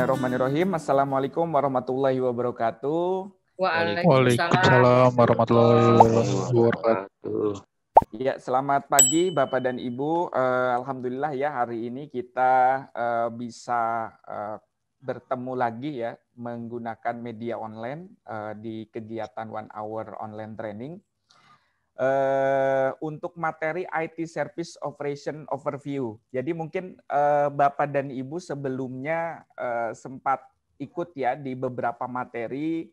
Bismillahirrahmanirrahim. Assalamualaikum warahmatullahi wabarakatuh. Waalaikumsalam warahmatullahi wabarakatuh. Ya, selamat pagi Bapak dan Ibu. Uh, Alhamdulillah ya hari ini kita uh, bisa uh, bertemu lagi ya menggunakan media online uh, di kegiatan One Hour Online Training Eh, untuk materi IT Service Operation Overview. Jadi mungkin eh, Bapak dan Ibu sebelumnya eh, sempat ikut ya di beberapa materi,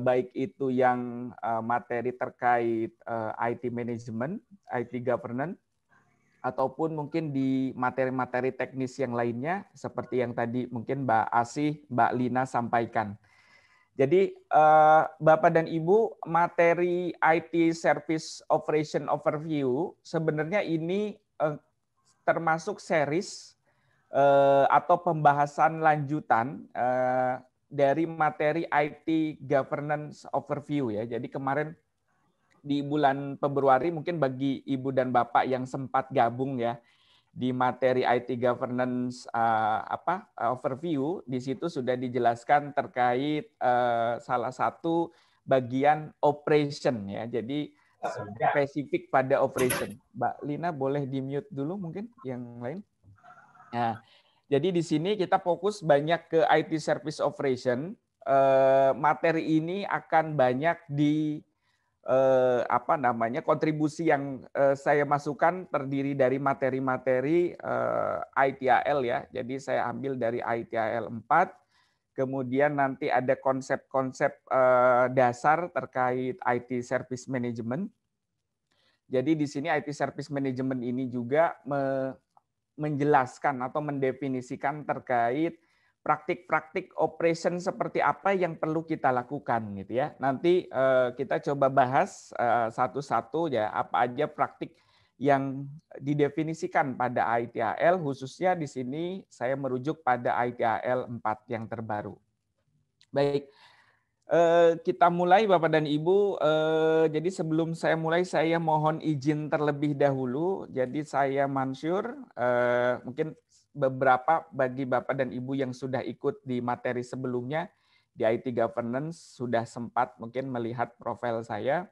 baik itu yang materi terkait IT Management, IT Governance, ataupun mungkin di materi-materi teknis yang lainnya, seperti yang tadi mungkin Mbak Asih, Mbak Lina sampaikan. Jadi uh, Bapak dan Ibu, materi IT Service Operation Overview sebenarnya ini uh, termasuk series uh, atau pembahasan lanjutan uh, dari materi IT Governance Overview ya. Jadi kemarin di bulan Februari mungkin bagi ibu dan bapak yang sempat gabung ya di materi IT governance uh, apa eh, overview di situ sudah dijelaskan terkait uh, salah satu bagian operation ya. Jadi spesifik pada operation. Mbak Lina boleh di mute dulu mungkin yang lain. Nah, jadi di sini kita fokus banyak ke IT service operation. Uh, materi ini akan banyak di eh, apa namanya kontribusi yang eh, saya masukkan terdiri dari materi-materi eh, ITAL ya. Jadi saya ambil dari ITAL 4, kemudian nanti ada konsep-konsep eh, dasar terkait IT service management. Jadi di sini IT service management ini juga me menjelaskan atau mendefinisikan terkait praktik-praktik operation seperti apa yang perlu kita lakukan gitu ya. Nanti eh, kita coba bahas eh, satu-satu eh, ya apa aja praktik yang didefinisikan pada ITAL khususnya di sini saya merujuk pada ITAL 4 yang terbaru. Baik. Eh, kita mulai Bapak dan Ibu. Eh, jadi sebelum saya mulai saya mohon izin terlebih dahulu. Jadi saya Mansur eh, mungkin beberapa bagi Bapak dan Ibu yang sudah ikut di materi sebelumnya di IT governance sudah sempat mungkin melihat profil saya.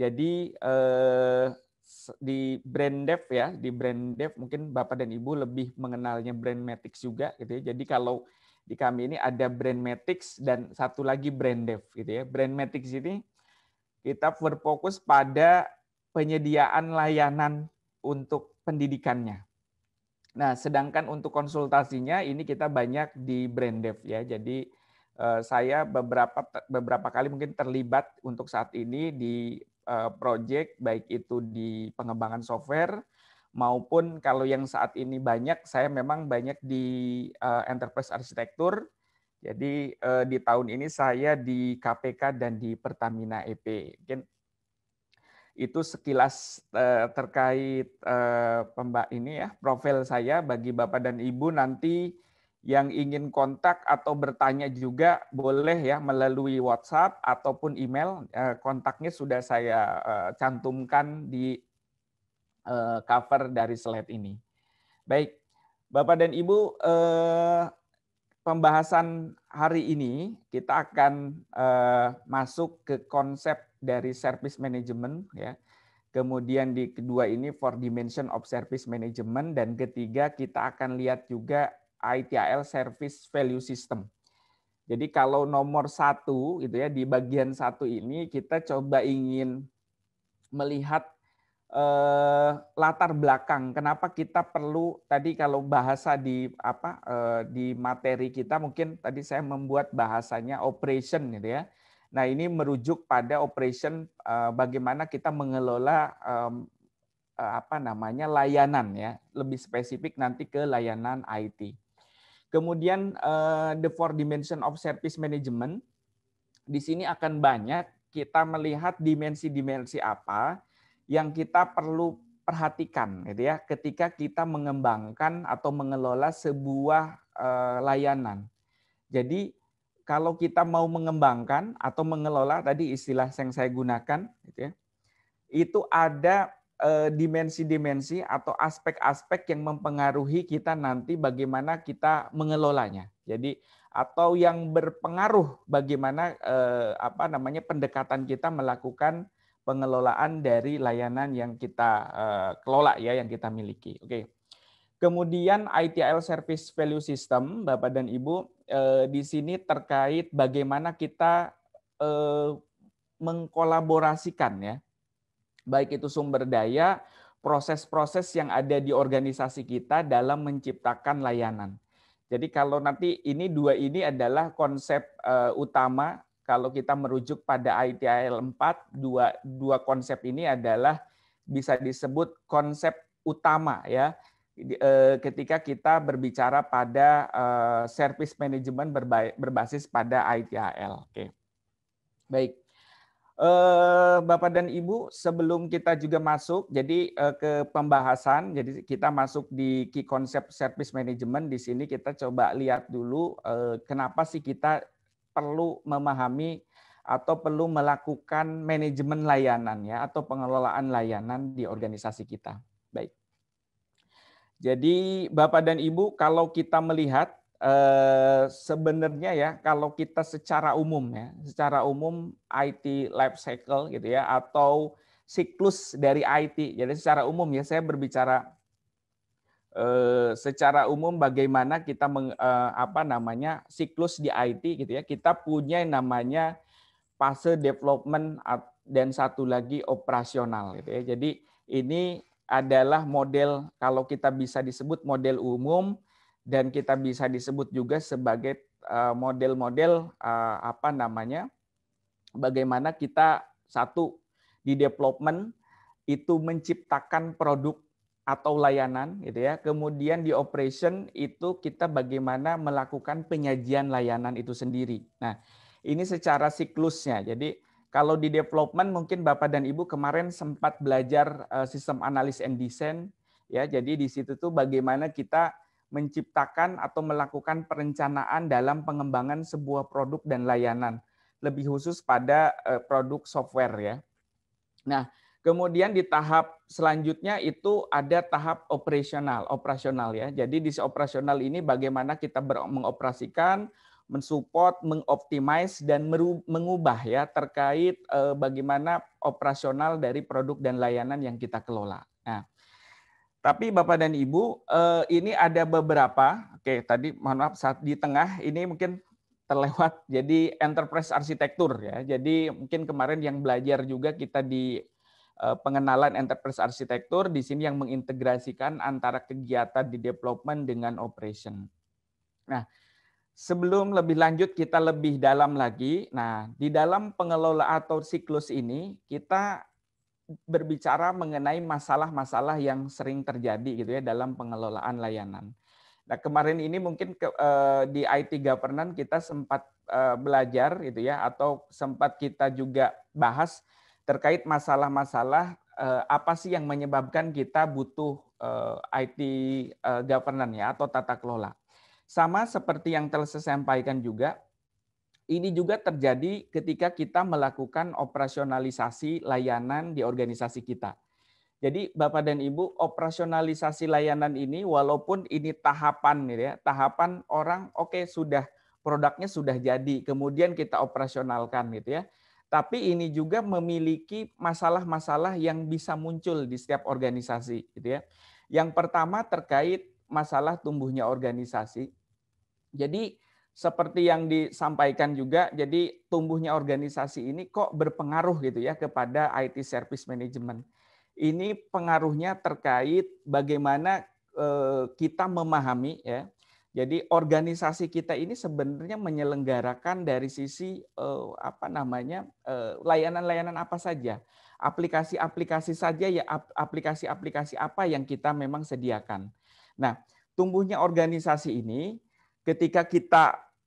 Jadi eh, di brand dev ya, di brand dev mungkin Bapak dan Ibu lebih mengenalnya brand metrics juga gitu ya. Jadi kalau di kami ini ada brand metrics dan satu lagi brand dev gitu ya. Brand metrics ini kita berfokus pada penyediaan layanan untuk pendidikannya Nah, sedangkan untuk konsultasinya ini kita banyak di brand dev ya. Jadi eh, saya beberapa beberapa kali mungkin terlibat untuk saat ini di proyek eh, project baik itu di pengembangan software maupun kalau yang saat ini banyak saya memang banyak di eh, enterprise arsitektur. Jadi di tahun ini saya di KPK dan di Pertamina EP. Mungkin itu sekilas eh, terkait eh, pembak ini ya profil saya bagi Bapak dan Ibu nanti yang ingin kontak atau bertanya juga boleh ya melalui WhatsApp ataupun email eh, kontaknya sudah saya cantumkan di cover dari slide ini. Baik, Bapak dan Ibu pembahasan hari ini kita akan masuk ke konsep dari service management ya. Kemudian di kedua ini for dimension of service management dan ketiga kita akan lihat juga ITIL service value system. Jadi kalau nomor satu gitu ya di bagian satu ini kita coba ingin melihat eh, latar belakang kenapa kita perlu tadi kalau bahasa di apa eh, di materi kita mungkin tadi saya membuat bahasanya operation gitu ya Nah, ini merujuk pada operation eh, bagaimana kita mengelola eh, apa namanya layanan ya, lebih spesifik nanti ke layanan IT. Kemudian eh, the four dimension of service management. Di sini akan banyak kita melihat dimensi-dimensi apa yang kita perlu perhatikan gitu ya ketika kita mengembangkan atau mengelola sebuah layanan. Jadi kalau kita mau mengembangkan atau mengelola tadi istilah yang saya gunakan, gitu ya, itu ada eh, dimensi-dimensi atau aspek-aspek yang mempengaruhi kita nanti bagaimana kita mengelolanya. Jadi atau yang berpengaruh bagaimana eh, apa namanya pendekatan kita melakukan pengelolaan dari layanan yang kita eh, kelola ya yang kita miliki. Oke. Kemudian ITIL Service Value System Bapak dan Ibu eh, di sini terkait bagaimana kita eh, mengkolaborasikan ya, baik itu sumber daya, proses-proses yang ada di organisasi kita dalam menciptakan layanan. Jadi kalau nanti ini dua ini adalah konsep uh, utama kalau kita merujuk pada ITIL 4, dua, dua konsep ini adalah bisa disebut konsep utama ya Eh, ketika kita berbicara pada eh, service management berbasis pada ITIL, Oke. Baik. Eh, Bapak dan Ibu, sebelum kita juga masuk jadi ke pembahasan, jadi kita masuk di key concept service management di sini kita coba lihat dulu kenapa sih kita perlu memahami atau perlu melakukan manajemen layanan ya atau pengelolaan layanan di organisasi kita. Baik. Jadi Bapak dan Ibu, kalau kita melihat eh, sebenarnya ya, kalau kita secara umum ya, secara umum IT life cycle gitu ya, atau siklus dari IT. Jadi secara umum ya, saya berbicara eh, secara umum bagaimana kita meng, eh, apa namanya siklus di IT gitu ya. Kita punya yang namanya fase development dan satu lagi operasional gitu ya. Jadi ini adalah model kalau kita bisa disebut model umum dan kita bisa disebut juga sebagai eh, model-model eh, apa namanya bagaimana kita satu di development itu menciptakan produk atau layanan gitu ya. Kemudian di operation itu kita bagaimana melakukan penyajian layanan itu sendiri. Nah, ini secara siklusnya. Jadi kalau di development mungkin Bapak dan Ibu kemarin sempat belajar eh, sistem analis and design ya. Jadi di situ tuh bagaimana kita menciptakan atau melakukan perencanaan dalam pengembangan sebuah produk dan layanan, lebih khusus pada eh, produk software ya. Nah, Kemudian di tahap selanjutnya itu ada tahap operasional, operasional ya. Jadi di operasional ini bagaimana kita mengoperasikan, mensupport, mengoptimize dan mengubah ya terkait eh, bagaimana operasional dari produk dan layanan yang kita kelola. Nah, tapi Bapak dan Ibu, eh, ini ada beberapa. Oke, tadi mohon maaf saat di tengah ini mungkin terlewat. Jadi enterprise arsitektur ya. Jadi mungkin kemarin yang belajar juga kita di eh, pengenalan enterprise arsitektur di sini yang mengintegrasikan antara kegiatan di development dengan operation. Nah, Sebelum lebih lanjut kita lebih dalam lagi. Nah, di dalam pengelola atau siklus ini kita berbicara mengenai masalah-masalah yang sering terjadi gitu ya dalam pengelolaan layanan. Nah, kemarin ini mungkin ke, eh, di IT governance kita sempat eh, belajar gitu ya atau sempat kita juga bahas terkait masalah-masalah eh, apa sih yang menyebabkan kita butuh eh, IT eh, governance ya atau tata kelola. Sama seperti yang telah saya sampaikan juga, ini juga terjadi ketika kita melakukan operasionalisasi layanan di organisasi kita. Jadi Bapak dan Ibu, operasionalisasi layanan ini walaupun ini tahapan gitu ya, tahapan orang oke okay, sudah produknya sudah jadi, kemudian kita operasionalkan gitu ya. Tapi ini juga memiliki masalah-masalah yang bisa muncul di setiap organisasi gitu ya. Yang pertama terkait masalah tumbuhnya organisasi. Jadi seperti yang disampaikan juga, jadi tumbuhnya organisasi ini kok berpengaruh gitu ya kepada IT service management. Ini pengaruhnya terkait bagaimana eh, kita memahami ya. Jadi organisasi kita ini sebenarnya menyelenggarakan dari sisi eh, apa namanya eh, layanan-layanan apa saja, aplikasi-aplikasi saja ya aplikasi-aplikasi apa yang kita memang sediakan. Nah, tumbuhnya organisasi ini ketika kita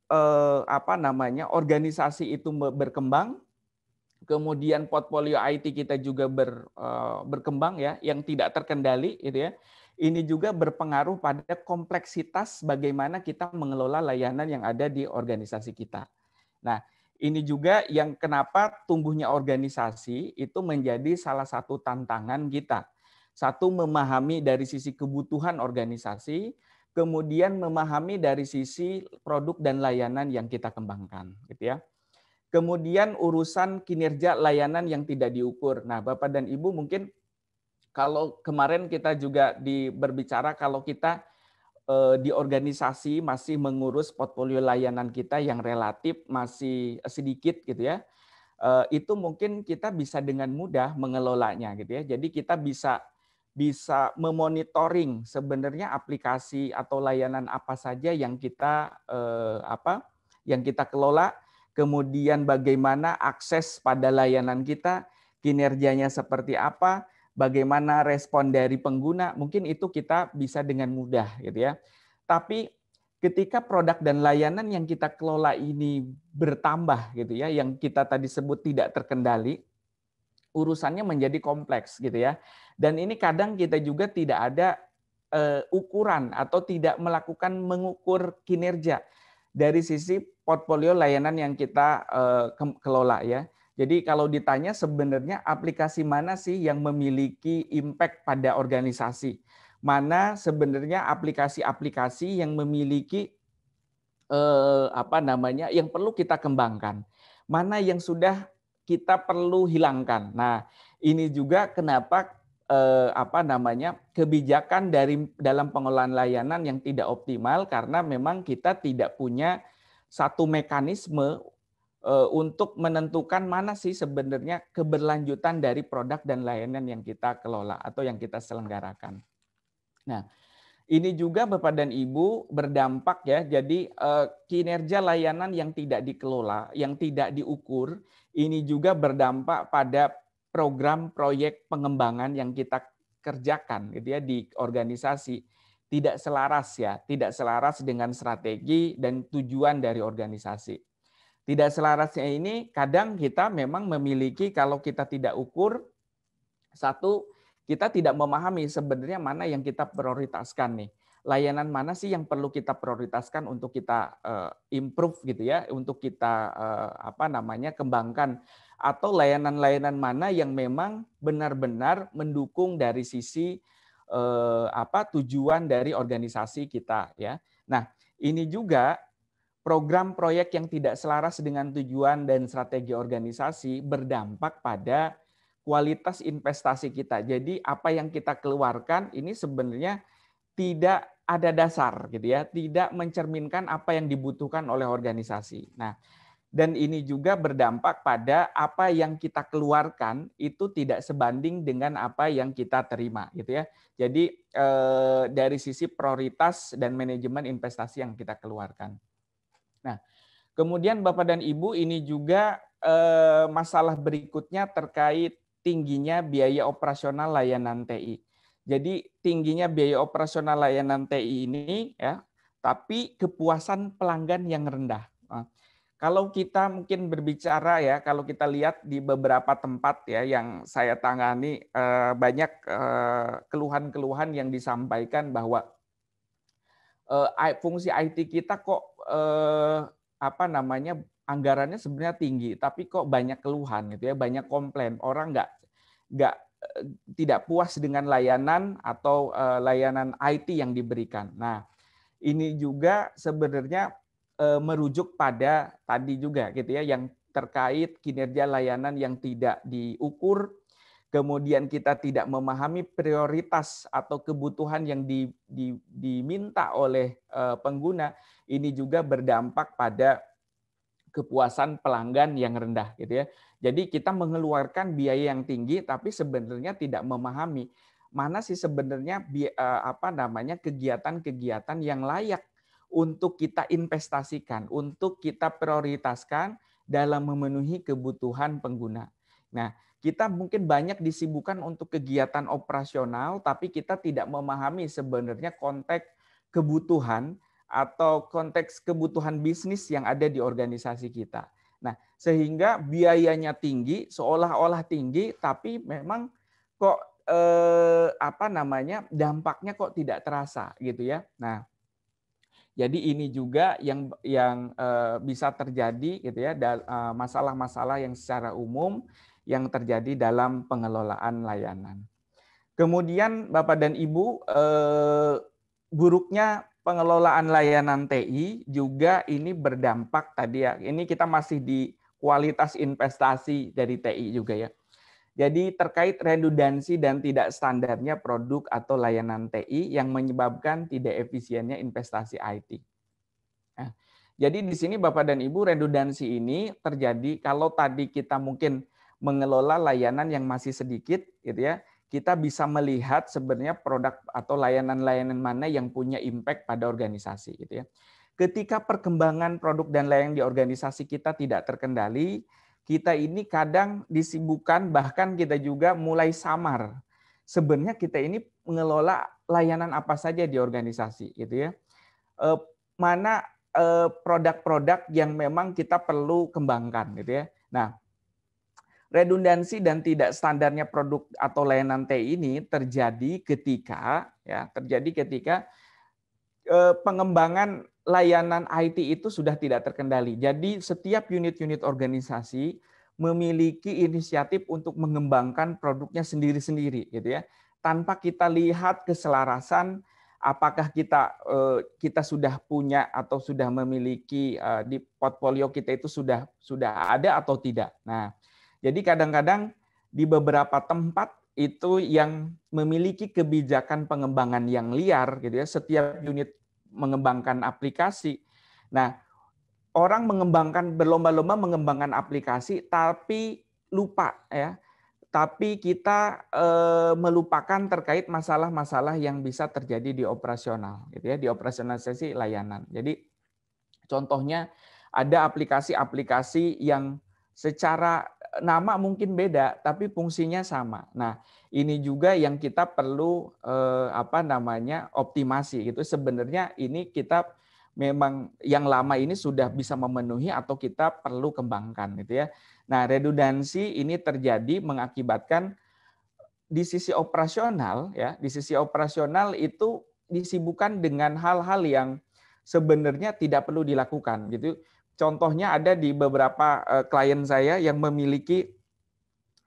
eh, apa namanya organisasi itu berkembang, kemudian portfolio IT kita juga ber, eh, berkembang ya, yang tidak terkendali gitu ya. Ini juga berpengaruh pada kompleksitas bagaimana kita mengelola layanan yang ada di organisasi kita. Nah, ini juga yang kenapa tumbuhnya organisasi itu menjadi salah satu tantangan kita. Satu memahami dari sisi kebutuhan organisasi, kemudian memahami dari sisi produk dan layanan yang kita kembangkan, gitu ya. Kemudian urusan kinerja layanan yang tidak diukur. Nah, Bapak dan Ibu mungkin kalau kemarin kita juga di berbicara kalau kita eh, di organisasi masih mengurus portfolio layanan kita yang relatif masih sedikit gitu ya. Eh, itu mungkin kita bisa dengan mudah mengelolanya gitu ya. Jadi kita bisa bisa memonitoring sebenarnya aplikasi atau layanan apa saja yang kita eh, apa yang kita kelola, kemudian bagaimana akses pada layanan kita, kinerjanya seperti apa, bagaimana respon dari pengguna, mungkin itu kita bisa dengan mudah gitu ya. Tapi ketika produk dan layanan yang kita kelola ini bertambah gitu ya, yang kita tadi sebut tidak terkendali, urusannya menjadi kompleks gitu ya. Dan ini kadang kita juga tidak ada uh, ukuran atau tidak melakukan mengukur kinerja dari sisi portfolio layanan yang kita uh, kelola ya. Jadi kalau ditanya sebenarnya aplikasi mana sih yang memiliki impact pada organisasi? Mana sebenarnya aplikasi-aplikasi yang memiliki eh, apa namanya yang perlu kita kembangkan? Mana yang sudah kita perlu hilangkan. Nah, ini juga kenapa eh, apa namanya kebijakan dari dalam pengelolaan layanan yang tidak optimal karena memang kita tidak punya satu mekanisme eh, untuk menentukan mana sih sebenarnya keberlanjutan dari produk dan layanan yang kita kelola atau yang kita selenggarakan. Nah, ini juga Bapak dan Ibu berdampak ya. Jadi eh, kinerja layanan yang tidak dikelola, yang tidak diukur, ini juga berdampak pada program proyek pengembangan yang kita kerjakan gitu ya di organisasi tidak selaras ya, tidak selaras dengan strategi dan tujuan dari organisasi. Tidak selarasnya ini kadang kita memang memiliki kalau kita tidak ukur satu kita tidak memahami sebenarnya mana yang kita prioritaskan nih. Layanan mana sih yang perlu kita prioritaskan untuk kita eh, improve gitu ya, untuk kita eh, apa namanya kembangkan atau layanan-layanan mana yang memang benar-benar mendukung dari sisi eh, apa tujuan dari organisasi kita ya. Nah, ini juga program proyek yang tidak selaras dengan tujuan dan strategi organisasi berdampak pada kualitas investasi kita. Jadi apa yang kita keluarkan ini sebenarnya tidak ada dasar gitu ya, tidak mencerminkan apa yang dibutuhkan oleh organisasi. Nah, dan ini juga berdampak pada apa yang kita keluarkan itu tidak sebanding dengan apa yang kita terima gitu ya. Jadi eh, dari sisi prioritas dan manajemen investasi yang kita keluarkan. Nah, kemudian Bapak dan Ibu ini juga eh, masalah berikutnya terkait tingginya biaya operasional layanan TI. Jadi tingginya biaya operasional layanan TI ini ya, tapi kepuasan pelanggan yang rendah. Ah, kalau kita mungkin berbicara ya, kalau kita lihat di beberapa tempat ya yang saya tangani eh, banyak eh, keluhan-keluhan yang disampaikan bahwa eh, fungsi IT kita kok apa namanya anggarannya sebenarnya tinggi, tapi kok banyak keluhan gitu ya, banyak komplain orang nggak nggak eh, tidak puas dengan layanan atau eh, layanan IT yang diberikan. Nah, ini juga sebenarnya eh, merujuk pada tadi juga gitu ya yang terkait kinerja layanan yang tidak diukur kemudian kita tidak memahami prioritas atau kebutuhan yang di, di, diminta oleh pengguna ini juga berdampak pada kepuasan pelanggan yang rendah gitu ya. Jadi kita mengeluarkan biaya yang tinggi tapi sebenarnya tidak memahami mana sih sebenarnya eh, apa namanya kegiatan-kegiatan yang layak untuk kita investasikan, untuk kita prioritaskan dalam memenuhi kebutuhan pengguna. Nah, kita mungkin banyak disibukkan untuk kegiatan operasional tapi kita tidak memahami sebenarnya konteks kebutuhan atau konteks kebutuhan bisnis yang ada di organisasi kita. Nah, sehingga biayanya tinggi, seolah-olah tinggi, tapi memang kok eh, apa namanya dampaknya kok tidak terasa gitu ya. Nah, jadi ini juga yang yang eh, bisa terjadi gitu ya eh, masalah-masalah yang secara umum yang terjadi dalam pengelolaan layanan. Kemudian Bapak dan Ibu eh, buruknya pengelolaan layanan TI juga ini berdampak tadi ya. Ini kita masih di kualitas investasi dari TI juga ya. Jadi terkait redundansi dan tidak standarnya produk atau layanan TI yang menyebabkan tidak efisiennya investasi IT. Nah, jadi di sini Bapak dan Ibu redundansi ini terjadi kalau tadi kita mungkin mengelola layanan yang masih sedikit gitu ya kita bisa melihat sebenarnya produk atau layanan-layanan mana yang punya impact pada organisasi gitu ya. Ketika perkembangan produk dan layanan di organisasi kita tidak terkendali, kita ini kadang disibukkan bahkan kita juga mulai samar. Sebenarnya kita ini mengelola layanan apa saja di organisasi gitu ya. E, mana eh, produk-produk yang memang kita perlu kembangkan gitu ya. Nah, redundansi dan tidak standarnya produk atau layanan TI ini terjadi ketika ya terjadi ketika eh, pengembangan layanan IT itu sudah tidak terkendali. Jadi setiap unit-unit organisasi memiliki inisiatif untuk mengembangkan produknya sendiri-sendiri gitu ya. Tanpa kita lihat keselarasan apakah kita eh, kita sudah punya atau sudah memiliki eh, di portfolio kita itu sudah sudah ada atau tidak. Nah, jadi kadang-kadang di beberapa tempat itu yang memiliki kebijakan pengembangan yang liar gitu ya, setiap unit mengembangkan aplikasi. Nah, orang mengembangkan berlomba-lomba mengembangkan aplikasi tapi lupa ya tapi kita e, melupakan terkait masalah-masalah yang bisa terjadi di operasional gitu ya di operasionalisasi layanan jadi contohnya ada aplikasi-aplikasi yang secara nama mungkin beda tapi fungsinya sama. Nah, ini juga yang kita perlu eh, apa namanya optimasi gitu. Sebenarnya ini kita memang yang lama ini sudah bisa memenuhi atau kita perlu kembangkan gitu ya. Nah, redundansi ini terjadi mengakibatkan di sisi operasional ya, di sisi operasional itu disibukkan dengan hal-hal yang sebenarnya tidak perlu dilakukan gitu Contohnya ada di beberapa eh, klien saya yang memiliki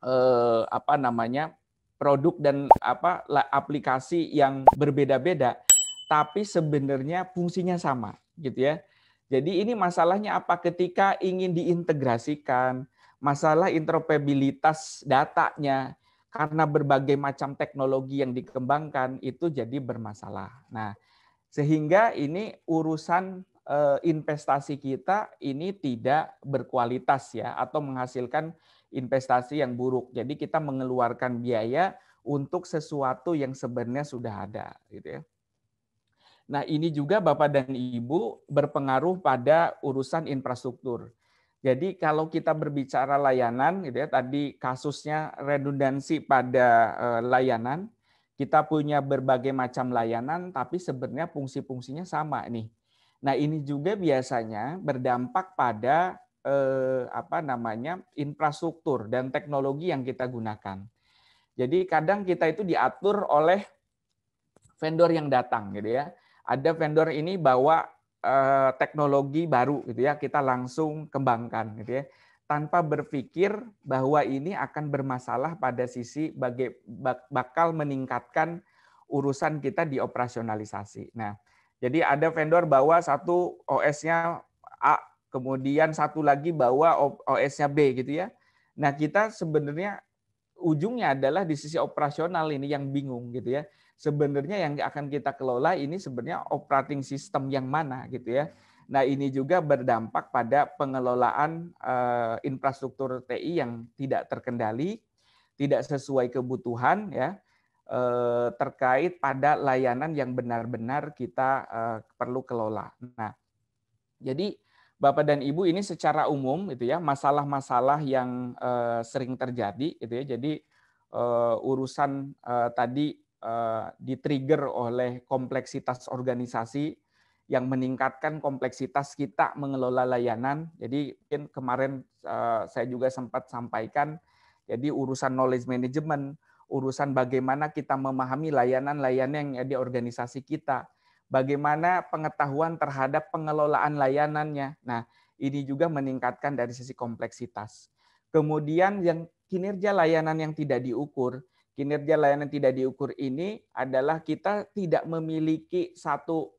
eh, apa namanya produk dan apa aplikasi yang berbeda-beda, tapi sebenarnya fungsinya sama, gitu ya. Jadi ini masalahnya apa ketika ingin diintegrasikan, masalah interoperabilitas datanya karena berbagai macam teknologi yang dikembangkan itu jadi bermasalah. Nah, sehingga ini urusan Eh, investasi kita ini tidak berkualitas ya atau menghasilkan investasi yang buruk. Jadi kita mengeluarkan biaya untuk sesuatu yang sebenarnya sudah ada gitu ya. Nah, ini juga Bapak dan Ibu berpengaruh pada urusan infrastruktur. Jadi kalau kita berbicara layanan gitu ya tadi kasusnya redundansi pada eh, layanan, kita punya berbagai macam layanan tapi sebenarnya fungsi-fungsinya sama nih Nah, ini juga biasanya berdampak pada eh, apa namanya? infrastruktur dan teknologi yang kita gunakan. Jadi kadang kita itu diatur oleh vendor yang datang gitu ya. Ada vendor ini bawa eh, teknologi baru gitu ya, kita langsung kembangkan gitu ya tanpa berpikir bahwa ini akan bermasalah pada sisi bagai, bakal meningkatkan urusan kita dioperasionalisasi Nah, jadi ada vendor bawa satu OS-nya A, kemudian satu lagi bawa OS-nya B gitu ya. Nah, kita sebenarnya ujungnya adalah di sisi operasional ini yang bingung gitu ya. Sebenarnya yang akan kita kelola ini sebenarnya operating system yang mana gitu ya. Nah, ini juga berdampak pada pengelolaan eh, infrastruktur TI yang tidak terkendali, tidak sesuai kebutuhan ya. Eh, terkait pada layanan yang benar-benar kita eh, perlu kelola. Nah, jadi Bapak dan Ibu ini secara umum itu ya masalah-masalah yang eh, sering terjadi itu ya. Jadi urusan tadi di-trigger oleh kompleksitas organisasi yang meningkatkan kompleksitas kita mengelola layanan. Jadi kemarin saya juga sempat sampaikan jadi urusan knowledge management, urusan bagaimana kita memahami layanan-layanan yang di organisasi kita, bagaimana pengetahuan terhadap pengelolaan layanannya. Nah, ini juga meningkatkan dari sisi kompleksitas. Kemudian yang kinerja layanan yang tidak diukur, kinerja layanan tidak diukur ini adalah kita tidak memiliki satu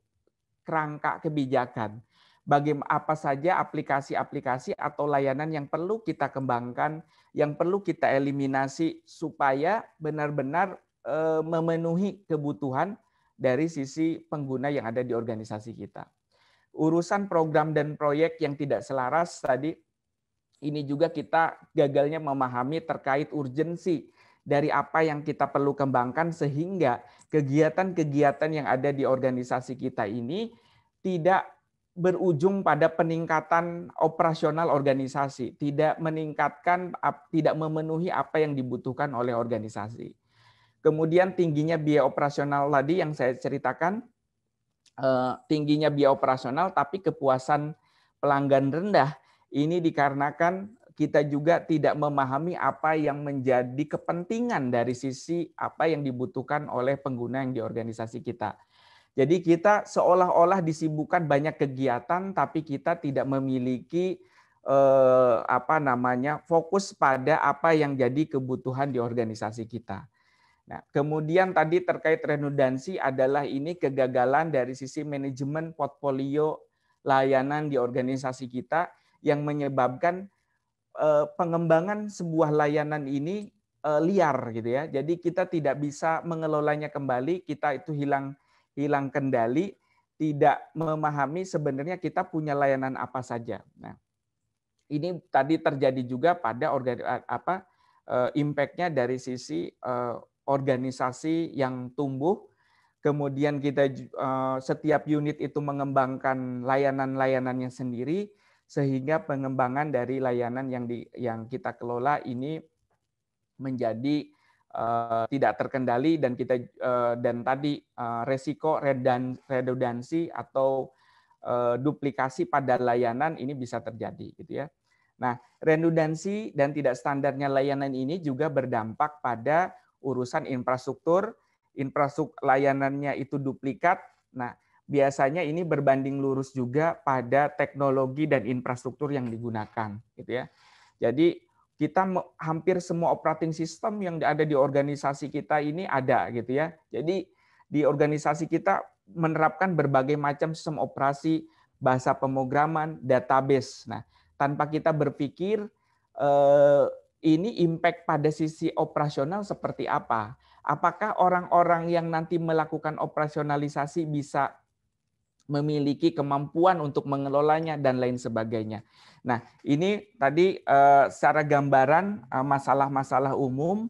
kerangka kebijakan. Bagaimana apa saja aplikasi-aplikasi atau layanan yang perlu kita kembangkan yang perlu kita eliminasi supaya benar-benar eh, memenuhi kebutuhan dari sisi pengguna yang ada di organisasi kita. Urusan program dan proyek yang tidak selaras tadi ini juga kita gagalnya memahami terkait urgensi dari apa yang kita perlu kembangkan sehingga kegiatan-kegiatan yang ada di organisasi kita ini tidak berujung pada peningkatan operasional organisasi, tidak meningkatkan tidak memenuhi apa yang dibutuhkan oleh organisasi. Kemudian tingginya biaya operasional tadi yang saya ceritakan eh, tingginya biaya operasional tapi kepuasan pelanggan rendah ini dikarenakan kita juga tidak memahami apa yang menjadi kepentingan dari sisi apa yang dibutuhkan oleh pengguna yang di organisasi kita jadi kita seolah-olah disibukkan banyak kegiatan tapi kita tidak memiliki eh, apa namanya fokus pada apa yang jadi kebutuhan di organisasi kita. Nah, kemudian tadi terkait redundansi adalah ini kegagalan dari sisi manajemen portfolio layanan di organisasi kita yang menyebabkan eh, pengembangan sebuah layanan ini eh, liar gitu ya. Jadi kita tidak bisa mengelolanya kembali, kita itu hilang hilang kendali, tidak memahami sebenarnya kita punya layanan apa saja. Nah, ini tadi terjadi juga pada organ apa e, impactnya dari sisi e, organisasi yang tumbuh, kemudian kita e, setiap unit itu mengembangkan layanan-layanannya sendiri sehingga pengembangan dari layanan yang di, yang kita kelola ini menjadi Eh, tidak terkendali dan kita eh, dan tadi eh, resiko redundansi atau duplikasi pada layanan ini bisa terjadi gitu ya. Nah, redundansi dan tidak standarnya layanan ini juga berdampak pada urusan infrastruktur, infrastruktur layanannya itu duplikat. Nah, biasanya ini berbanding lurus juga pada teknologi dan infrastruktur yang digunakan gitu ya. Jadi kita hampir semua operating system yang ada di organisasi kita ini ada gitu ya. Jadi di organisasi kita menerapkan berbagai macam sistem operasi, bahasa pemrograman, database. Nah, tanpa kita berpikir eh, ini impact pada sisi operasional seperti apa? Apakah orang-orang yang nanti melakukan operasionalisasi bisa memiliki kemampuan untuk mengelolanya dan lain sebagainya. Nah, ini tadi eh, secara gambaran eh, masalah-masalah umum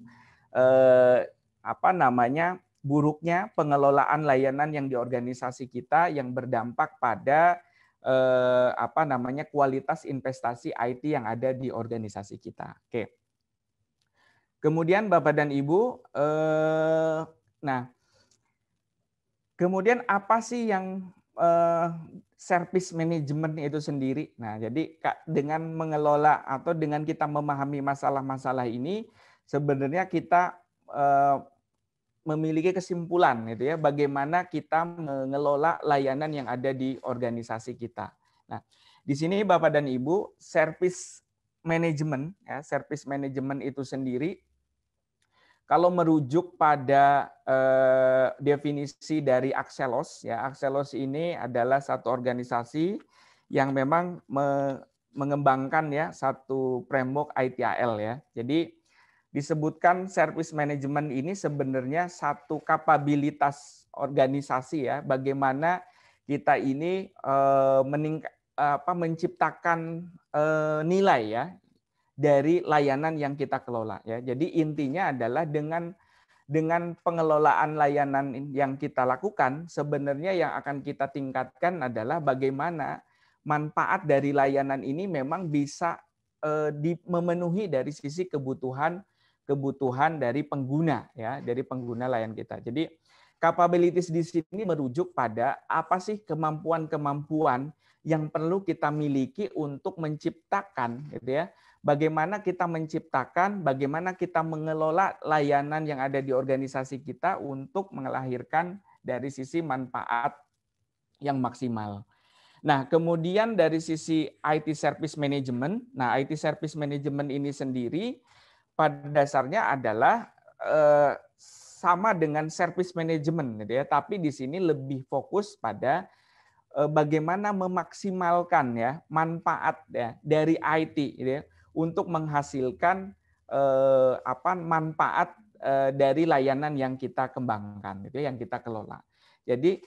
eh, apa namanya buruknya pengelolaan layanan yang di organisasi kita yang berdampak pada apa namanya kualitas investasi IT yang ada di organisasi kita. Oke. Kemudian Bapak dan Ibu, nah kemudian apa sih yang uh, service management itu sendiri. Nah, jadi dengan mengelola atau dengan kita memahami masalah-masalah ini, sebenarnya kita uh, memiliki kesimpulan gitu ya bagaimana kita mengelola layanan yang ada di organisasi kita. Nah, di sini Bapak dan Ibu, service management ya, service management itu sendiri kalau merujuk pada eh, definisi dari Axelos, ya Axelos ini adalah satu organisasi yang memang me mengembangkan ya satu framework ITIL ya. Jadi disebutkan service management ini sebenarnya satu kapabilitas organisasi ya, bagaimana kita ini eh, apa menciptakan eh, nilai ya dari layanan yang kita kelola ya. Jadi intinya adalah dengan dengan pengelolaan layanan yang kita lakukan sebenarnya yang akan kita tingkatkan adalah bagaimana manfaat dari layanan ini memang bisa eh, memenuhi dari sisi kebutuhan kebutuhan dari pengguna ya, dari pengguna layanan kita. Jadi capabilities di sini merujuk pada apa sih kemampuan-kemampuan yang perlu kita miliki untuk menciptakan gitu ya bagaimana kita menciptakan, bagaimana kita mengelola layanan yang ada di organisasi kita untuk melahirkan dari sisi manfaat yang maksimal. Nah, kemudian dari sisi IT service management, nah IT service management ini sendiri pada dasarnya adalah eh, sama dengan service management gitu ya, tapi di sini lebih fokus pada eh, bagaimana memaksimalkan ya manfaat ya dari IT gitu ya untuk menghasilkan eh, apa manfaat eh, dari layanan yang kita kembangkan, gitu, ya, yang kita kelola. Jadi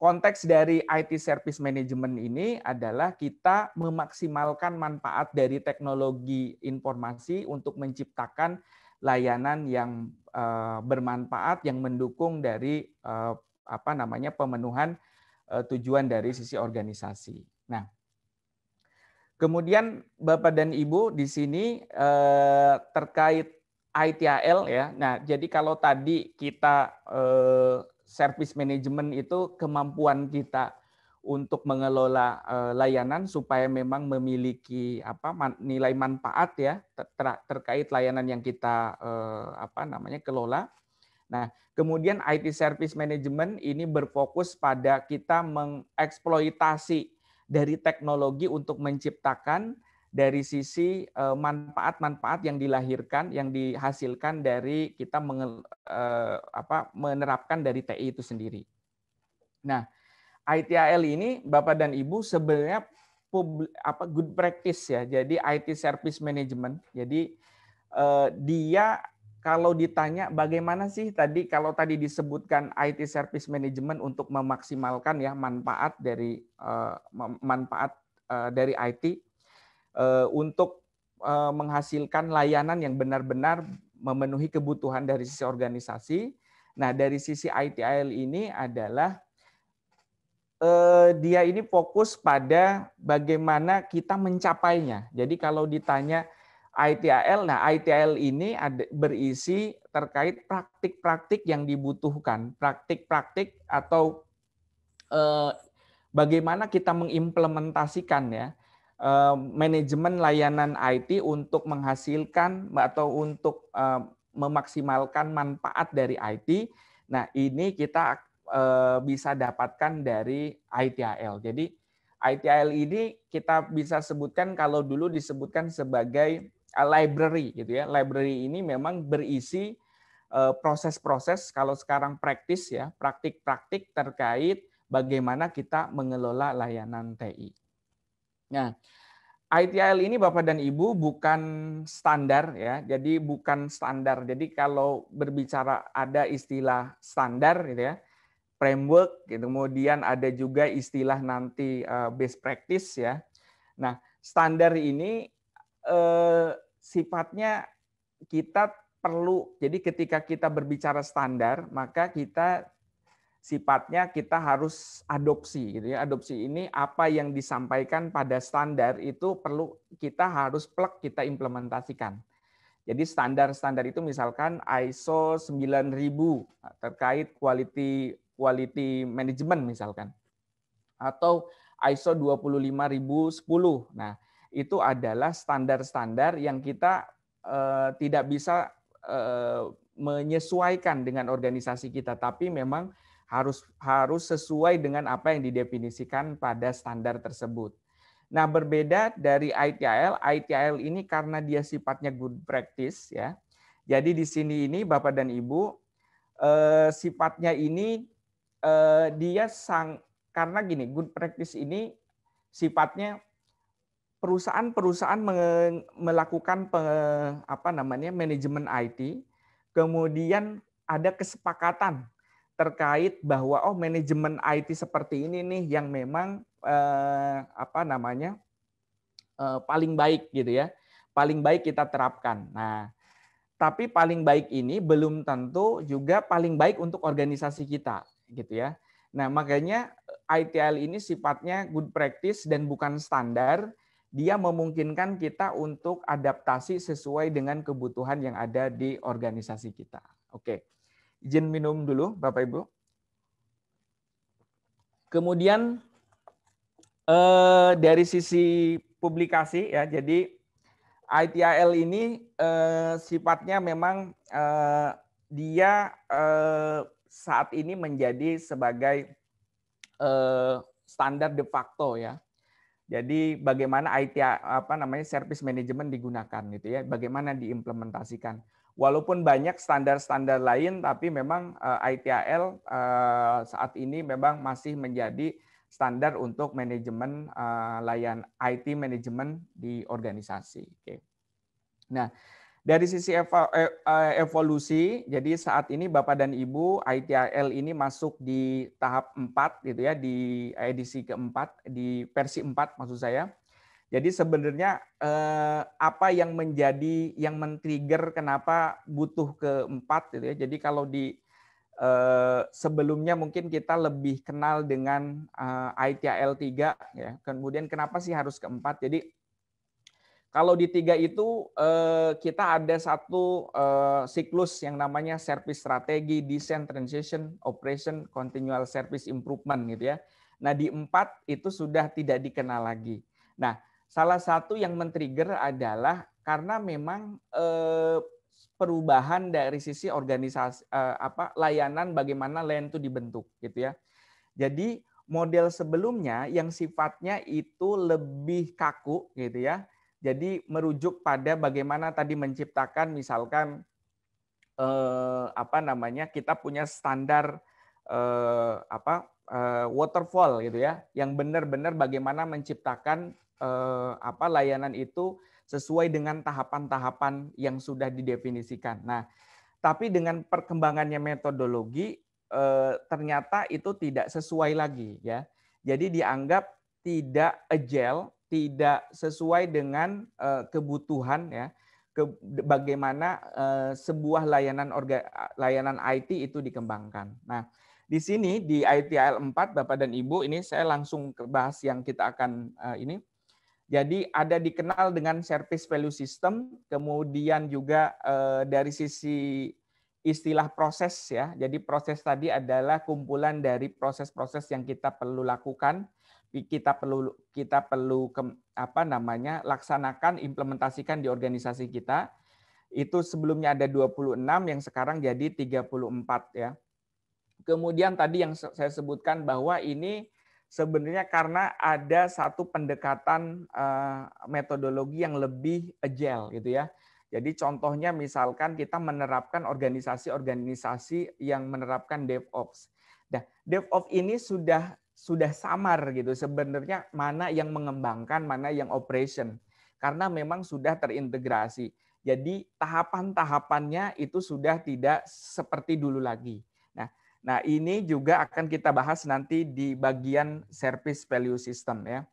konteks dari IT service management ini adalah kita memaksimalkan manfaat dari teknologi informasi untuk menciptakan layanan yang eh, bermanfaat yang mendukung dari eh, apa namanya pemenuhan eh, tujuan dari sisi organisasi. Kemudian Bapak dan Ibu di sini eh, terkait ITIL ya. Nah, jadi kalau tadi kita eh, service management itu kemampuan kita untuk mengelola eh, layanan supaya memang memiliki apa man, nilai manfaat ya ter, terkait layanan yang kita eh, apa namanya kelola. Nah, kemudian IT service management ini berfokus pada kita mengeksploitasi dari teknologi untuk menciptakan dari sisi eh, manfaat-manfaat yang dilahirkan, yang dihasilkan dari kita eh, menerapkan dari TI itu sendiri. Nah, ITIL ini Bapak dan Ibu sebenarnya apa good practice ya. Jadi IT service management. Jadi eh, dia kalau ditanya bagaimana sih tadi kalau tadi disebutkan IT service management untuk memaksimalkan ya manfaat dari eh, manfaat eh, dari IT eh, untuk menghasilkan layanan yang benar-benar memenuhi kebutuhan dari sisi organisasi. Nah, dari sisi ITIL ini adalah dia ini fokus pada bagaimana kita mencapainya. Jadi kalau ditanya ITIL. Nah, ITIL ini ada, berisi terkait praktik-praktik yang dibutuhkan, praktik-praktik atau eh, bagaimana kita mengimplementasikan ya eh, manajemen layanan IT untuk menghasilkan atau untuk eh, memaksimalkan manfaat dari IT. Nah, ini kita eh, bisa dapatkan dari ITIL. Jadi ITIL ini kita bisa sebutkan kalau dulu disebutkan sebagai Eh, library gitu ya. Library ini memang berisi eh, proses-proses kalau sekarang praktis ya, praktik-praktik terkait bagaimana kita mengelola layanan TI. Nah, ITIL ini Bapak dan Ibu bukan standar ya. Jadi bukan standar. Jadi kalau berbicara ada istilah standar gitu ya, framework gitu. Kemudian ada juga istilah nanti eh, best practice ya. Nah, standar ini eh, sifatnya kita perlu jadi ketika kita berbicara standar maka kita sifatnya kita harus adopsi gitu ya. Adopsi ini apa yang disampaikan pada standar itu perlu kita harus plek kita implementasikan. Jadi standar-standar itu misalkan ISO 9000 terkait quality quality management misalkan atau ISO 25010. Nah, itu adalah standar-standar yang kita eh, tidak bisa eh, menyesuaikan dengan organisasi kita, tapi memang harus harus sesuai dengan apa yang didefinisikan pada standar tersebut. Nah, berbeda dari ITIL, ITIL ini karena dia sifatnya good practice ya. Jadi di sini ini Bapak dan Ibu eh, sifatnya ini dia sang karena gini, good practice ini sifatnya perusahaan-perusahaan melakukan pe, apa namanya manajemen IT, kemudian ada kesepakatan terkait bahwa oh manajemen IT seperti ini nih yang memang eh, apa namanya eh, paling baik gitu ya, paling baik kita terapkan. Nah, tapi paling baik ini belum tentu juga paling baik untuk organisasi kita gitu ya. Nah, makanya ITL ini sifatnya good practice dan bukan standar dia memungkinkan kita untuk adaptasi sesuai dengan kebutuhan yang ada di organisasi kita. Oke, izin minum dulu, Bapak Ibu. Kemudian eh, dari sisi publikasi ya, jadi ITIL ini eh, sifatnya memang eh, dia saat ini menjadi sebagai standar de facto ya jadi bagaimana IT apa namanya service management digunakan gitu ya, bagaimana diimplementasikan. Walaupun banyak standar-standar lain, tapi memang eh, ITIL eh, saat ini memang masih menjadi standar untuk manajemen eh, layan IT manajemen di organisasi. Oke. Nah, dari sisi e, e, evolusi, jadi saat ini Bapak dan Ibu ITIL ini masuk di tahap 4 gitu ya, di edisi keempat, di versi 4 maksud saya. Jadi sebenarnya e, apa yang menjadi yang men-trigger kenapa butuh keempat gitu ya. Jadi kalau di sebelumnya mungkin kita lebih kenal dengan ITIL 3 ya. Kemudian kenapa sih harus keempat? Jadi kalau di tiga itu eh, kita ada satu eh, siklus yang namanya service strategi, design transition, operation, continual service improvement gitu ya. Nah di empat itu sudah tidak dikenal lagi. Nah salah satu yang men-trigger adalah karena memang eh, perubahan dari sisi organisasi apa layanan bagaimana layan itu dibentuk gitu ya. Jadi model sebelumnya yang sifatnya itu lebih kaku gitu ya jadi merujuk pada bagaimana tadi menciptakan misalkan eh, apa namanya kita punya standar eh, apa eh, waterfall gitu ya, yang benar-benar bagaimana menciptakan eh, apa layanan itu sesuai dengan tahapan-tahapan yang sudah didefinisikan. Nah, tapi dengan perkembangannya metodologi eh, ternyata itu tidak sesuai lagi ya. Jadi dianggap tidak agile tidak sesuai dengan uh, kebutuhan ya ke, bagaimana uh, sebuah layanan orga, layanan IT itu dikembangkan. Nah, di sini di ITL 4 Bapak dan Ibu ini saya langsung bahas yang kita akan uh, ini. Jadi ada dikenal dengan service value system, kemudian juga uh, dari sisi istilah proses ya. Jadi proses tadi adalah kumpulan dari proses-proses yang kita perlu lakukan kita perlu kita perlu ke, apa namanya laksanakan implementasikan di organisasi kita itu sebelumnya ada 26 yang sekarang jadi 34 ya. Kemudian tadi yang saya sebutkan bahwa ini sebenarnya karena ada satu pendekatan uh, metodologi yang lebih agile gitu ya. Jadi contohnya misalkan kita menerapkan organisasi-organisasi yang menerapkan DevOps. Nah, DevOps ini sudah sudah samar gitu sebenarnya mana yang mengembangkan, mana yang operation. Karena memang sudah terintegrasi. Jadi tahapan-tahapannya itu sudah tidak seperti dulu lagi. Nah, nah ini juga akan kita bahas nanti di bagian service value system ya.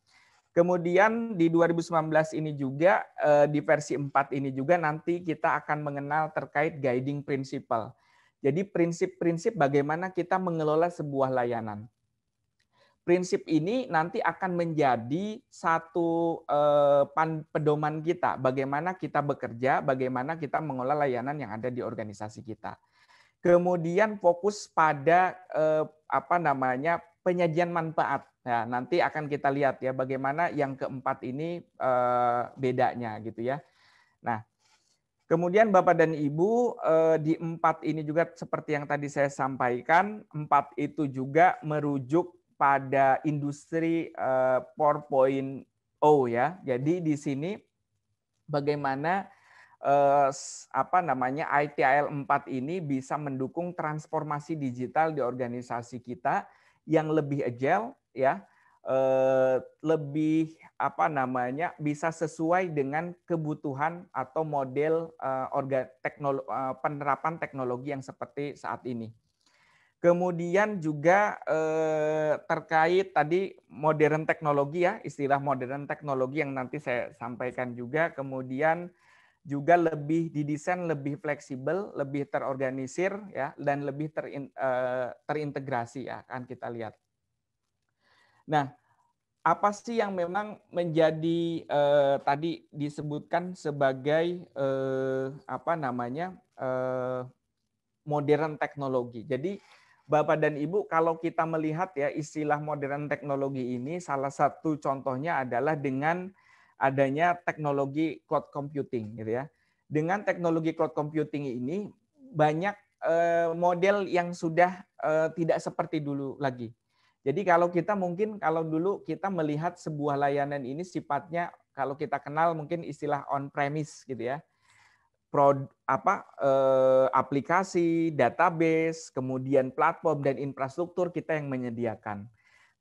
Kemudian di 2019 ini juga eh, di versi 4 ini juga nanti kita akan mengenal terkait guiding principle. Jadi prinsip-prinsip bagaimana kita mengelola sebuah layanan prinsip ini nanti akan menjadi satu eh, pedoman kita bagaimana kita bekerja, bagaimana kita mengolah layanan yang ada di organisasi kita. Kemudian fokus pada eh, apa namanya penyajian manfaat. Nah, nanti akan kita lihat ya bagaimana yang keempat ini eh, bedanya gitu ya. Nah, Kemudian Bapak dan Ibu di empat ini juga seperti yang tadi saya sampaikan, empat itu juga merujuk pada industri uh, oh ya. Jadi di sini bagaimana eh, apa namanya ITIL 4 ini bisa mendukung transformasi digital di organisasi kita yang lebih agile ya eh, lebih apa namanya bisa sesuai dengan kebutuhan atau model organ, teknolo, penerapan teknologi yang seperti saat ini. Kemudian juga eh, terkait tadi modern teknologi ya, istilah modern teknologi yang nanti saya sampaikan juga. Kemudian juga lebih didesain lebih fleksibel, lebih terorganisir ya dan lebih terin, eh, terintegrasi ya akan kita lihat. Nah, apa sih yang memang menjadi eh, tadi disebutkan sebagai eh, apa namanya eh, modern teknologi. Jadi Bapak dan Ibu, kalau kita melihat ya istilah modern teknologi ini, salah satu contohnya adalah dengan adanya teknologi cloud computing, gitu ya. Dengan teknologi cloud computing ini banyak eh, model yang sudah eh, tidak seperti dulu lagi. Jadi kalau kita mungkin kalau dulu kita melihat sebuah layanan ini sifatnya kalau kita kenal mungkin istilah on premise gitu ya prod, apa eh, aplikasi, database, kemudian platform dan infrastruktur kita yang menyediakan.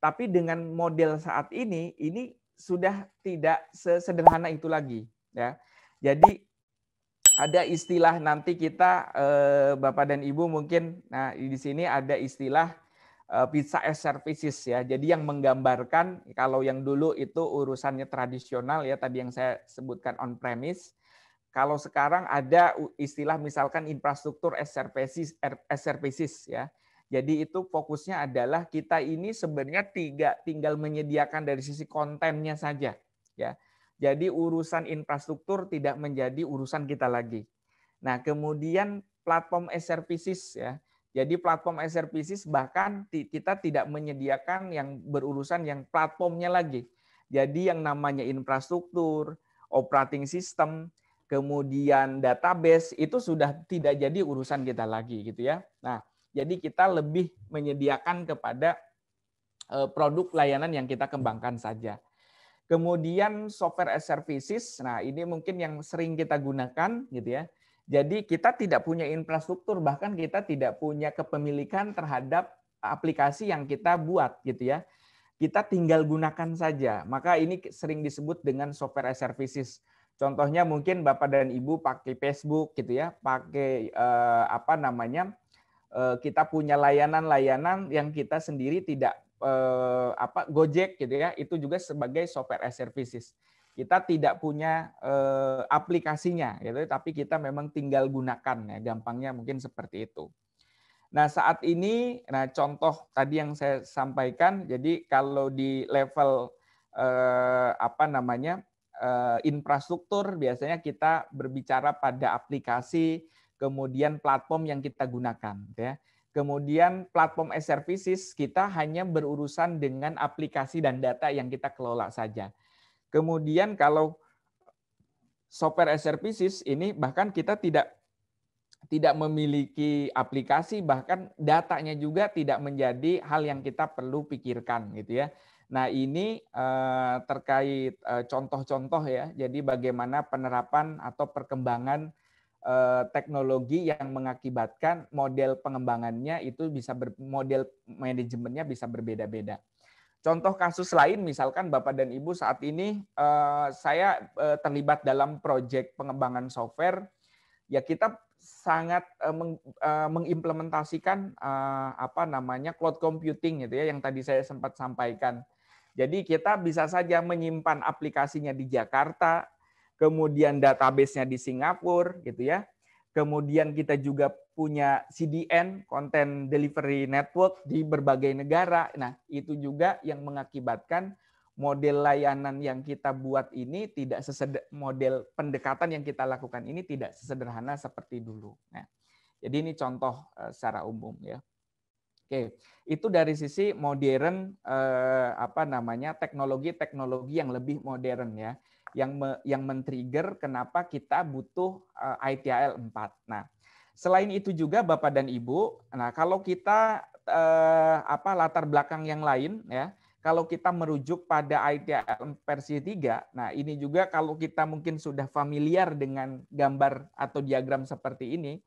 Tapi dengan model saat ini ini sudah tidak sesederhana itu lagi ya. Jadi ada istilah nanti kita eh, Bapak dan Ibu mungkin nah di sini ada istilah eh, pizza as services ya. Jadi yang menggambarkan kalau yang dulu itu urusannya tradisional ya tadi yang saya sebutkan on premise kalau sekarang ada istilah misalkan infrastruktur SRPCs, SRPCs er, ya. Jadi itu fokusnya adalah kita ini sebenarnya tiga, tinggal menyediakan dari sisi kontennya saja ya. Jadi urusan infrastruktur tidak menjadi urusan kita lagi. Nah, kemudian platform as services ya. Jadi platform as services bahkan kita tidak menyediakan yang berurusan yang platformnya lagi. Jadi yang namanya infrastruktur, operating system, kemudian database itu sudah tidak jadi urusan kita lagi gitu ya. Nah, jadi kita lebih menyediakan kepada e, produk layanan yang kita kembangkan saja. Kemudian software as services, nah ini mungkin yang sering kita gunakan gitu ya. Jadi kita tidak punya infrastruktur, bahkan kita tidak punya kepemilikan terhadap aplikasi yang kita buat gitu ya. Kita tinggal gunakan saja. Maka ini sering disebut dengan software as services. Contohnya mungkin Bapak dan Ibu pakai Facebook gitu ya, pakai eh, apa namanya? Eh, kita punya layanan-layanan yang kita sendiri tidak eh, apa Gojek gitu ya, itu juga sebagai software as services. Kita tidak punya eh, aplikasinya gitu, tapi kita memang tinggal gunakan ya, gampangnya mungkin seperti itu. Nah, saat ini nah contoh tadi yang saya sampaikan jadi kalau di level eh, apa namanya? Eh, infrastruktur biasanya kita berbicara pada aplikasi, kemudian platform yang kita gunakan, gitu ya. Kemudian platform as services kita hanya berurusan dengan aplikasi dan data yang kita kelola saja. Kemudian kalau software as services ini bahkan kita tidak tidak memiliki aplikasi bahkan datanya juga tidak menjadi hal yang kita perlu pikirkan gitu ya. Nah, ini eh, terkait eh, contoh-contoh ya. Jadi bagaimana penerapan atau perkembangan eh, teknologi yang mengakibatkan model pengembangannya itu bisa ber, model manajemennya bisa berbeda-beda. Contoh kasus lain misalkan Bapak dan Ibu saat ini saya terlibat dalam proyek pengembangan software ya kita sangat mengimplementasikan apa namanya cloud computing gitu ya yang tadi saya sempat sampaikan. Jadi kita bisa saja menyimpan aplikasinya di Jakarta, kemudian database-nya di Singapura gitu ya. Kemudian kita juga punya CDN, Content Delivery Network di berbagai negara. Nah, itu juga yang mengakibatkan model layanan yang kita buat ini tidak seseder model pendekatan yang kita lakukan ini tidak sesederhana seperti dulu. Nah, jadi ini contoh eh, secara umum ya. Oke, itu dari sisi modern eh, apa namanya teknologi-teknologi yang lebih modern ya, yang me, yang men-trigger kenapa kita butuh eh, ITIL 4. Nah, selain itu juga Bapak dan Ibu, nah kalau kita eh, apa latar belakang yang lain ya, kalau kita merujuk pada ITIL versi 3, nah ini juga kalau kita mungkin sudah familiar dengan gambar atau diagram seperti ini,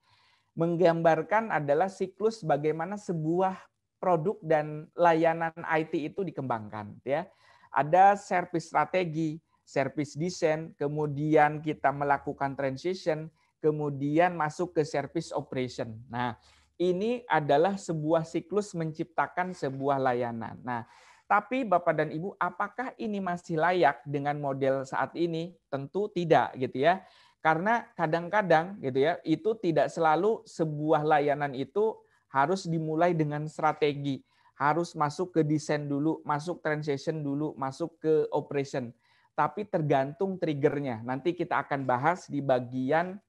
menggambarkan adalah siklus bagaimana sebuah produk dan layanan IT itu dikembangkan ya. Ada service strategi, service design, kemudian kita melakukan transition, kemudian masuk ke service operation. Nah, ini adalah sebuah siklus menciptakan sebuah layanan. Nah, tapi Bapak dan Ibu, apakah ini masih layak dengan model saat ini? Tentu tidak gitu ya. Karena kadang-kadang gitu ya, itu tidak selalu sebuah layanan itu harus dimulai dengan strategi, harus masuk ke desain dulu, masuk transition dulu, masuk ke operation. Tapi tergantung triggernya. Nanti kita akan bahas di bagian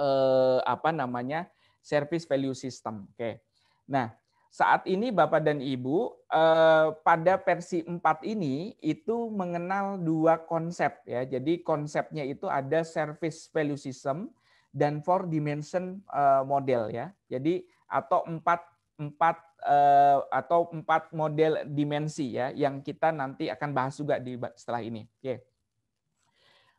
eh, apa namanya service value system. Oke. Nah, saat ini Bapak dan Ibu eh, pada versi 4 ini itu mengenal dua konsep ya. Jadi konsepnya itu ada service value system dan four dimension eh, model ya. Jadi atau empat empat eh, atau empat model dimensi ya yang kita nanti akan bahas juga di setelah ini. Oke.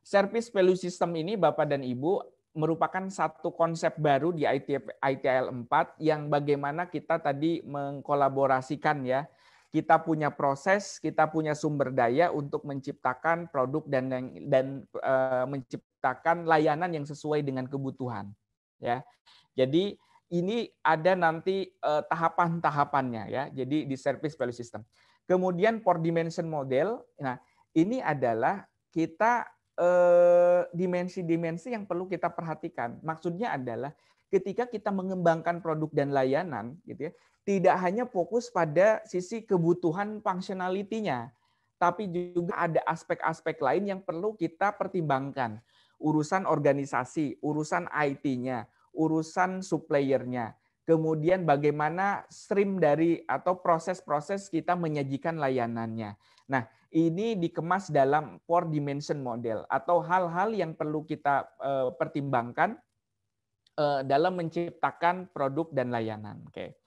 Service value system ini Bapak dan Ibu merupakan satu konsep baru di ITL 4 yang bagaimana kita tadi mengkolaborasikan ya. Kita punya proses, kita punya sumber daya untuk menciptakan produk dan dan e, menciptakan layanan yang sesuai dengan kebutuhan ya. Jadi ini ada nanti e, tahapan-tahapannya ya. Jadi di service value system. Kemudian four dimension model. Nah, ini adalah kita Eh, dimensi-dimensi yang perlu kita perhatikan. Maksudnya adalah ketika kita mengembangkan produk dan layanan, gitu ya, tidak hanya fokus pada sisi kebutuhan functionality-nya, tapi juga ada aspek-aspek lain yang perlu kita pertimbangkan. Urusan organisasi, urusan IT-nya, urusan suppliernya, kemudian bagaimana stream dari atau proses-proses kita menyajikan layanannya. Nah, ini dikemas dalam four dimension model atau hal-hal yang perlu kita eh, pertimbangkan eh, dalam menciptakan produk dan layanan. Oke.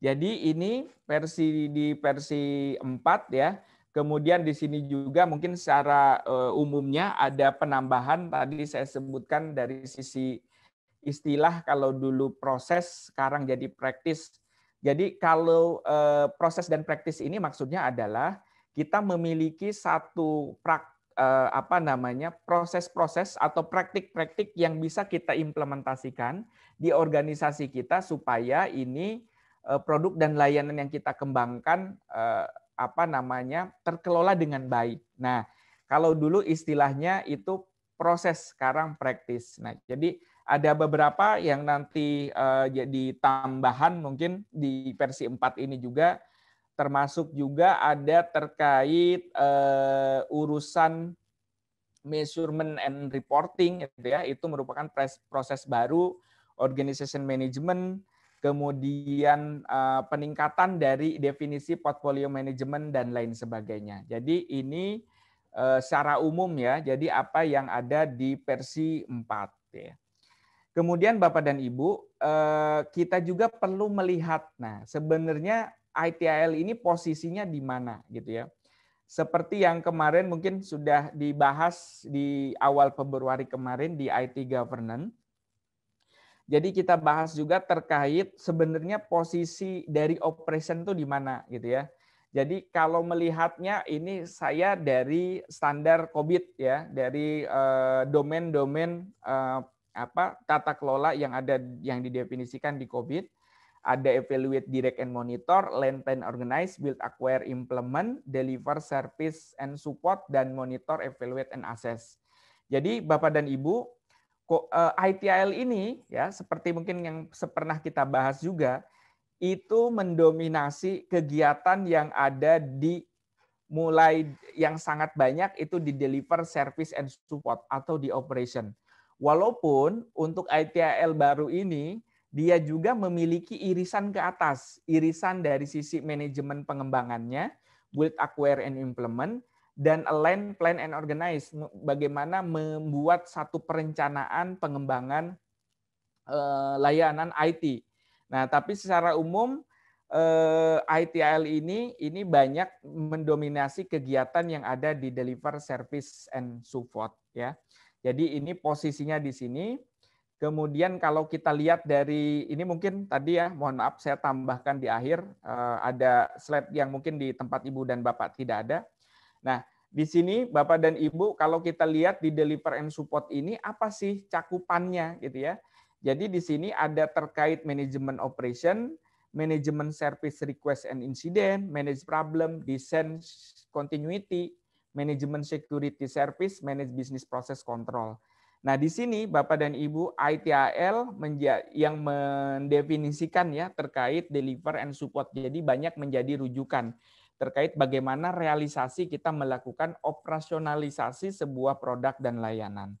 Jadi ini versi di versi 4 ya. Kemudian di sini juga mungkin secara eh, umumnya ada penambahan tadi saya sebutkan dari sisi istilah kalau dulu proses sekarang jadi praktis. Jadi kalau proses dan praktis ini maksudnya adalah kita memiliki satu prak, eh, apa namanya proses-proses atau praktik-praktik yang bisa kita implementasikan di organisasi kita supaya ini eh, produk dan layanan yang kita kembangkan eh, apa namanya terkelola dengan baik. Nah, kalau dulu istilahnya itu proses, sekarang praktis. Nah, jadi ada beberapa yang nanti jadi tambahan mungkin di versi 4 ini juga termasuk juga ada terkait uh, urusan measurement and reporting gitu ya itu merupakan proses baru organization management kemudian uh, peningkatan dari definisi portfolio management dan lain sebagainya jadi ini uh, secara umum ya jadi apa yang ada di versi 4 ya kemudian Bapak dan Ibu uh, kita juga perlu melihat nah sebenarnya ITIL ini posisinya di mana gitu ya. Seperti yang kemarin mungkin sudah dibahas di awal Februari kemarin di IT governance. Jadi kita bahas juga terkait sebenarnya posisi dari operation itu di mana gitu ya. Jadi kalau melihatnya ini saya dari standar COVID ya, dari eh, domain-domain eh, apa tata kelola yang ada yang didefinisikan di COVID ada evaluate, direct and monitor, maintain, organize, build, acquire, implement, deliver, service and support, dan monitor, evaluate, and assess. Jadi Bapak dan Ibu, eh, ITIL ini ya seperti mungkin yang pernah kita bahas juga, itu mendominasi kegiatan yang ada di mulai yang sangat banyak itu di deliver service and support atau di operation. Walaupun untuk ITIL baru ini dia juga memiliki irisan ke atas, irisan dari sisi manajemen pengembangannya, build, acquire, and implement, dan align, plan, and organize. Bagaimana membuat satu perencanaan pengembangan eh, layanan IT. Nah, tapi secara umum eh, ITIL ini ini banyak mendominasi kegiatan yang ada di deliver service and support ya. Jadi ini posisinya di sini Kemudian kalau kita lihat dari ini mungkin tadi ya, mohon maaf saya tambahkan di akhir eh, ada slide yang mungkin di tempat Ibu dan Bapak tidak ada. Nah, di sini Bapak dan Ibu kalau kita lihat di deliver and support ini apa sih cakupannya gitu ya. Jadi di sini ada terkait manajemen operation, manajemen service request and incident, manage problem, design continuity, manajemen security service, manage business process control. Nah, di sini Bapak dan Ibu ITAL yang mendefinisikan ya terkait deliver and support. Jadi banyak menjadi rujukan terkait bagaimana realisasi kita melakukan operasionalisasi sebuah produk dan layanan.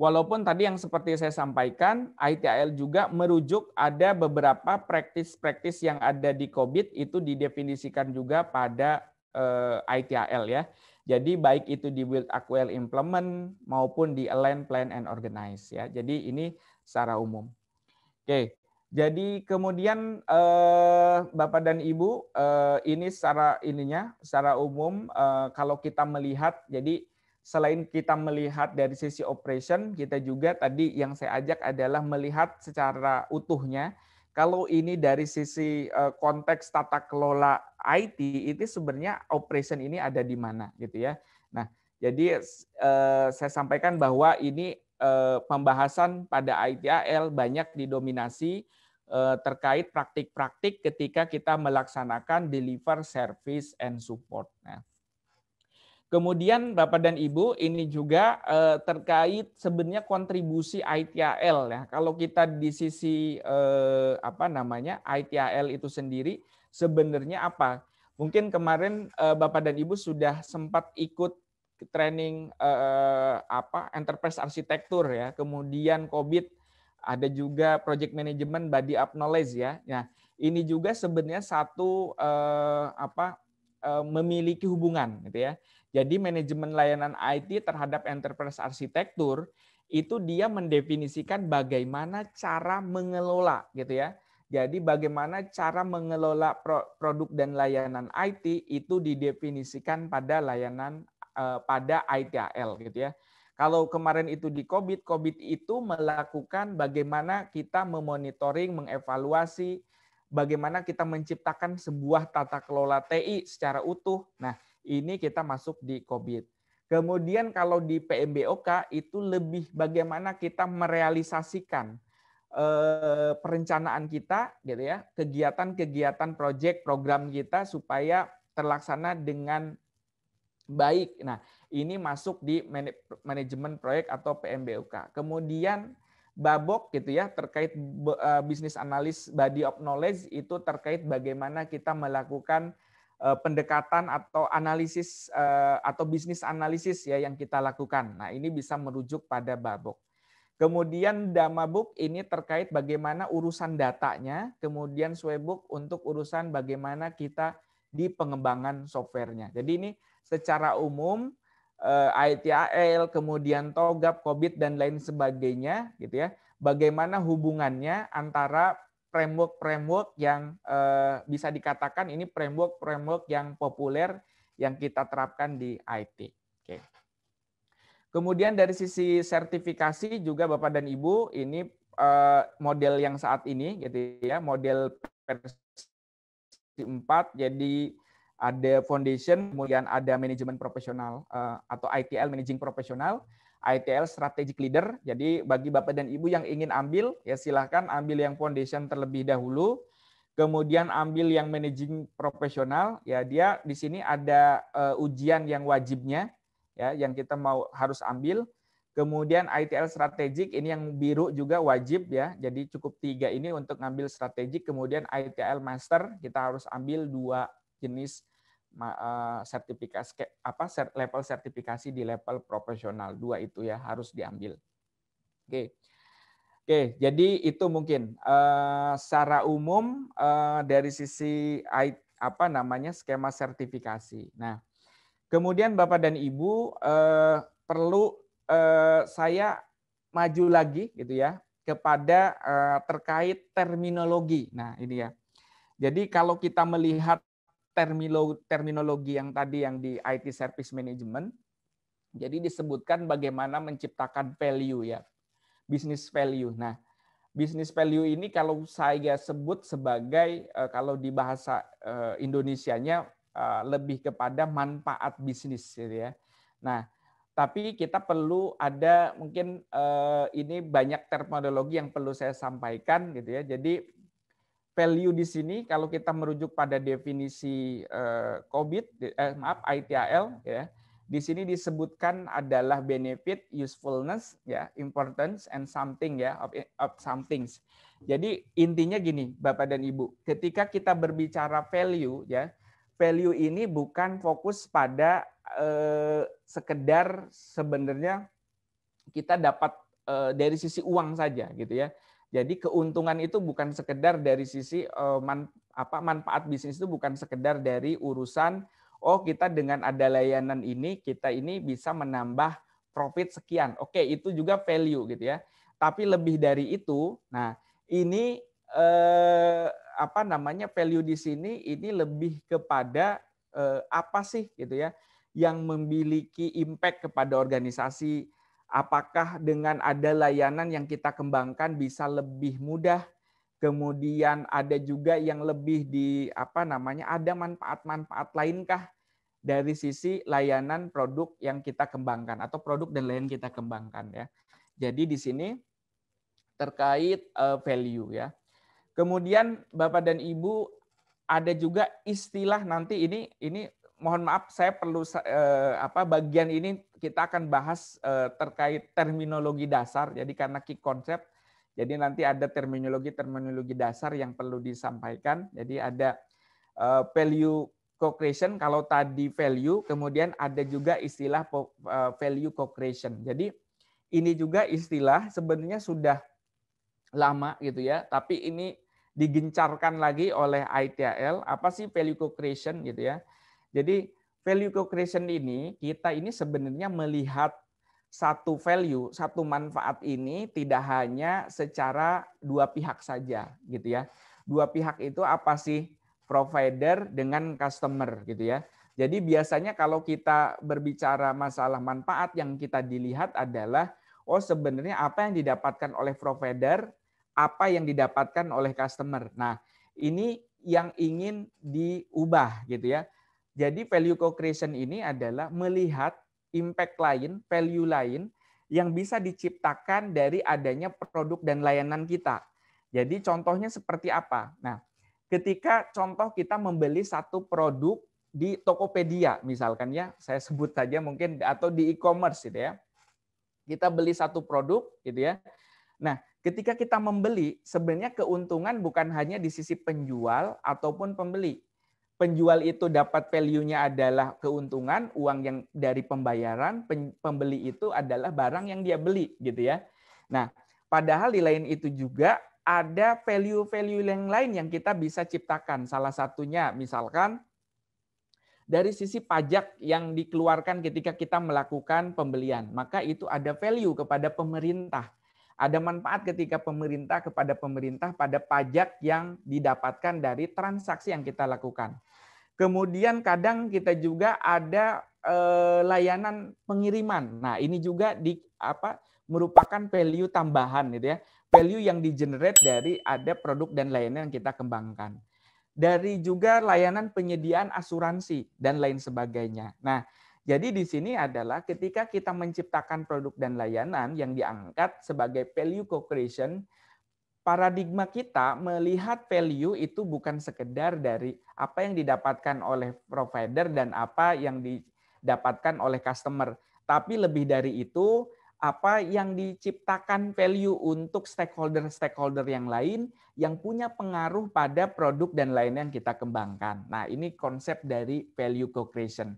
Walaupun tadi yang seperti saya sampaikan, ITAL juga merujuk ada beberapa praktis-praktis yang ada di COVID itu didefinisikan juga pada Eh, ITIL ya. Jadi baik itu di build aquel implement maupun di align plan and organize ya. Jadi ini secara umum. Oke. Jadi kemudian eh, Bapak dan Ibu eh, ini secara ininya secara umum eh, kalau kita melihat jadi selain kita melihat dari sisi operation kita juga tadi yang saya ajak adalah melihat secara utuhnya kalau ini dari sisi eh, konteks tata kelola IT itu sebenarnya operation ini ada di mana gitu ya. Nah, jadi eh, saya sampaikan bahwa ini eh, pembahasan pada ITAL banyak didominasi terkait praktik-praktik ketika kita melaksanakan deliver service and support. Nah, Kemudian Bapak dan Ibu, ini juga eh, terkait sebenarnya kontribusi ITAL ya. Kalau kita di sisi eh, apa namanya ITAL itu sendiri sebenarnya apa? Mungkin kemarin eh, Bapak dan Ibu sudah sempat ikut training eh, apa enterprise arsitektur ya. Kemudian COVID ada juga project management body up knowledge ya. Nah, ini juga sebenarnya satu eh, apa eh, memiliki hubungan gitu ya. Jadi manajemen layanan IT terhadap enterprise arsitektur itu dia mendefinisikan bagaimana cara mengelola gitu ya. Jadi bagaimana cara mengelola produk dan layanan IT itu didefinisikan pada layanan eh, pada ITAL gitu ya. Kalau kemarin itu di COVID, COVID itu melakukan bagaimana kita memonitoring, mengevaluasi, bagaimana kita menciptakan sebuah tata kelola TI secara utuh. Nah, ini kita masuk di COVID. Kemudian kalau di PMBOK itu lebih bagaimana kita merealisasikan eh, perencanaan kita, gitu ya, kegiatan-kegiatan proyek program kita supaya terlaksana dengan baik. Nah, ini masuk di manajemen proyek atau PMBOK. Kemudian Babok gitu ya terkait eh, bisnis analis body of knowledge itu terkait bagaimana kita melakukan Eh, pendekatan atau analisis eh, atau bisnis analisis ya yang kita lakukan. Nah, ini bisa merujuk pada Babok. Kemudian Damabuk ini terkait bagaimana urusan datanya, kemudian Swebook untuk urusan bagaimana kita di pengembangan softwarenya. Jadi ini secara umum eh, ITAL, kemudian TOGAP, COVID dan lain sebagainya gitu ya. Bagaimana hubungannya antara framework-framework yang eh, bisa dikatakan ini framework-framework yang populer yang kita terapkan di IT. Oke. Kemudian dari sisi sertifikasi juga Bapak dan Ibu ini eh, model yang saat ini gitu ya, model versi 4 jadi ada foundation, kemudian ada manajemen profesional eh, atau ITL managing profesional ITL Strategic Leader. Jadi bagi Bapak dan Ibu yang ingin ambil, ya silahkan ambil yang foundation terlebih dahulu. Kemudian ambil yang managing profesional, ya dia di sini ada uh, ujian yang wajibnya, ya yang kita mau harus ambil. Kemudian ITL Strategic ini yang biru juga wajib ya. Jadi cukup tiga ini untuk ngambil strategik. Kemudian ITL master kita harus ambil dua jenis Eh, sertifikasi apa level sertifikasi di level profesional dua itu ya harus diambil. Oke. Oke, jadi itu mungkin eh, secara umum eh, dari sisi apa namanya skema sertifikasi. Nah, kemudian Bapak dan Ibu perlu saya maju lagi gitu ya kepada terkait terminologi. Nah, ini ya. Jadi kalau kita melihat terminologi yang tadi yang di IT Service Management. Jadi disebutkan bagaimana menciptakan value ya, business value. Nah, business value ini kalau saya sebut sebagai eh, kalau di bahasa eh, Indonesia-nya eh, lebih kepada manfaat bisnis gitu ya. Nah, tapi kita perlu ada mungkin ini banyak terminologi yang perlu saya sampaikan gitu ya. Jadi value di sini kalau kita merujuk pada definisi eh, COVID, eh, maaf ITAL ya, di sini disebutkan adalah benefit, usefulness, ya, importance and something ya of, of things. Jadi intinya gini, Bapak dan Ibu, ketika kita berbicara value ya, value ini bukan fokus pada eh, sekedar sebenarnya kita dapat eh, dari sisi uang saja gitu ya jadi keuntungan itu bukan sekedar dari sisi uh, man, apa manfaat bisnis itu bukan sekedar dari urusan oh kita dengan ada layanan ini kita ini bisa menambah profit sekian. Oke, itu juga value gitu ya. Tapi lebih dari itu, nah ini eh, apa namanya value di sini ini lebih kepada eh, apa sih gitu ya yang memiliki impact kepada organisasi apakah dengan ada layanan yang kita kembangkan bisa lebih mudah kemudian ada juga yang lebih di apa namanya ada manfaat-manfaat lainkah dari sisi layanan produk yang kita kembangkan atau produk dan lain kita kembangkan ya. Jadi di sini terkait eh, value ya. Kemudian Bapak dan Ibu ada juga istilah nanti ini ini mohon maaf saya perlu uh, apa bagian ini kita akan bahas uh, terkait terminologi dasar. Jadi karena key konsep, jadi nanti ada terminologi-terminologi dasar yang perlu disampaikan. Jadi ada uh, value co-creation kalau tadi value, kemudian ada juga istilah value co-creation. Jadi ini juga istilah sebenarnya sudah lama gitu ya, tapi ini digencarkan lagi oleh ITL apa sih value co-creation gitu ya jadi value co-creation ini kita ini sebenarnya melihat satu value, satu manfaat ini tidak hanya secara dua pihak saja gitu ya. Dua pihak itu apa sih? Provider dengan customer gitu ya. Jadi biasanya kalau kita berbicara masalah manfaat yang kita dilihat adalah oh sebenarnya apa yang didapatkan oleh provider, apa yang didapatkan oleh customer. Nah, ini yang ingin diubah gitu ya. Jadi value co-creation ini adalah melihat impact lain, value lain yang bisa diciptakan dari adanya produk dan layanan kita. Jadi contohnya seperti apa? Nah, ketika contoh kita membeli satu produk di Tokopedia misalkan ya, saya sebut saja mungkin atau di e-commerce gitu ya. Kita beli satu produk gitu ya. Nah, ketika kita membeli sebenarnya keuntungan bukan hanya di sisi penjual ataupun pembeli, penjual itu dapat value-nya adalah keuntungan, uang yang dari pembayaran, pembeli itu adalah barang yang dia beli gitu ya. Nah, padahal di lain itu juga ada value-value yang lain yang kita bisa ciptakan. Salah satunya misalkan dari sisi pajak yang dikeluarkan ketika kita melakukan pembelian, maka itu ada value kepada pemerintah. Ada manfaat ketika pemerintah kepada pemerintah pada pajak yang didapatkan dari transaksi yang kita lakukan. Kemudian kadang kita juga ada eh, layanan pengiriman. Nah, ini juga di apa merupakan value tambahan gitu ya. Value yang di-generate dari ada produk dan layanan yang kita kembangkan. Dari juga layanan penyediaan asuransi dan lain sebagainya. Nah, jadi di sini adalah ketika kita menciptakan produk dan layanan yang diangkat sebagai value co-creation, paradigma kita melihat value itu bukan sekedar dari apa yang didapatkan oleh provider dan apa yang didapatkan oleh customer, tapi lebih dari itu apa yang diciptakan value untuk stakeholder-stakeholder yang lain yang punya pengaruh pada produk dan lain yang kita kembangkan. Nah, ini konsep dari value co-creation.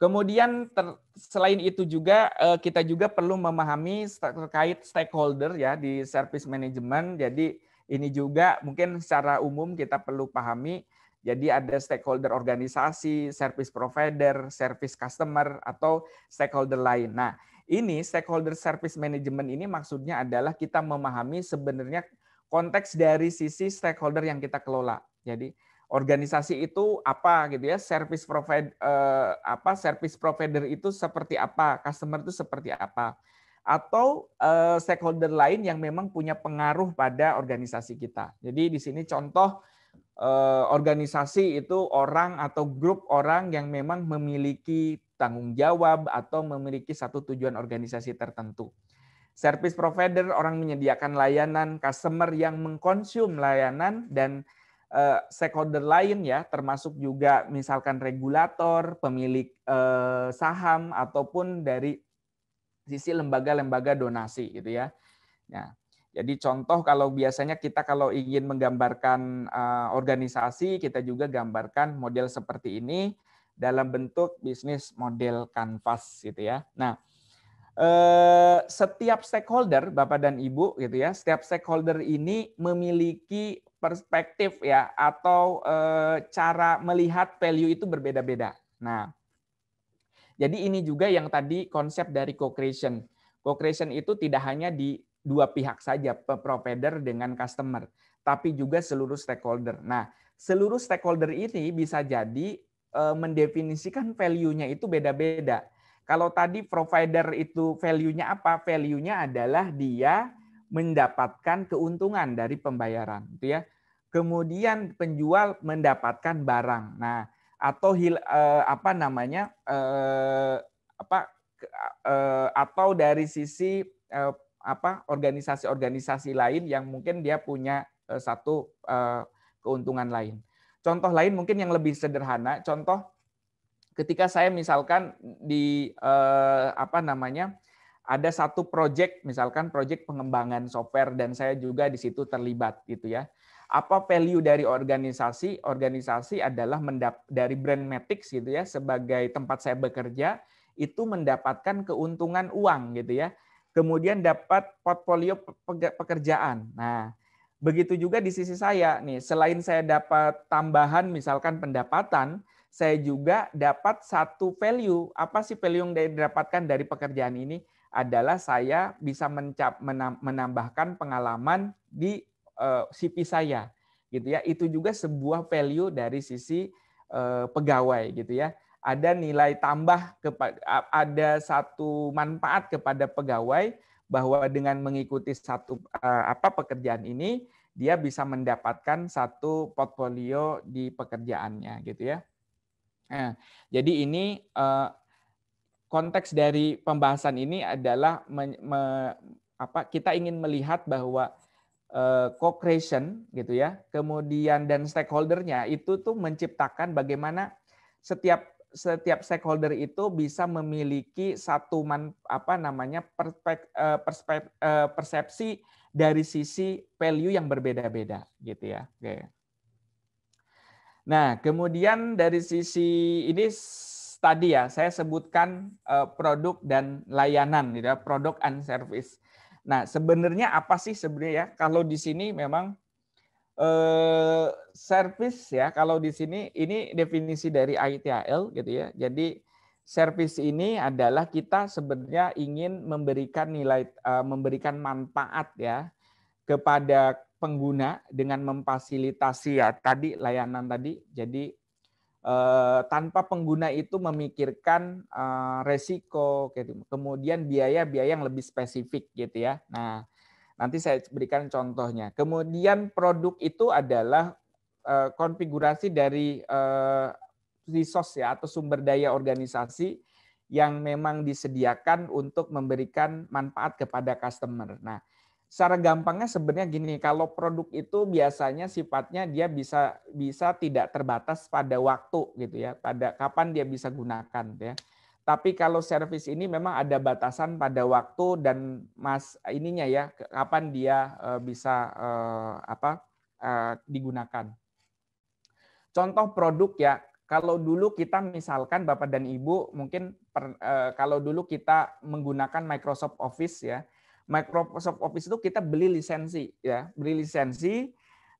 Kemudian ter, selain itu juga eh, kita juga perlu memahami terkait stakeholder ya di service management. Jadi ini juga mungkin secara umum kita perlu pahami. Jadi ada stakeholder organisasi, service provider, service customer atau stakeholder lain. Nah, ini stakeholder service management ini maksudnya adalah kita memahami sebenarnya konteks dari sisi stakeholder yang kita kelola. Jadi organisasi itu apa gitu ya, service provider eh, apa service provider itu seperti apa, customer itu seperti apa atau eh, stakeholder lain yang memang punya pengaruh pada organisasi kita. Jadi di sini contoh eh, organisasi itu orang atau grup orang yang memang memiliki tanggung jawab atau memiliki satu tujuan organisasi tertentu. Service provider orang menyediakan layanan, customer yang mengkonsum layanan dan Eh, stakeholder lain ya, termasuk juga misalkan regulator, pemilik eh, saham ataupun dari sisi lembaga-lembaga donasi gitu ya. Nah, jadi contoh kalau biasanya kita kalau ingin menggambarkan eh, organisasi, kita juga gambarkan model seperti ini dalam bentuk bisnis model kanvas gitu ya. Nah, Eh, setiap stakeholder Bapak dan Ibu gitu ya, setiap stakeholder ini memiliki perspektif ya atau eh, cara melihat value itu berbeda-beda. Nah, jadi ini juga yang tadi konsep dari co-creation. Co-creation itu tidak hanya di dua pihak saja, provider dengan customer, tapi juga seluruh stakeholder. Nah, seluruh stakeholder ini bisa jadi eh, mendefinisikan value-nya itu beda-beda kalau tadi provider itu value-nya apa? Value-nya adalah dia mendapatkan keuntungan dari pembayaran, gitu ya. Kemudian penjual mendapatkan barang. Nah, atau hil, eh, apa namanya? Eh, apa eh, atau dari sisi eh, apa organisasi-organisasi lain yang mungkin dia punya eh, satu eh, keuntungan lain. Contoh lain mungkin yang lebih sederhana, contoh ketika saya misalkan di eh, apa namanya ada satu project misalkan project pengembangan software dan saya juga di situ terlibat gitu ya. Apa value dari organisasi? Organisasi adalah mendap dari brand Matrix gitu ya sebagai tempat saya bekerja itu mendapatkan keuntungan uang gitu ya. Kemudian dapat portfolio pekerjaan. Nah, begitu juga di sisi saya nih, selain saya dapat tambahan misalkan pendapatan, saya juga dapat satu value. Apa sih value yang didapatkan dari pekerjaan ini? Adalah saya bisa mencap, menambahkan pengalaman di eh, CV saya, gitu ya. Itu juga sebuah value dari sisi eh, pegawai, gitu ya. Ada nilai tambah ada satu manfaat kepada pegawai bahwa dengan mengikuti satu eh, apa pekerjaan ini, dia bisa mendapatkan satu portfolio di pekerjaannya, gitu ya. Nah, jadi ini uh, konteks dari pembahasan ini adalah me, me, apa, kita ingin melihat bahwa uh, co-creation gitu ya, kemudian dan stakeholdernya itu tuh menciptakan bagaimana setiap setiap stakeholder itu bisa memiliki satu man, apa namanya eh, perspek, perspek, persepsi dari sisi value yang berbeda-beda gitu ya. Okay. Nah, kemudian dari sisi ini tadi ya, saya sebutkan eh, produk dan layanan, gitu ya, produk and service. Nah, sebenarnya apa sih sebenarnya ya? Kalau di sini memang eh, service ya, kalau di sini ini definisi dari ITIL gitu ya. Jadi service ini adalah kita sebenarnya ingin memberikan nilai eh, memberikan manfaat ya kepada pengguna dengan memfasilitasi ya tadi layanan tadi jadi eh, tanpa pengguna itu memikirkan eh, resiko gitu. kemudian biaya-biaya yang lebih spesifik gitu ya nah nanti saya berikan contohnya kemudian produk itu adalah eh, konfigurasi dari eh, resource ya atau sumber daya organisasi yang memang disediakan untuk memberikan manfaat kepada customer nah secara gampangnya sebenarnya gini, kalau produk itu biasanya sifatnya dia bisa bisa tidak terbatas pada waktu gitu ya, pada kapan dia bisa gunakan gitu ya. Tapi kalau service ini memang ada batasan pada waktu dan mas ininya ya, kapan dia eh, bisa eh, apa eh, digunakan. Contoh produk ya, kalau dulu kita misalkan Bapak dan Ibu mungkin per, kalau dulu kita menggunakan Microsoft Office ya, Microsoft Office itu kita beli lisensi ya, beli lisensi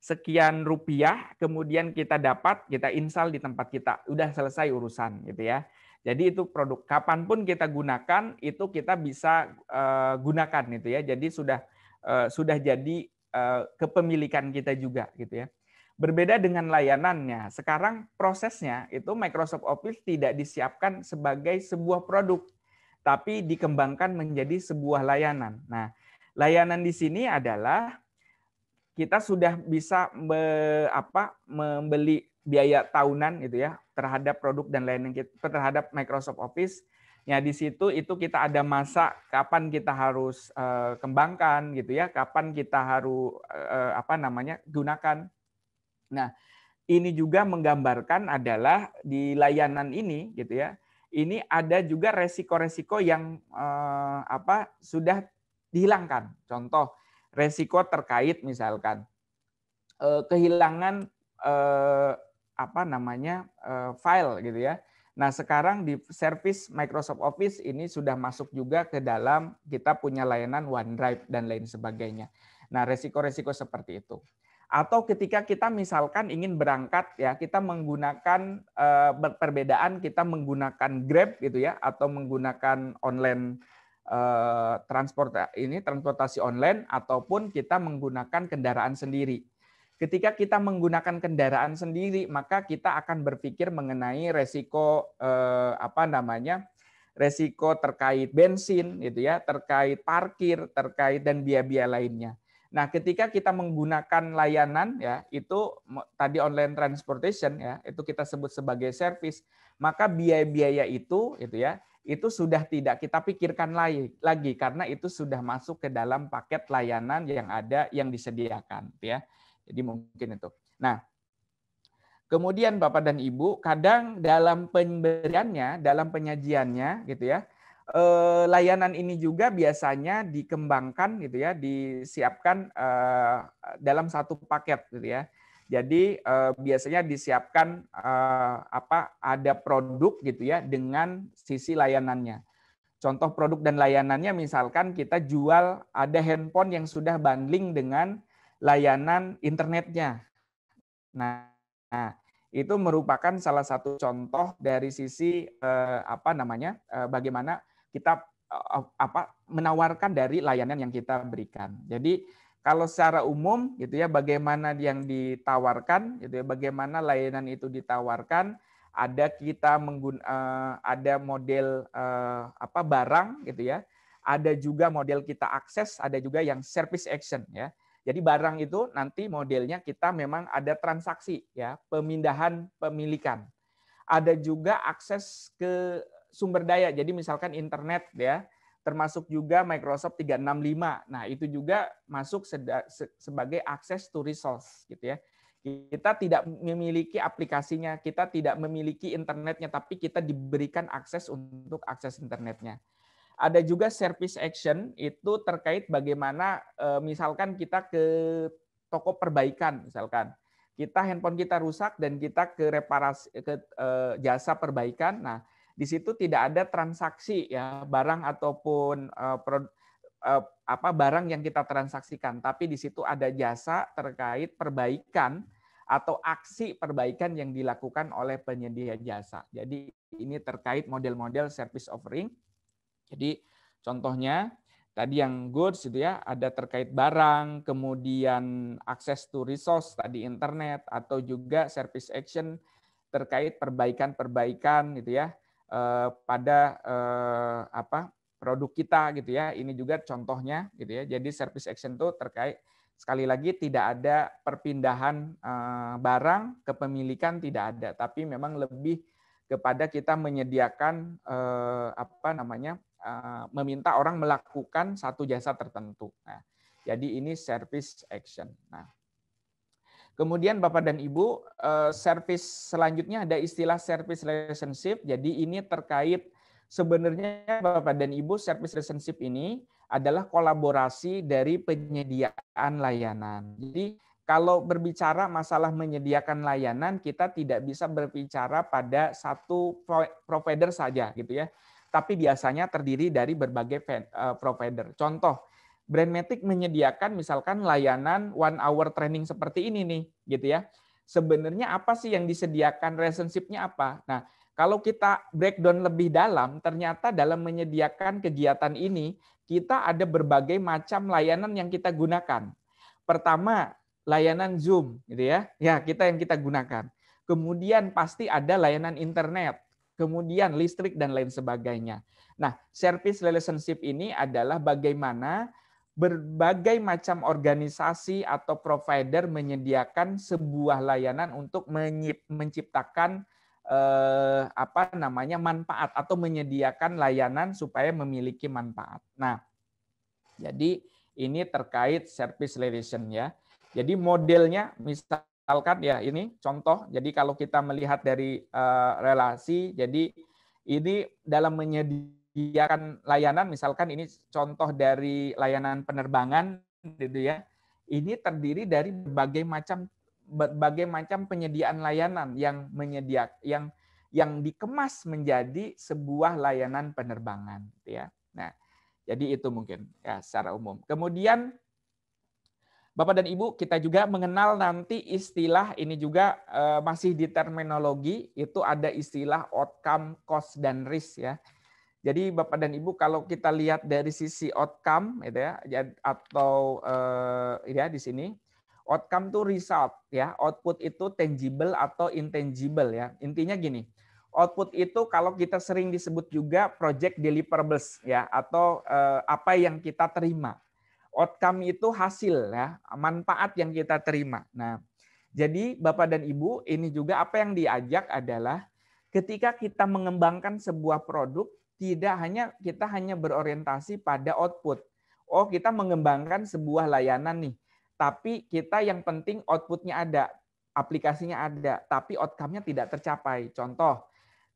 sekian rupiah, kemudian kita dapat, kita install di tempat kita, udah selesai urusan gitu ya. Jadi itu produk kapan pun kita gunakan itu kita bisa uh, gunakan gitu ya. Jadi sudah uh, sudah jadi uh, kepemilikan kita juga gitu ya. Berbeda dengan layanannya. Sekarang prosesnya itu Microsoft Office tidak disiapkan sebagai sebuah produk tapi dikembangkan menjadi sebuah layanan. Nah, layanan di sini adalah kita sudah bisa be, apa, membeli biaya tahunan gitu ya terhadap produk dan layanan kita terhadap Microsoft Office. Ya di situ itu kita ada masa kapan kita harus e, kembangkan gitu ya, kapan kita harus e, eh, eh, apa namanya gunakan. Nah, ini juga menggambarkan adalah di layanan ini gitu ya ini ada juga resiko-resiko yang eh, apa sudah dihilangkan. Contoh resiko terkait misalkan eh, kehilangan eh, apa namanya eh, file gitu ya. Nah sekarang di service Microsoft Office ini sudah masuk juga ke dalam kita punya layanan OneDrive dan lain sebagainya. Nah resiko-resiko seperti itu atau ketika kita misalkan ingin berangkat ya kita menggunakan eh, perbedaan kita menggunakan Grab gitu ya atau menggunakan online eh, transport ini transportasi online ataupun kita menggunakan kendaraan sendiri. Ketika kita menggunakan kendaraan sendiri maka kita akan berpikir mengenai resiko eh, apa namanya? resiko terkait bensin gitu ya, terkait parkir, terkait dan biaya-biaya lainnya. Nah, ketika kita menggunakan layanan ya, itu tadi online transportation ya, itu kita sebut sebagai service, maka biaya-biaya itu itu ya, itu sudah tidak kita pikirkan lagi, lagi karena itu sudah masuk ke dalam paket layanan yang ada yang disediakan gitu ya. Jadi mungkin itu. Nah, kemudian Bapak dan Ibu kadang dalam pemberiannya, dalam penyajiannya gitu ya, eh, layanan ini juga biasanya dikembangkan gitu ya, disiapkan eh, dalam satu paket gitu ya. Jadi eh, biasanya disiapkan eh, apa ada produk gitu ya dengan sisi layanannya. Contoh produk dan layanannya misalkan kita jual ada handphone yang sudah bundling dengan layanan internetnya. Nah, nah itu merupakan salah satu contoh dari sisi eh, apa namanya eh, bagaimana kita eh, apa menawarkan dari layanan yang kita berikan. Jadi kalau secara umum gitu ya bagaimana yang ditawarkan gitu ya bagaimana layanan itu ditawarkan ada kita menggun eh, ada model eh, apa barang gitu ya ada juga model kita akses ada juga yang service action ya jadi barang itu nanti modelnya kita memang ada transaksi ya pemindahan pemilikan ada juga akses ke sumber daya. Jadi misalkan internet ya, termasuk juga Microsoft 365. Nah, itu juga masuk sebagai akses to resource gitu ya. Kita tidak memiliki aplikasinya, kita tidak memiliki internetnya, tapi kita diberikan akses untuk akses internetnya. Ada juga service action itu terkait bagaimana eh, misalkan kita ke toko perbaikan misalkan. Kita handphone kita rusak dan kita ke reparasi ke eh, jasa perbaikan. Nah, di situ tidak ada transaksi ya barang ataupun uh, eh, produk uh, eh, apa barang yang kita transaksikan, tapi di situ ada jasa terkait perbaikan atau aksi perbaikan yang dilakukan oleh penyedia jasa. Jadi ini terkait model-model service offering. Jadi contohnya tadi yang goods itu ya ada terkait barang, kemudian akses to resource tadi internet atau juga service action terkait perbaikan-perbaikan gitu ya Eh, pada eh, apa produk kita gitu ya. Ini juga contohnya gitu ya. Jadi service action itu terkait sekali lagi tidak ada perpindahan eh, barang kepemilikan tidak ada, tapi memang lebih kepada kita menyediakan apa namanya meminta orang melakukan satu jasa tertentu. Nah, jadi ini service action. Nah, Kemudian Bapak dan Ibu, eh, service selanjutnya ada istilah service relationship. Jadi ini terkait sebenarnya Bapak dan Ibu service relationship ini adalah kolaborasi dari penyediaan layanan. Jadi kalau berbicara masalah menyediakan layanan, kita tidak bisa berbicara pada satu provider saja gitu ya. Tapi biasanya terdiri dari berbagai eh, provider. Contoh, Brandmatic menyediakan misalkan layanan one hour training seperti ini nih, gitu ya. Sebenarnya apa sih yang disediakan relationship-nya apa? Nah, kalau kita breakdown lebih dalam, ternyata dalam menyediakan kegiatan ini, kita ada berbagai macam layanan yang kita gunakan. Pertama, layanan Zoom, gitu ya. Ya, kita yang kita gunakan. Kemudian pasti ada layanan internet, kemudian listrik dan lain sebagainya. Nah, service relationship ini adalah bagaimana berbagai macam organisasi atau provider menyediakan sebuah layanan untuk menciptakan eh, apa namanya manfaat atau menyediakan layanan supaya memiliki manfaat. Nah, jadi ini terkait service relation ya. Jadi modelnya misalkan ya ini contoh. Jadi kalau kita melihat dari eh, relasi, jadi ini dalam menyediakan menyediakan layanan misalkan ini contoh dari layanan penerbangan gitu ya. Ini terdiri dari berbagai macam berbagai macam penyediaan layanan yang menyediak yang yang dikemas menjadi sebuah layanan penerbangan gitu ya. Nah, jadi itu mungkin ya secara umum. Kemudian Bapak dan Ibu, kita juga mengenal nanti istilah ini juga eh, masih di terminologi itu ada istilah outcome cost dan risk ya jadi Bapak dan Ibu kalau kita lihat dari sisi outcome itu ya atau uh, ya di sini outcome tuh result ya, output itu tangible atau intangible ya. Intinya gini, output itu kalau kita sering disebut juga project deliverables ya atau uh, apa yang kita terima. Outcome itu hasil ya, manfaat yang kita terima. Nah, jadi Bapak dan Ibu, ini juga apa yang diajak adalah ketika kita mengembangkan sebuah produk tidak hanya kita hanya berorientasi pada output. Oh, kita mengembangkan sebuah layanan nih, tapi kita yang penting outputnya ada, aplikasinya ada, tapi outcome-nya tidak tercapai. Contoh,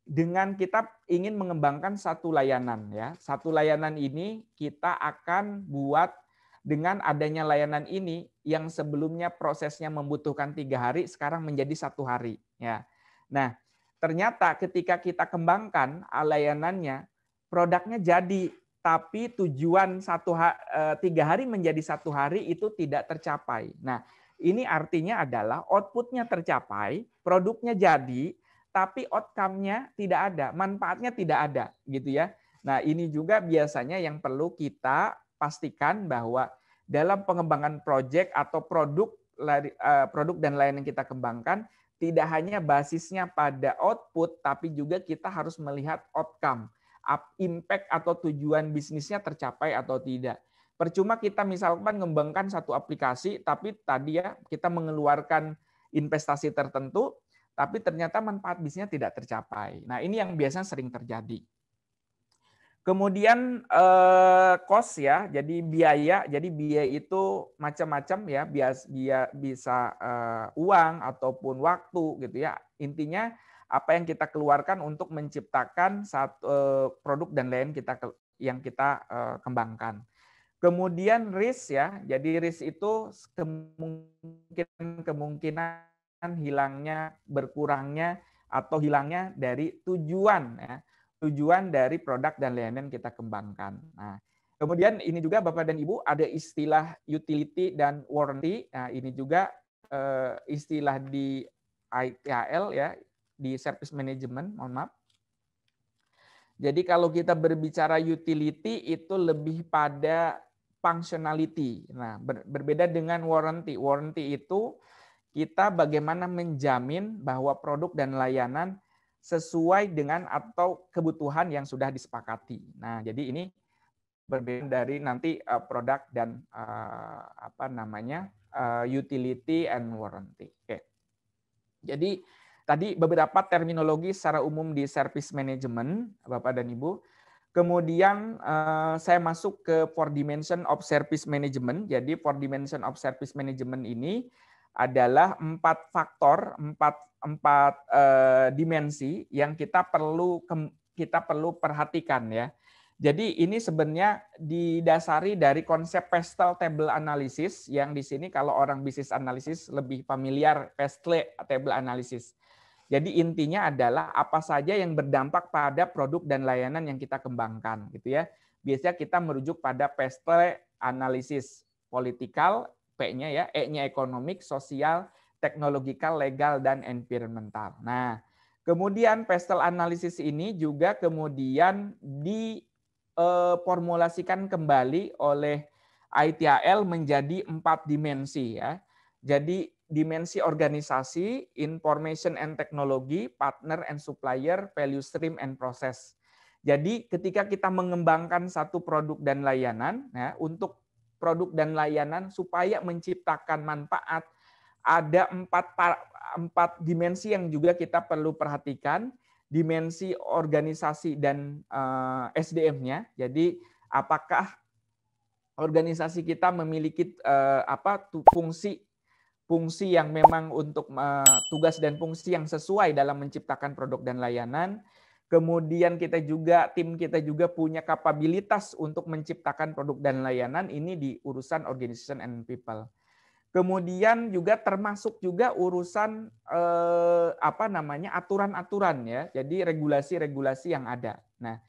dengan kita ingin mengembangkan satu layanan ya, satu layanan ini kita akan buat dengan adanya layanan ini yang sebelumnya prosesnya membutuhkan tiga hari sekarang menjadi satu hari ya. Nah, ternyata ketika kita kembangkan layanannya produknya jadi, tapi tujuan satu e, tiga hari menjadi satu hari itu tidak tercapai. Nah, ini artinya adalah outputnya tercapai, produknya jadi, tapi outcome-nya tidak ada, manfaatnya tidak ada, gitu ya. Nah, ini juga biasanya yang perlu kita pastikan bahwa dalam pengembangan proyek atau produk e, produk dan lain yang kita kembangkan tidak hanya basisnya pada output, tapi juga kita harus melihat outcome impact atau tujuan bisnisnya tercapai atau tidak. Percuma kita misalkan mengembangkan satu aplikasi, tapi tadi ya kita mengeluarkan investasi tertentu, tapi ternyata manfaat bisnisnya tidak tercapai. Nah ini yang biasanya sering terjadi. Kemudian eh, cost ya, jadi biaya, jadi biaya itu macam-macam ya, biasa bisa eh, uang ataupun waktu gitu ya. Intinya apa yang kita keluarkan untuk menciptakan satu e, produk dan lain kita yang kita e, kembangkan. Kemudian risk ya, jadi risk itu kemungkinan kemungkinan hilangnya, berkurangnya atau hilangnya dari tujuan ya, tujuan dari produk dan layanan kita kembangkan. Nah, kemudian ini juga Bapak dan Ibu ada istilah utility dan warranty. Nah, ini juga e, istilah di IPAL ya, di service management, mohon maaf. Jadi kalau kita berbicara utility itu lebih pada functionality. Nah, ber berbeda dengan warranty. Warranty itu kita bagaimana menjamin bahwa produk dan layanan sesuai dengan atau kebutuhan yang sudah disepakati. Nah, jadi ini berbeda dari nanti eh, produk dan eh, apa namanya eh, utility and warranty. Oke. Okay. Jadi Tadi beberapa terminologi secara umum di service management, Bapak dan Ibu. Kemudian eh, saya masuk ke four dimension of service management. Jadi four dimension of service management ini adalah empat faktor, empat empat eh, dimensi yang kita perlu kita perlu perhatikan ya. Jadi ini sebenarnya didasari dari konsep Pestel Table Analysis yang di sini kalau orang bisnis analisis lebih familiar Pestle Table Analysis. Jadi intinya adalah apa saja yang berdampak pada produk dan layanan yang kita kembangkan gitu ya. Biasanya kita merujuk pada PESTE analisis politikal, P-nya ya, E-nya ekonomik, sosial, teknologikal, legal dan environmental. Nah, kemudian PESTEL analisis ini juga kemudian diformulasikan eh, kembali oleh ITAL menjadi empat dimensi ya. Jadi dimensi organisasi, information and technology, partner and supplier, value stream and process. Jadi ketika kita mengembangkan satu produk dan layanan, ya, untuk produk dan layanan supaya menciptakan manfaat, ada empat, empat dimensi yang juga kita perlu perhatikan, dimensi organisasi dan uh, eh, SDM-nya. Jadi apakah organisasi kita memiliki uh, apa fungsi fungsi yang memang untuk eh, tugas dan fungsi yang sesuai dalam menciptakan produk dan layanan. Kemudian kita juga tim kita juga punya kapabilitas untuk menciptakan produk dan layanan ini di urusan organization and people. Kemudian juga termasuk juga urusan eh, apa namanya aturan-aturan ya. Jadi regulasi-regulasi yang ada. Nah,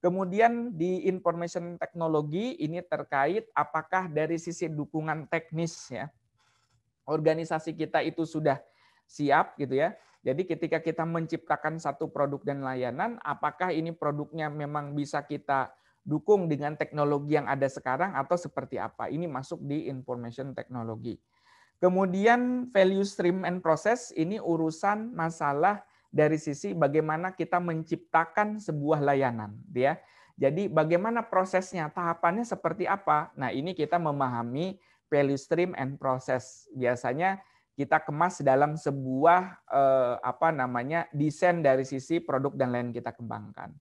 kemudian di information technology ini terkait apakah dari sisi dukungan teknis ya organisasi kita itu sudah siap gitu ya. Jadi ketika kita menciptakan satu produk dan layanan, apakah ini produknya memang bisa kita dukung dengan teknologi yang ada sekarang atau seperti apa? Ini masuk di information technology. Kemudian value stream and process ini urusan masalah dari sisi bagaimana kita menciptakan sebuah layanan, gitu ya. Jadi bagaimana prosesnya, tahapannya seperti apa? Nah, ini kita memahami value stream and process. Biasanya kita kemas dalam sebuah eh, apa namanya desain dari sisi produk dan lain kita kembangkan.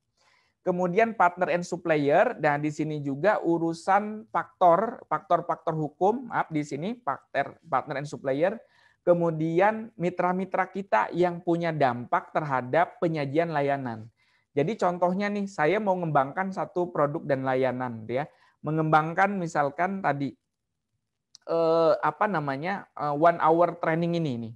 Kemudian partner and supplier, dan di sini juga urusan faktor, faktor-faktor hukum, maaf di sini partner, partner and supplier, kemudian mitra-mitra kita yang punya dampak terhadap penyajian layanan. Jadi contohnya nih, saya mau mengembangkan satu produk dan layanan, ya, mengembangkan misalkan tadi eh, apa namanya eh, one hour training ini nih.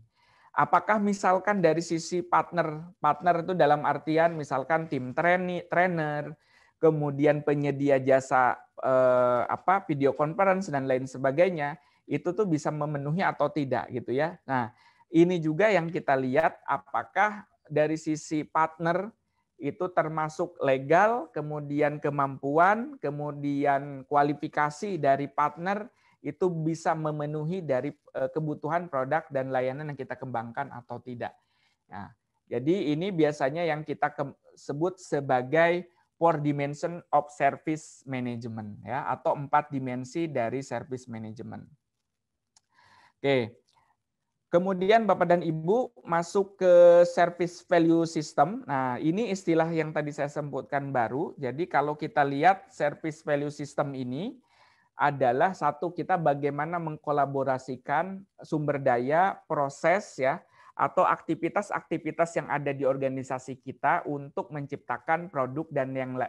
Apakah misalkan dari sisi partner, partner itu dalam artian misalkan tim trainee, trainer, kemudian penyedia jasa eh, apa video conference dan lain sebagainya, itu tuh bisa memenuhi atau tidak gitu ya. Nah, ini juga yang kita lihat apakah dari sisi partner itu termasuk legal, kemudian kemampuan, kemudian kualifikasi dari partner itu bisa memenuhi dari eh, kebutuhan produk dan layanan yang kita kembangkan atau tidak. Nah, jadi ini biasanya yang kita sebut sebagai four dimension of service management ya atau empat dimensi dari service management. Oke. Kemudian Bapak dan Ibu masuk ke service value system. Nah, ini istilah yang tadi saya sebutkan baru. Jadi kalau kita lihat service value system ini adalah satu kita bagaimana mengkolaborasikan sumber daya, proses ya atau aktivitas-aktivitas yang ada di organisasi kita untuk menciptakan produk dan yang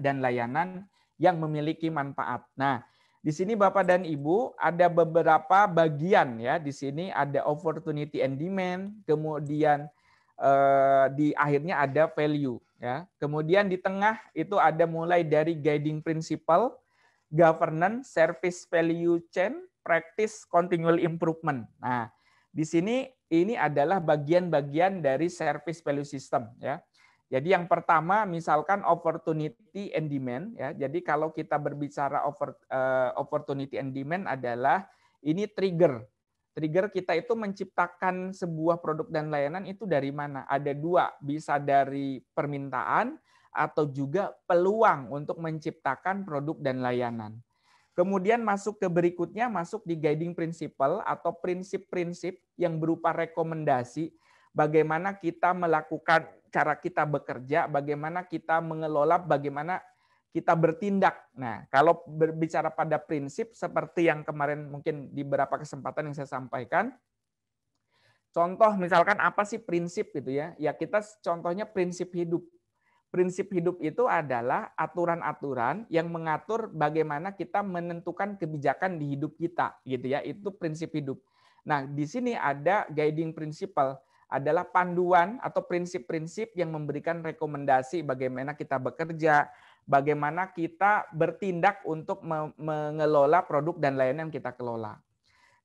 dan layanan yang memiliki manfaat. Nah, di sini Bapak dan Ibu ada beberapa bagian ya. Di sini ada opportunity and demand, kemudian eh, di akhirnya ada value ya. Kemudian di tengah itu ada mulai dari guiding principle governance, service value chain, practice continual improvement. Nah, di sini ini adalah bagian-bagian dari service value system ya. Jadi yang pertama misalkan opportunity and demand ya. Jadi kalau kita berbicara over, eh, opportunity and demand adalah ini trigger. Trigger kita itu menciptakan sebuah produk dan layanan itu dari mana? Ada dua, bisa dari permintaan, atau juga peluang untuk menciptakan produk dan layanan. Kemudian masuk ke berikutnya, masuk di guiding principle atau prinsip-prinsip yang berupa rekomendasi bagaimana kita melakukan cara kita bekerja, bagaimana kita mengelola, bagaimana kita bertindak. Nah, kalau berbicara pada prinsip seperti yang kemarin mungkin di beberapa kesempatan yang saya sampaikan, contoh misalkan apa sih prinsip gitu ya? Ya kita contohnya prinsip hidup prinsip hidup itu adalah aturan-aturan yang mengatur bagaimana kita menentukan kebijakan di hidup kita, gitu ya. Itu prinsip hidup. Nah, di sini ada guiding principle adalah panduan atau prinsip-prinsip yang memberikan rekomendasi bagaimana kita bekerja, bagaimana kita bertindak untuk mengelola produk dan layanan yang kita kelola.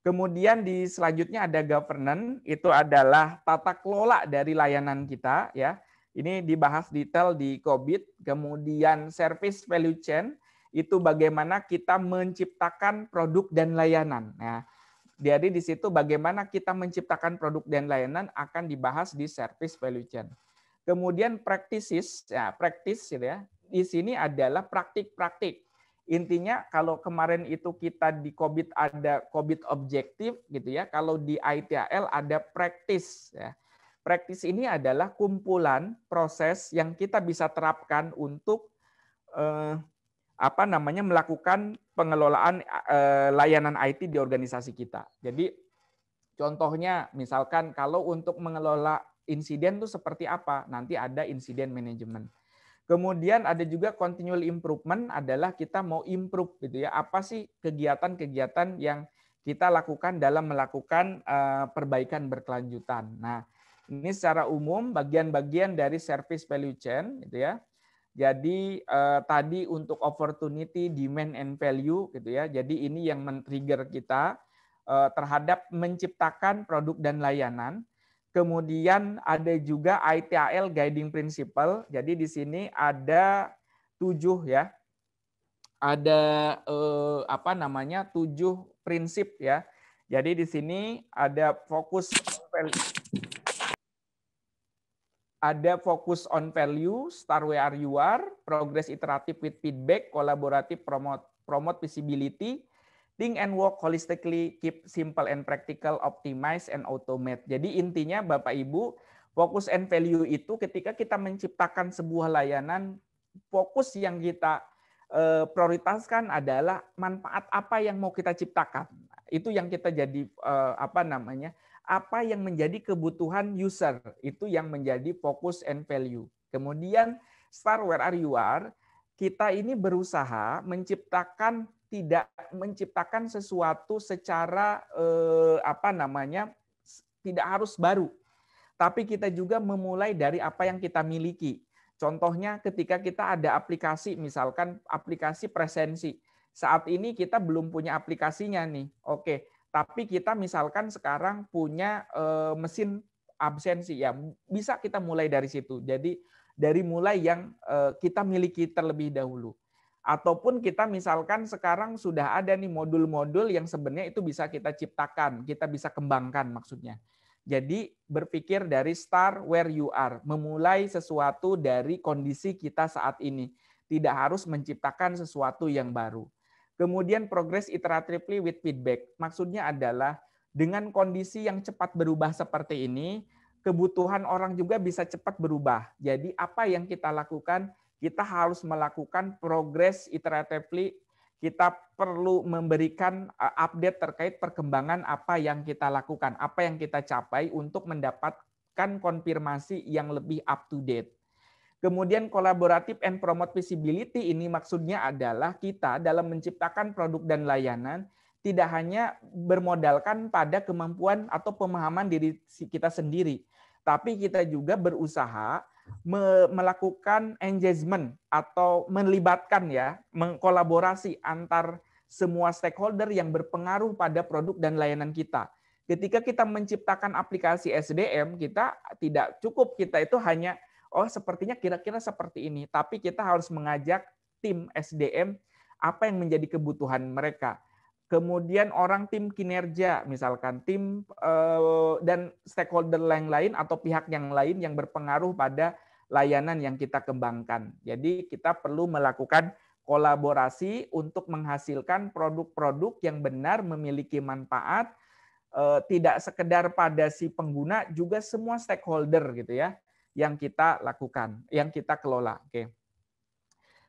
Kemudian di selanjutnya ada governance, itu adalah tata kelola dari layanan kita ya. Ini dibahas detail di COVID, kemudian service value chain, itu bagaimana kita menciptakan produk dan layanan. Nah, jadi di situ bagaimana kita menciptakan produk dan layanan akan dibahas di service value chain. Kemudian practices, ya, practice gitu ya. Di sini adalah praktik-praktik. Intinya kalau kemarin itu kita di COVID ada COVID objektif gitu ya, kalau di ITAL ada practice ya. Praktis ini adalah kumpulan proses yang kita bisa terapkan untuk eh, apa namanya melakukan pengelolaan eh, layanan IT di organisasi kita. Jadi contohnya misalkan kalau untuk mengelola insiden itu seperti apa? Nanti ada insiden manajemen. Kemudian ada juga continual improvement adalah kita mau improve gitu ya. Apa sih kegiatan-kegiatan yang kita lakukan dalam melakukan eh, perbaikan berkelanjutan. Nah, ini secara umum bagian-bagian dari service value chain gitu ya. Jadi eh, tadi untuk opportunity, demand and value gitu ya. Jadi ini yang men-trigger kita eh, terhadap menciptakan produk dan layanan. Kemudian ada juga ITAL guiding principle. Jadi di sini ada tujuh ya, ada eh, apa namanya tujuh prinsip ya. Jadi di sini ada fokus ada fokus on value, start where you are, progress iteratif with feedback, collaborative promote, promote visibility, think and work holistically, keep simple and practical, optimize and automate. Jadi intinya Bapak Ibu, fokus and value itu ketika kita menciptakan sebuah layanan, fokus yang kita eh, prioritaskan adalah manfaat apa yang mau kita ciptakan. Itu yang kita jadi eh, apa namanya? apa yang menjadi kebutuhan user. Itu yang menjadi fokus and value. Kemudian start where are you are, kita ini berusaha menciptakan tidak menciptakan sesuatu secara eh, apa namanya tidak harus baru. Tapi kita juga memulai dari apa yang kita miliki. Contohnya ketika kita ada aplikasi misalkan aplikasi presensi. Saat ini kita belum punya aplikasinya nih. Oke, tapi kita misalkan sekarang punya eh, mesin absensi ya bisa kita mulai dari situ. Jadi dari mulai yang eh, kita miliki terlebih dahulu. Ataupun kita misalkan sekarang sudah ada nih modul-modul yang sebenarnya itu bisa kita ciptakan, kita bisa kembangkan maksudnya. Jadi berpikir dari start where you are, memulai sesuatu dari kondisi kita saat ini. Tidak harus menciptakan sesuatu yang baru. Kemudian progress iteratively with feedback. Maksudnya adalah dengan kondisi yang cepat berubah seperti ini, kebutuhan orang juga bisa cepat berubah. Jadi apa yang kita lakukan, kita harus melakukan progress iteratively. Kita perlu memberikan e, update terkait perkembangan apa yang kita lakukan, apa yang kita capai untuk mendapatkan konfirmasi yang lebih up to date. Kemudian kolaboratif and promote visibility ini maksudnya adalah kita dalam menciptakan produk dan layanan tidak hanya bermodalkan pada kemampuan atau pemahaman diri kita sendiri, tapi kita juga berusaha melakukan engagement atau melibatkan ya, mengkolaborasi antar semua stakeholder yang berpengaruh pada produk dan layanan kita ketika kita menciptakan aplikasi SDM kita tidak cukup kita itu hanya oh sepertinya kira-kira seperti ini, tapi kita harus mengajak tim SDM apa yang menjadi kebutuhan mereka. Kemudian orang tim kinerja, misalkan tim eh, dan stakeholder yang lain atau pihak yang lain yang berpengaruh pada layanan yang kita kembangkan. Jadi kita perlu melakukan kolaborasi untuk menghasilkan produk-produk yang benar memiliki manfaat, eh, tidak sekedar pada si pengguna, juga semua stakeholder gitu ya yang kita lakukan, yang kita kelola. Oke.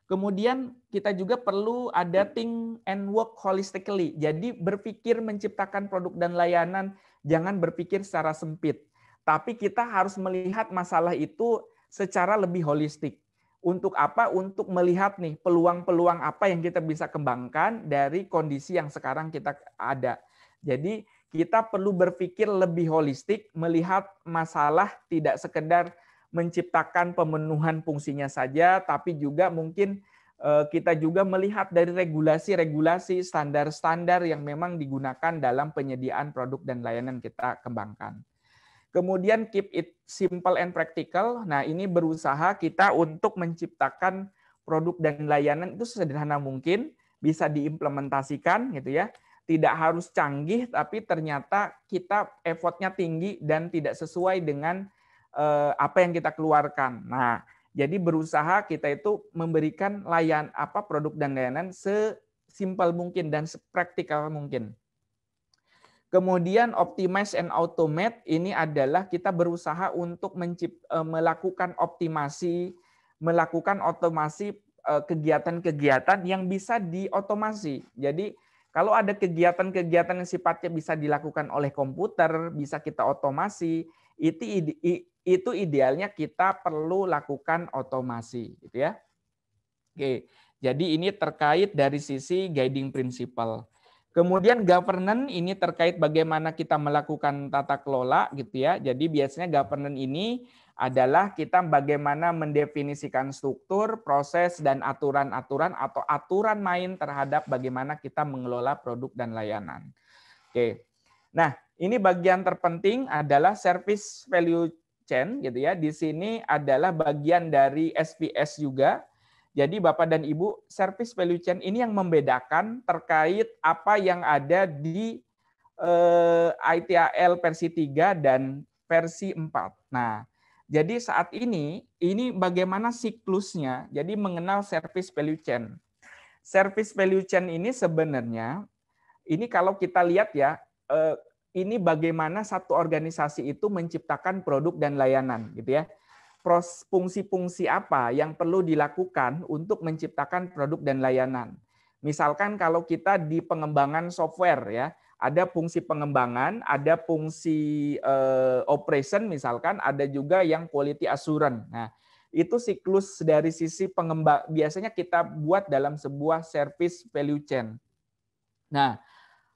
Kemudian kita juga perlu ada think and work holistically. Jadi berpikir menciptakan produk dan layanan, jangan berpikir secara sempit. Tapi kita harus melihat masalah itu secara lebih holistik. Untuk apa? Untuk melihat nih peluang-peluang apa yang kita bisa kembangkan dari kondisi yang sekarang kita ada. Jadi kita perlu berpikir lebih holistik, melihat masalah tidak sekedar menciptakan pemenuhan fungsinya saja, tapi juga mungkin eh, kita juga melihat dari regulasi-regulasi standar-standar yang memang digunakan dalam penyediaan produk dan layanan kita kembangkan. Kemudian keep it simple and practical. Nah, ini berusaha kita untuk menciptakan produk dan layanan itu sederhana mungkin, bisa diimplementasikan gitu ya. Tidak harus canggih tapi ternyata kita effortnya tinggi dan tidak sesuai dengan Eh, apa yang kita keluarkan. Nah, jadi berusaha kita itu memberikan layan apa produk dan layanan sesimpel mungkin dan sepraktikal mungkin. Kemudian optimize and automate ini adalah kita berusaha untuk mencip, eh, melakukan optimasi, melakukan otomasi eh, kegiatan-kegiatan yang bisa diotomasi. Jadi kalau ada kegiatan-kegiatan yang sifatnya bisa dilakukan oleh komputer, bisa kita otomasi, itu itu idealnya kita perlu lakukan otomasi gitu ya. Oke. Jadi ini terkait dari sisi guiding principle. Kemudian governance ini terkait bagaimana kita melakukan tata kelola gitu ya. Jadi biasanya governance ini adalah kita bagaimana mendefinisikan struktur, proses dan aturan-aturan atau aturan main terhadap bagaimana kita mengelola produk dan layanan. Oke. Nah, ini bagian terpenting adalah service value Chen gitu ya. Di sini adalah bagian dari SPS juga. Jadi Bapak dan Ibu, service value chain ini yang membedakan terkait apa yang ada di eh, ITAL versi 3 dan versi 4. Nah, jadi saat ini ini bagaimana siklusnya? Jadi mengenal service value chain. Service value chain ini sebenarnya ini kalau kita lihat ya eh, ini bagaimana satu organisasi itu menciptakan produk dan layanan gitu ya. Fungsi-fungsi apa yang perlu dilakukan untuk menciptakan produk dan layanan. Misalkan kalau kita di pengembangan software ya, ada fungsi pengembangan, ada fungsi eh, operation misalkan, ada juga yang quality assurance. Nah, itu siklus dari sisi pengembang biasanya kita buat dalam sebuah service value chain. Nah,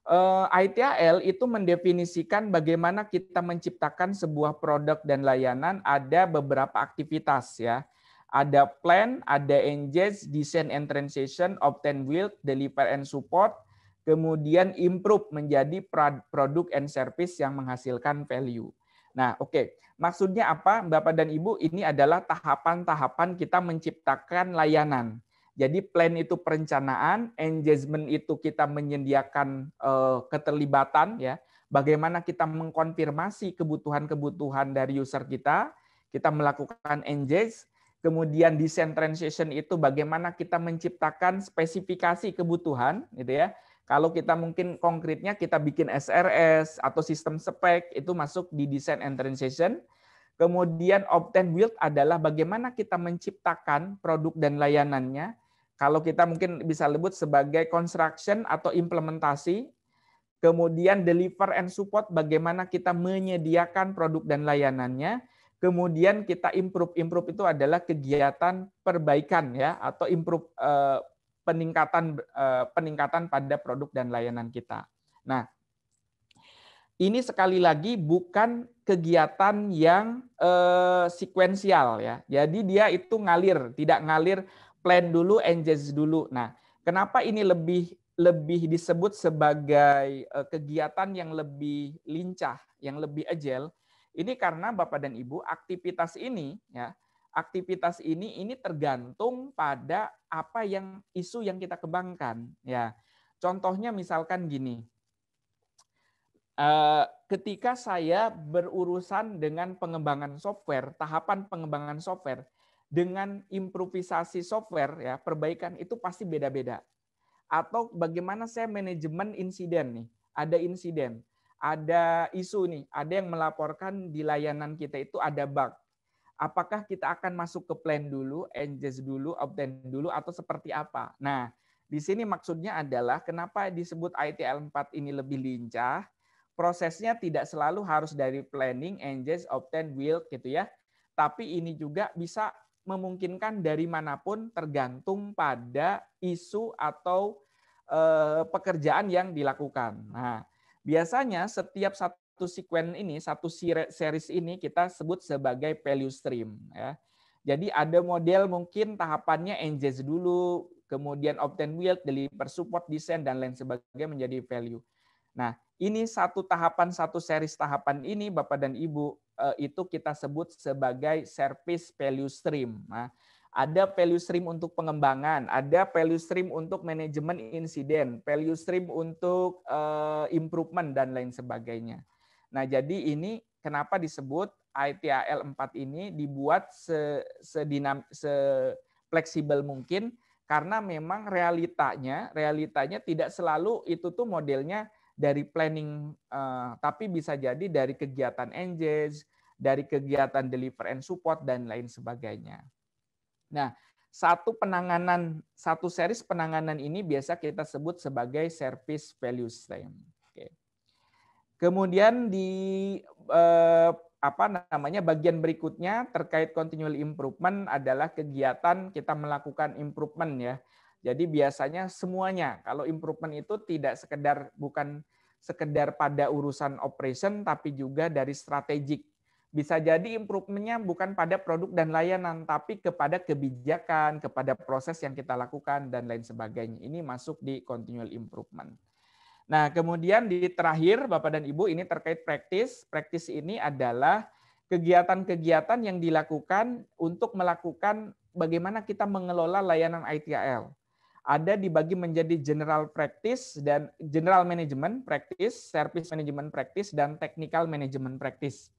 Eh, ITAL itu mendefinisikan bagaimana kita menciptakan sebuah produk dan layanan ada beberapa aktivitas ya. Ada plan, ada engage, design and transition, obtain build, deliver and support, kemudian improve menjadi produk and service yang menghasilkan value. Nah, oke. Okay. Maksudnya apa Bapak dan Ibu? Ini adalah tahapan-tahapan kita menciptakan layanan. Jadi plan itu perencanaan, engagement itu kita menyediakan uh, keterlibatan ya. Bagaimana kita mengkonfirmasi kebutuhan-kebutuhan dari user kita, kita melakukan engage, kemudian design transition itu bagaimana kita menciptakan spesifikasi kebutuhan gitu ya. Kalau kita mungkin konkretnya kita bikin SRS atau sistem spek itu masuk di design and transition. Kemudian obtain build adalah bagaimana kita menciptakan produk dan layanannya kalau kita mungkin bisa lebut sebagai construction atau implementasi, kemudian deliver and support bagaimana kita menyediakan produk dan layanannya, kemudian kita improve improve itu adalah kegiatan perbaikan ya atau improve eh, peningkatan eh, peningkatan pada produk dan layanan kita. Nah, ini sekali lagi bukan kegiatan yang eh, sekuensial ya. Jadi dia itu ngalir, tidak ngalir plan dulu, engage dulu. Nah, kenapa ini lebih lebih disebut sebagai eh, kegiatan yang lebih lincah, yang lebih agile? Ini karena Bapak dan Ibu, aktivitas ini ya, aktivitas ini ini tergantung pada apa yang isu yang kita kembangkan ya. Contohnya misalkan gini. Eh, ketika saya berurusan dengan pengembangan software, tahapan pengembangan software, dengan improvisasi software ya perbaikan itu pasti beda-beda. Atau bagaimana saya manajemen insiden nih, ada insiden, ada isu nih, ada yang melaporkan di layanan kita itu ada bug. Apakah kita akan masuk ke plan dulu, engage dulu, obtain dulu, atau seperti apa? Nah, di sini maksudnya adalah kenapa disebut ITL 4 ini lebih lincah, prosesnya tidak selalu harus dari planning, engage obtain, build gitu ya. Tapi ini juga bisa memungkinkan dari manapun tergantung pada isu atau eh, pekerjaan yang dilakukan. Nah, biasanya setiap satu sekuen ini, satu series ini kita sebut sebagai value stream. Ya. Jadi ada model mungkin tahapannya engage dulu, kemudian obtain wealth deliver support, design dan lain sebagainya menjadi value. Nah, ini satu tahapan, satu series tahapan ini Bapak dan Ibu Eh, itu kita sebut sebagai service value stream. Nah, ada value stream untuk pengembangan, ada value stream untuk manajemen insiden, value stream untuk eh, improvement dan lain sebagainya. Nah, jadi ini kenapa disebut ITAL 4 ini dibuat sedinam se mungkin karena memang realitanya realitanya tidak selalu itu tuh modelnya dari planning, uh, tapi bisa jadi dari kegiatan engage, dari kegiatan deliver and support, dan lain sebagainya. Nah, satu penanganan, satu series penanganan ini biasa kita sebut sebagai service value stream. Oke. Kemudian di eh, apa namanya bagian berikutnya terkait continual improvement adalah kegiatan kita melakukan improvement ya jadi biasanya semuanya kalau improvement itu tidak sekedar bukan sekedar pada urusan operation tapi juga dari strategik. Bisa jadi improvementnya bukan pada produk dan layanan tapi kepada kebijakan, kepada proses yang kita lakukan dan lain sebagainya. Ini masuk di continual improvement. Nah, kemudian di terakhir Bapak dan Ibu ini terkait praktis. Praktis ini adalah kegiatan-kegiatan yang dilakukan untuk melakukan bagaimana kita mengelola layanan ITIL ada dibagi menjadi general practice dan general management practice, service management practice dan technical management practice.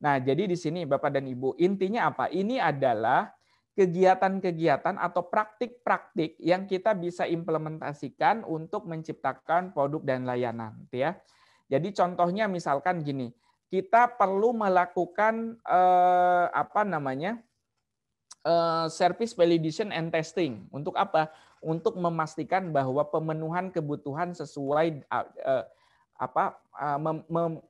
Nah, jadi di sini Bapak dan Ibu, intinya apa? Ini adalah kegiatan-kegiatan atau praktik-praktik yang kita bisa implementasikan untuk menciptakan produk dan layanan, ya. Jadi contohnya misalkan gini, kita perlu melakukan eh, apa namanya? Eh, service validation and testing. Untuk apa? untuk memastikan bahwa pemenuhan kebutuhan sesuai e, apa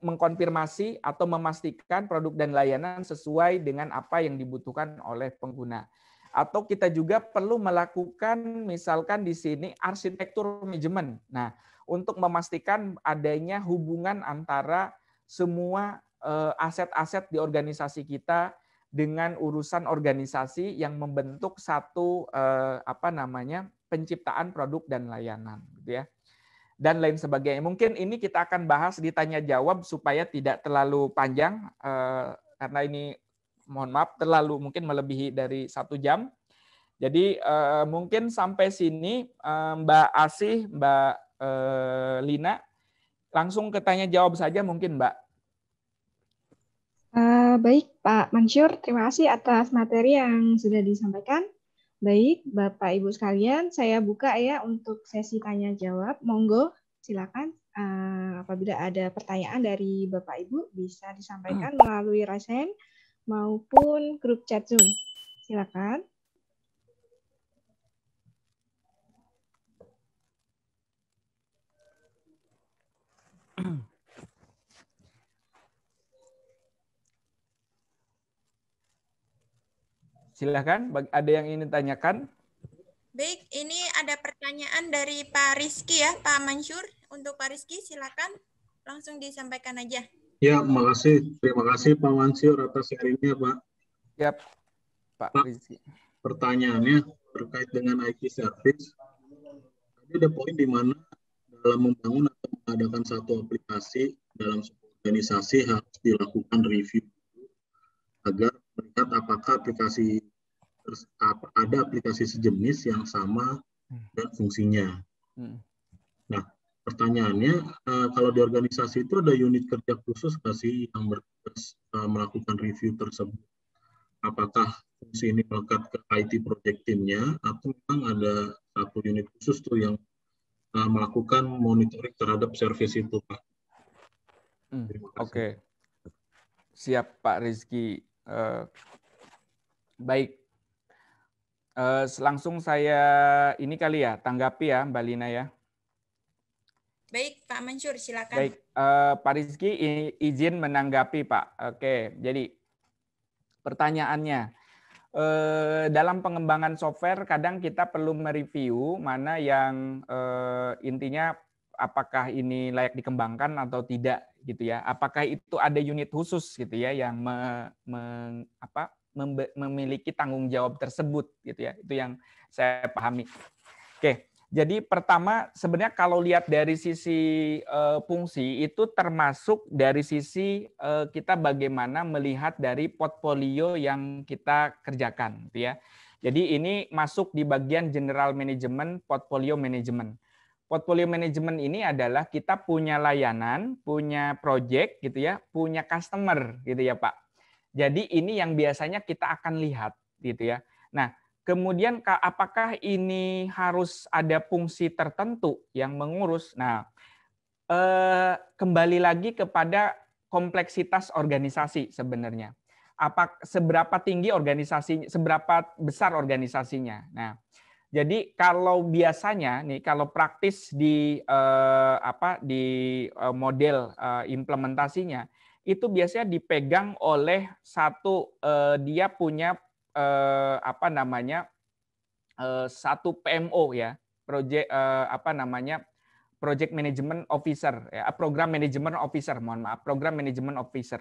mengkonfirmasi atau memastikan produk dan layanan sesuai dengan apa yang dibutuhkan oleh pengguna. Atau kita juga perlu melakukan misalkan di sini arsitektur manajemen. Nah, untuk memastikan adanya hubungan antara semua e, aset-aset di organisasi kita dengan urusan organisasi yang membentuk satu e, apa namanya penciptaan produk dan layanan gitu ya dan lain sebagainya. Mungkin ini kita akan bahas ditanya jawab supaya tidak terlalu panjang eh, karena ini mohon maaf terlalu mungkin melebihi dari satu jam. Jadi eh, mungkin sampai sini eh, Mbak Asih, Mbak Lina, langsung ke tanya jawab saja mungkin Mbak. baik Pak Mansur, terima kasih atas materi yang sudah disampaikan. Baik, Bapak Ibu sekalian, saya buka ya untuk sesi tanya jawab. Monggo, silakan. Eh, apabila ada pertanyaan dari Bapak Ibu bisa disampaikan hmm. melalui rasen maupun grup chat Zoom. Silakan. Silahkan, ada yang ingin tanyakan? Baik, ini ada pertanyaan dari Pak Rizky ya, Pak Mansur. Untuk Pak Rizky, silakan langsung disampaikan aja. Ya, makasih. Terima kasih Pak Mansur atas sharingnya, Pak. yep. Pak, Pak Rizky. Pertanyaannya terkait dengan IT service. Tadi ada poin di mana dalam membangun atau mengadakan satu aplikasi dalam sebuah organisasi harus dilakukan review agar melihat apakah aplikasi ada aplikasi sejenis yang sama hmm. dan fungsinya. Hmm. Nah, pertanyaannya eh, kalau di organisasi itu ada unit kerja khusus nggak sih yang eh, melakukan review tersebut? Apakah fungsi ini melekat ke IT project teamnya atau memang ada satu unit khusus tuh yang eh, melakukan monitoring terhadap service itu, Pak? Hmm, oke, okay. siap Pak Rizky. Uh, baik, uh, langsung saya ini kali ya tanggapi ya Mbak Lina ya. Baik Pak Mansur silakan. Baik uh, Pak Rizky izin menanggapi Pak. Oke jadi pertanyaannya uh, dalam pengembangan software kadang kita perlu mereview mana yang uh, intinya apakah ini layak dikembangkan atau tidak gitu ya apakah itu ada unit khusus gitu ya yang me, me, apa, memiliki tanggung jawab tersebut gitu ya. Itu yang saya pahami. Oke, jadi pertama sebenarnya kalau lihat dari sisi uh, fungsi itu termasuk dari sisi uh, kita bagaimana melihat dari portfolio yang kita kerjakan gitu ya. Jadi ini masuk di bagian general management, portfolio management. Portfolio management ini adalah kita punya layanan, punya project gitu ya, punya customer gitu ya, Pak jadi ini yang biasanya kita akan lihat gitu ya. Nah, kemudian apakah ini harus ada fungsi tertentu yang mengurus? Nah, eh, kembali lagi kepada kompleksitas organisasi sebenarnya. Apa seberapa tinggi organisasi, seberapa besar organisasinya. Nah, jadi kalau biasanya nih kalau praktis di eh, apa di eh, model implementasinya itu biasanya dipegang oleh satu eh, dia punya eh, apa namanya eh, satu PMO ya project eh, apa namanya project management officer ya eh, program management officer mohon maaf program management officer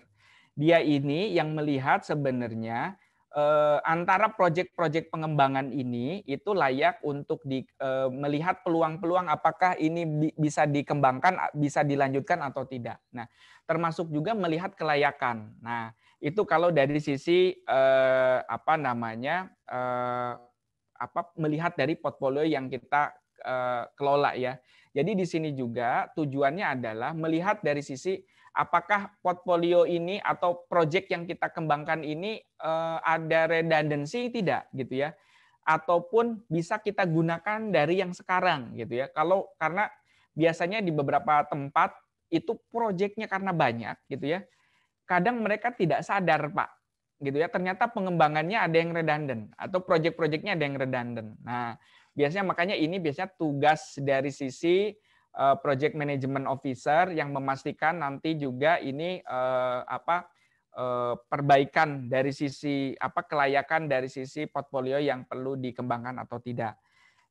dia ini yang melihat sebenarnya Eh, antara proyek-proyek pengembangan ini itu layak untuk di, eh, melihat peluang-peluang apakah ini bisa dikembangkan, bisa dilanjutkan atau tidak. Nah, termasuk juga melihat kelayakan. Nah, itu kalau dari sisi eh, apa namanya apa melihat dari portfolio yang kita kelola ya. Jadi di sini juga tujuannya adalah melihat dari sisi apakah portfolio ini atau proyek yang kita kembangkan ini eh, ada redundancy tidak gitu ya ataupun bisa kita gunakan dari yang sekarang gitu ya kalau karena biasanya di beberapa tempat itu proyeknya karena banyak gitu ya kadang mereka tidak sadar pak gitu ya ternyata pengembangannya ada yang redundant atau proyek-proyeknya ada yang redundant nah biasanya makanya ini biasanya tugas dari sisi Eh, project management officer yang memastikan nanti juga ini eh, apa eh, perbaikan dari sisi apa kelayakan dari sisi portfolio yang perlu dikembangkan atau tidak.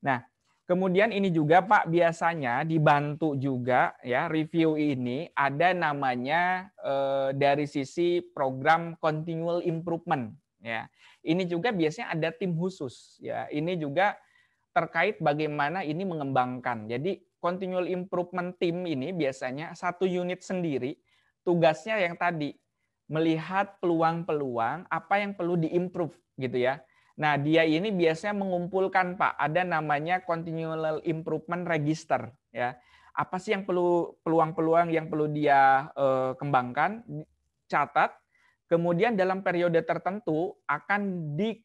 Nah, kemudian ini juga Pak biasanya dibantu juga ya review ini ada namanya dari sisi program continual improvement ya. Ini juga biasanya ada tim khusus ya. Ini juga terkait bagaimana ini mengembangkan. Jadi continual improvement team ini biasanya satu unit sendiri tugasnya yang tadi melihat peluang-peluang apa yang perlu diimprove gitu ya. Nah, dia ini biasanya mengumpulkan Pak, ada namanya continual improvement register ya. Apa sih yang perlu peluang-peluang yang perlu dia eh, kembangkan? Catat. Kemudian dalam periode tertentu akan di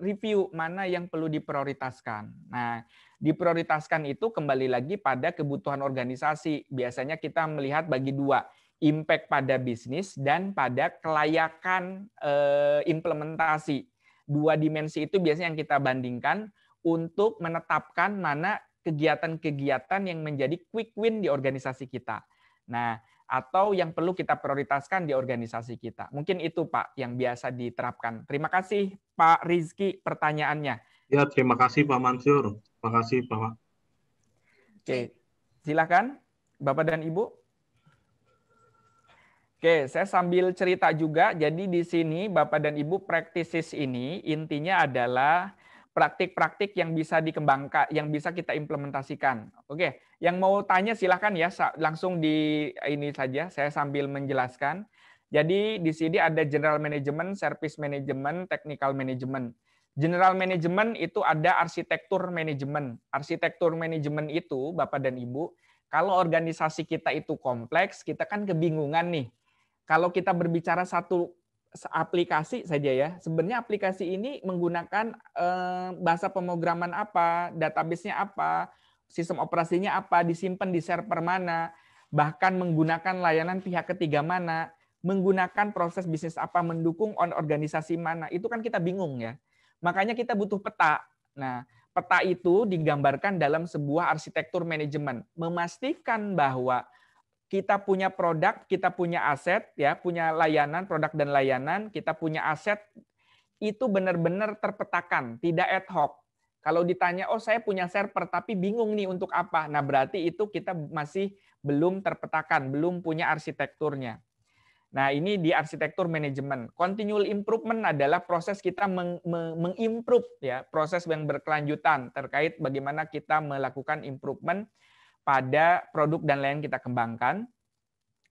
review mana yang perlu diprioritaskan. Nah, diprioritaskan itu kembali lagi pada kebutuhan organisasi. Biasanya kita melihat bagi dua, impact pada bisnis dan pada kelayakan eh, implementasi. Dua dimensi itu biasanya yang kita bandingkan untuk menetapkan mana kegiatan-kegiatan yang menjadi quick win di organisasi kita. Nah, atau yang perlu kita prioritaskan di organisasi kita. Mungkin itu Pak yang biasa diterapkan. Terima kasih Pak Rizky pertanyaannya. Ya, terima kasih Pak Mansur. Terima kasih Pak. Oke, silakan Bapak dan Ibu. Oke, saya sambil cerita juga. Jadi di sini Bapak dan Ibu praktisis ini intinya adalah praktik-praktik yang bisa dikembangkan, yang bisa kita implementasikan. Oke, yang mau tanya silahkan ya, langsung di ini saja, saya sambil menjelaskan. Jadi di sini ada general management, service management, technical management. General management itu ada arsitektur manajemen. Arsitektur manajemen itu, Bapak dan Ibu, kalau organisasi kita itu kompleks, kita kan kebingungan nih. Kalau kita berbicara satu aplikasi saja ya. Sebenarnya aplikasi ini menggunakan eh, bahasa pemrograman apa, database-nya apa, sistem operasinya apa, disimpan di server mana, bahkan menggunakan layanan pihak ketiga mana, menggunakan proses bisnis apa, mendukung on organisasi mana. Itu kan kita bingung ya. Makanya kita butuh peta. Nah, peta itu digambarkan dalam sebuah arsitektur manajemen, memastikan bahwa kita punya produk, kita punya aset, ya, punya layanan, produk dan layanan, kita punya aset itu benar-benar terpetakan, tidak ad hoc. Kalau ditanya, oh saya punya server tapi bingung nih untuk apa? Nah berarti itu kita masih belum terpetakan, belum punya arsitekturnya. Nah ini di arsitektur manajemen. Continual improvement adalah proses kita mengimprove ya, proses yang berkelanjutan terkait bagaimana kita melakukan improvement pada produk dan lain kita kembangkan.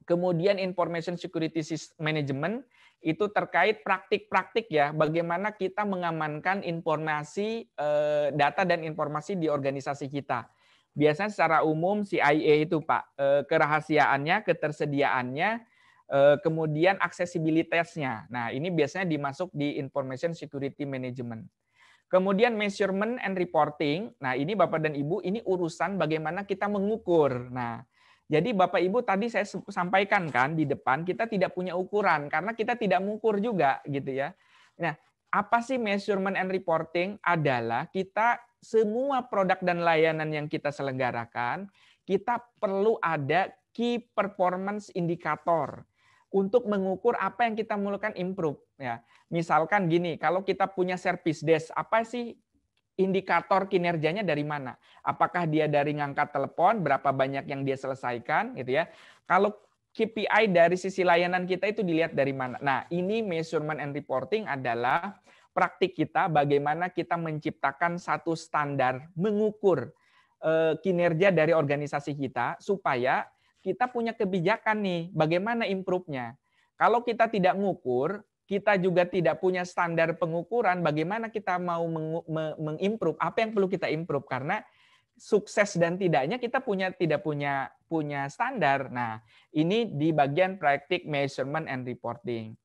Kemudian information security management itu terkait praktik-praktik ya, bagaimana kita mengamankan informasi eh, data dan informasi di organisasi kita. Biasanya secara umum CIA itu Pak, eh, kerahasiaannya, ketersediaannya, eh, kemudian aksesibilitasnya. Nah, ini biasanya dimasuk di information security management. Kemudian measurement and reporting. Nah, ini Bapak dan Ibu, ini urusan bagaimana kita mengukur. Nah, jadi Bapak Ibu tadi saya sampaikan kan di depan kita tidak punya ukuran karena kita tidak mengukur juga gitu ya. Nah, apa sih measurement and reporting adalah kita semua produk dan layanan yang kita selenggarakan, kita perlu ada key performance indicator untuk mengukur apa yang kita mulakan improve ya. Misalkan gini, kalau kita punya service desk, apa sih indikator kinerjanya dari mana? Apakah dia dari ngangkat telepon, berapa banyak yang dia selesaikan gitu ya. Kalau KPI dari sisi layanan kita itu dilihat dari mana? Nah, ini measurement and reporting adalah praktik kita bagaimana kita menciptakan satu standar mengukur eh, kinerja dari organisasi kita supaya kita punya kebijakan nih, bagaimana improve-nya. Kalau kita tidak ngukur, kita juga tidak punya standar pengukuran, bagaimana kita mau mengimprove, apa yang perlu kita improve. Karena sukses dan tidaknya kita punya tidak punya punya standar. Nah, ini di bagian praktik measurement and reporting.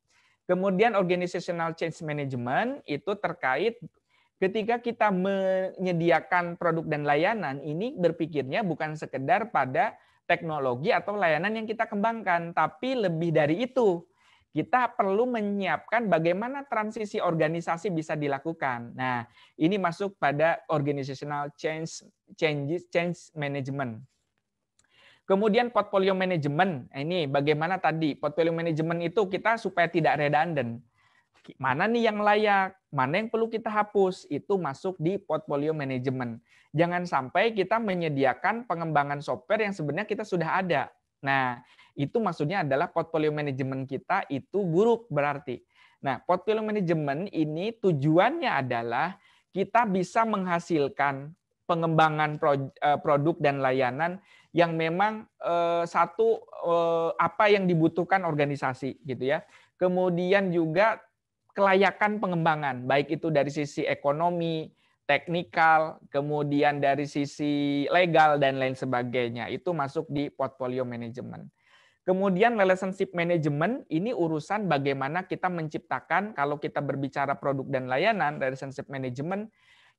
Kemudian organizational change management itu terkait ketika kita menyediakan produk dan layanan ini berpikirnya bukan sekedar pada teknologi atau layanan yang kita kembangkan, tapi lebih dari itu, kita perlu menyiapkan bagaimana transisi organisasi bisa dilakukan. Nah, ini masuk pada organizational change changes change management. Kemudian portfolio management. Nah, ini bagaimana tadi portfolio management itu kita supaya tidak redundant mana nih yang layak, mana yang perlu kita hapus, itu masuk di portfolio manajemen. Jangan sampai kita menyediakan pengembangan software yang sebenarnya kita sudah ada. Nah, itu maksudnya adalah portfolio manajemen kita itu buruk berarti. Nah, portfolio manajemen ini tujuannya adalah kita bisa menghasilkan pengembangan eh, produk dan layanan yang memang eh, satu eh, apa yang dibutuhkan organisasi gitu ya. Kemudian juga kelayakan pengembangan, baik itu dari sisi ekonomi, teknikal, kemudian dari sisi legal dan lain sebagainya. Itu masuk di portfolio manajemen. Kemudian relationship management ini urusan bagaimana kita menciptakan kalau kita berbicara produk dan layanan relationship management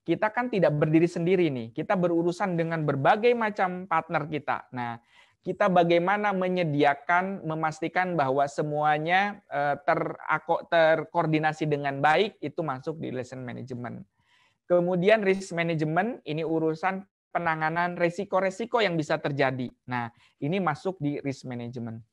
kita kan tidak berdiri sendiri nih. Kita berurusan dengan berbagai macam partner kita. Nah, kita bagaimana menyediakan, memastikan bahwa semuanya eh, ter, terkoordinasi dengan baik, itu masuk di lesson management. Kemudian risk management, ini urusan penanganan resiko-resiko yang bisa terjadi. Nah, ini masuk di risk management.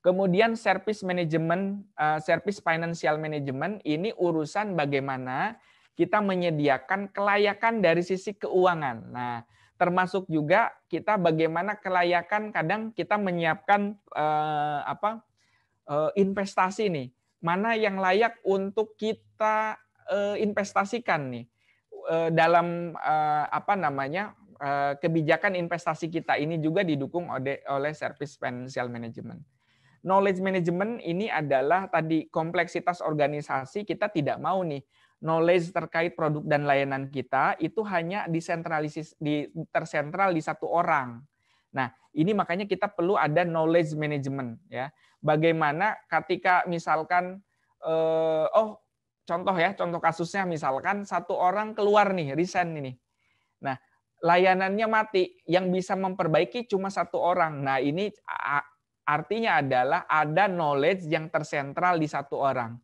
Kemudian service management, eh, service financial management, ini urusan bagaimana kita menyediakan kelayakan dari sisi keuangan. Nah, termasuk juga kita bagaimana kelayakan kadang kita menyiapkan eh, apa eh, investasi nih mana yang layak untuk kita eh, investasikan nih eh, dalam eh, apa namanya eh, kebijakan investasi kita ini juga didukung oleh oleh service financial management knowledge management ini adalah tadi kompleksitas organisasi kita tidak mau nih knowledge terkait produk dan layanan kita itu hanya disentralisis di tersentral di satu orang. Nah, ini makanya kita perlu ada knowledge management ya. Bagaimana ketika misalkan eh, oh contoh ya, contoh kasusnya misalkan satu orang keluar nih, resign ini. Nah, layanannya mati, yang bisa memperbaiki cuma satu orang. Nah, ini artinya adalah ada knowledge yang tersentral di satu orang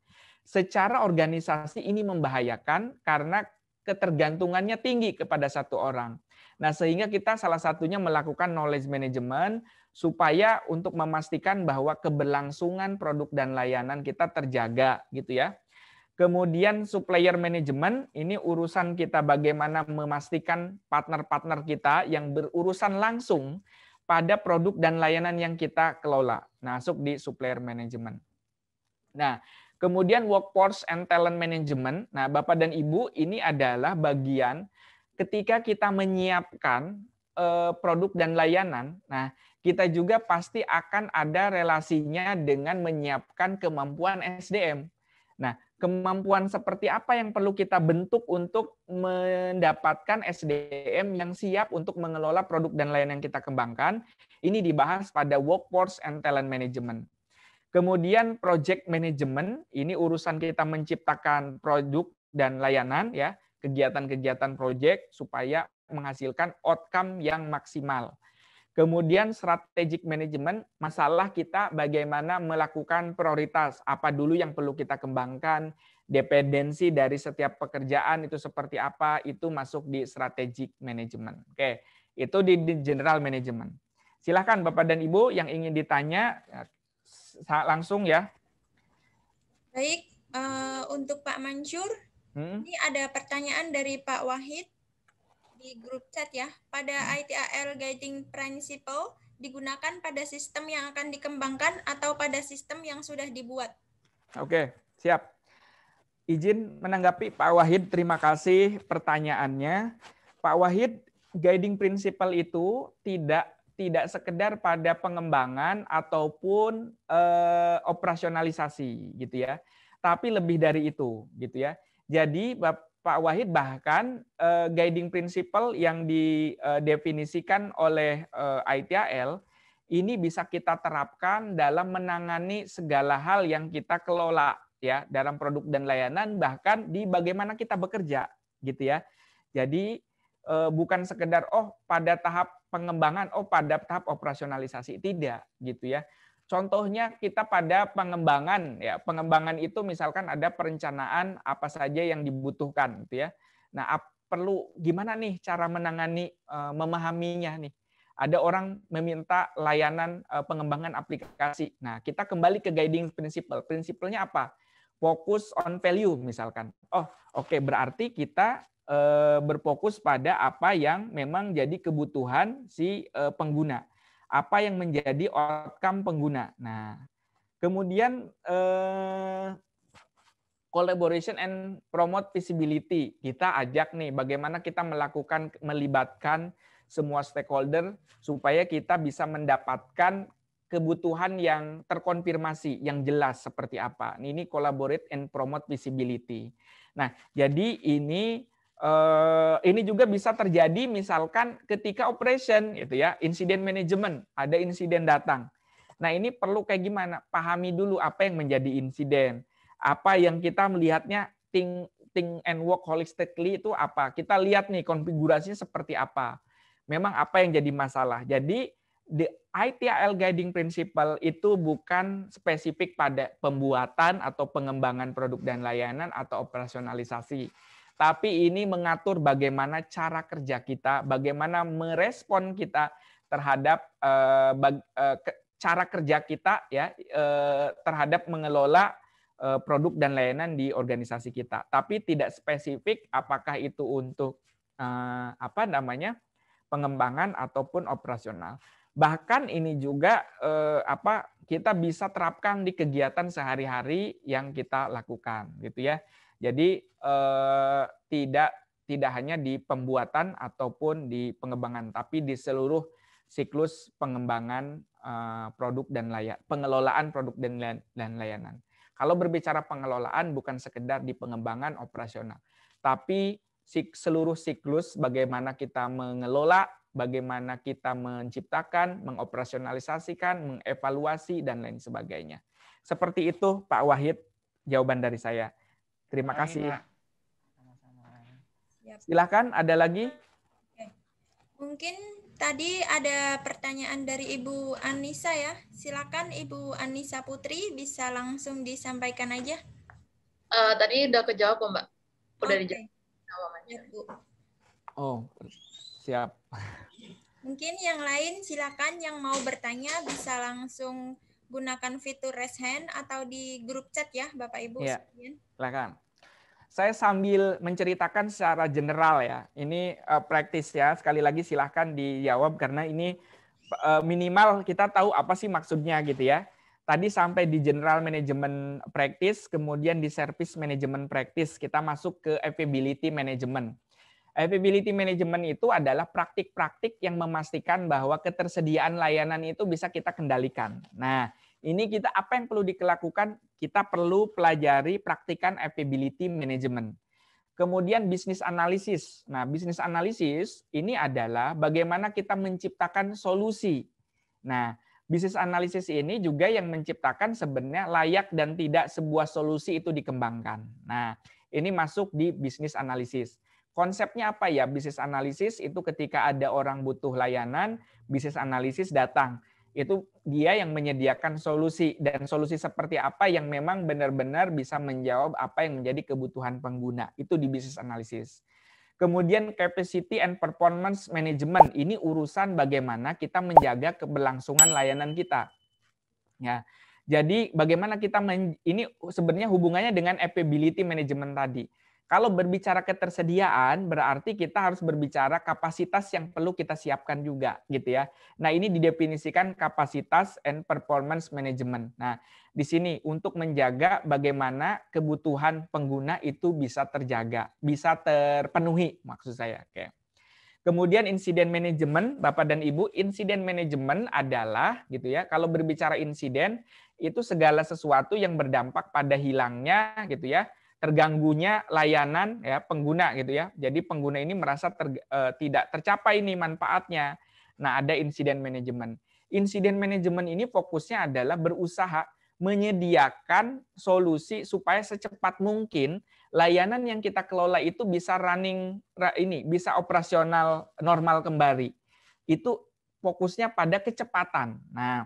secara organisasi ini membahayakan karena ketergantungannya tinggi kepada satu orang. Nah, sehingga kita salah satunya melakukan knowledge management supaya untuk memastikan bahwa keberlangsungan produk dan layanan kita terjaga gitu ya. Kemudian supplier management ini urusan kita bagaimana memastikan partner-partner kita yang berurusan langsung pada produk dan layanan yang kita kelola. Nah, masuk di supplier management. Nah, Kemudian workforce and talent management. Nah, Bapak dan Ibu, ini adalah bagian ketika kita menyiapkan eh, produk dan layanan. Nah, kita juga pasti akan ada relasinya dengan menyiapkan kemampuan SDM. Nah, kemampuan seperti apa yang perlu kita bentuk untuk mendapatkan SDM yang siap untuk mengelola produk dan layanan yang kita kembangkan? Ini dibahas pada workforce and talent management. Kemudian project management, ini urusan kita menciptakan produk dan layanan ya, kegiatan-kegiatan project supaya menghasilkan outcome yang maksimal. Kemudian strategic management, masalah kita bagaimana melakukan prioritas, apa dulu yang perlu kita kembangkan, dependensi dari setiap pekerjaan itu seperti apa, itu masuk di strategic management. Oke, itu di general management. Silahkan Bapak dan Ibu yang ingin ditanya, langsung ya. Baik, uh, untuk Pak Mansur, hmm? ini ada pertanyaan dari Pak Wahid di grup chat ya. Pada hmm. ITAL Guiding Principle digunakan pada sistem yang akan dikembangkan atau pada sistem yang sudah dibuat? Oke, siap. Izin menanggapi Pak Wahid, terima kasih pertanyaannya. Pak Wahid, guiding principle itu tidak tidak sekedar pada pengembangan ataupun eh, operasionalisasi gitu ya, tapi lebih dari itu gitu ya. Jadi Pak Wahid bahkan eh, guiding principle yang didefinisikan eh, oleh eh, ITAL ini bisa kita terapkan dalam menangani segala hal yang kita kelola ya dalam produk dan layanan bahkan di bagaimana kita bekerja gitu ya. Jadi eh, bukan sekedar oh pada tahap pengembangan oh pada tahap operasionalisasi tidak gitu ya. Contohnya kita pada pengembangan ya, pengembangan itu misalkan ada perencanaan apa saja yang dibutuhkan gitu ya. Nah, perlu gimana nih cara menangani eh, memahaminya nih. Ada orang meminta layanan eh, pengembangan aplikasi. Nah, kita kembali ke guiding principle. prinsipnya apa? Fokus on value misalkan. Oh, oke okay, berarti kita Eh, berfokus pada apa yang memang jadi kebutuhan si eh, pengguna, apa yang menjadi outcome pengguna. Nah, kemudian eh, collaboration and promote visibility. Kita ajak nih bagaimana kita melakukan melibatkan semua stakeholder supaya kita bisa mendapatkan kebutuhan yang terkonfirmasi, yang jelas seperti apa. Nah, ini collaborate and promote visibility. Nah, jadi ini Eh, ini juga bisa terjadi misalkan ketika operation gitu ya, insiden manajemen, ada insiden datang. Nah, ini perlu kayak gimana? Pahami dulu apa yang menjadi insiden. Apa yang kita melihatnya think think and work holistically itu apa? Kita lihat nih konfigurasinya seperti apa. Memang apa yang jadi masalah. Jadi the ITIL guiding principle itu bukan spesifik pada pembuatan atau pengembangan produk dan layanan atau operasionalisasi tapi ini mengatur bagaimana cara kerja kita, bagaimana merespon kita terhadap eh, eh, cara kerja kita ya eh, terhadap mengelola produk dan layanan di organisasi kita. Tapi tidak spesifik apakah itu untuk apa namanya pengembangan ataupun operasional. Bahkan ini juga apa kita bisa terapkan di kegiatan sehari-hari yang kita lakukan gitu ya. Jadi eh, tidak tidak hanya di pembuatan ataupun di pengembangan, tapi di seluruh siklus pengembangan eh, produk dan layan, pengelolaan produk dan, dan layanan. Kalau berbicara pengelolaan bukan sekedar di pengembangan operasional, tapi seluruh siklus bagaimana kita mengelola, bagaimana kita menciptakan, mengoperasionalisasikan, mengevaluasi dan lain sebagainya. Seperti itu Pak Wahid jawaban dari saya. Terima kasih. Silahkan, ada lagi? Mungkin tadi ada pertanyaan dari Ibu Anissa ya. Silakan Ibu Anissa Putri bisa langsung disampaikan aja. Uh, tadi udah kejawab Mbak. Udah okay. dijawab iya, Oh, siap. Mungkin yang lain silakan yang mau bertanya bisa langsung gunakan fitur raise hand atau di grup chat ya Bapak Ibu. Yeah. Iya. Silakan. Saya sambil menceritakan secara general ya. Ini uh, praktis ya. Sekali lagi silahkan dijawab karena ini uh, minimal kita tahu apa sih maksudnya gitu ya. Tadi sampai di general management practice, kemudian di service management practice, kita masuk ke availability management. Availability management itu adalah praktik-praktik yang memastikan bahwa ketersediaan layanan itu bisa kita kendalikan. Nah, ini kita apa yang perlu dilakukan? Kita perlu pelajari praktikan affability management. Kemudian bisnis analisis. Nah, bisnis analisis ini adalah bagaimana kita menciptakan solusi. Nah, bisnis analisis ini juga yang menciptakan sebenarnya layak dan tidak sebuah solusi itu dikembangkan. Nah, ini masuk di bisnis analisis. Konsepnya apa ya? Bisnis analisis itu ketika ada orang butuh layanan, bisnis analisis datang itu dia yang menyediakan solusi dan solusi seperti apa yang memang benar-benar bisa menjawab apa yang menjadi kebutuhan pengguna. Itu di bisnis analisis. Kemudian capacity and performance management ini urusan bagaimana kita menjaga keberlangsungan layanan kita. Ya. Jadi bagaimana kita men, ini sebenarnya hubungannya dengan ability management tadi. Kalau berbicara ketersediaan, berarti kita harus berbicara kapasitas yang perlu kita siapkan juga, gitu ya. Nah, ini didefinisikan kapasitas and performance management. Nah, di sini untuk menjaga bagaimana kebutuhan pengguna itu bisa terjaga, bisa terpenuhi, maksud saya. Oke. Kemudian insiden manajemen, Bapak dan Ibu, insiden manajemen adalah, gitu ya, kalau berbicara insiden, itu segala sesuatu yang berdampak pada hilangnya, gitu ya, terganggunya layanan ya pengguna gitu ya. Jadi pengguna ini merasa ter, e, tidak tercapai ini manfaatnya. Nah, ada insiden manajemen. Insiden manajemen ini fokusnya adalah berusaha menyediakan solusi supaya secepat mungkin layanan yang kita kelola itu bisa running ini bisa operasional normal kembali. Itu fokusnya pada kecepatan. Nah,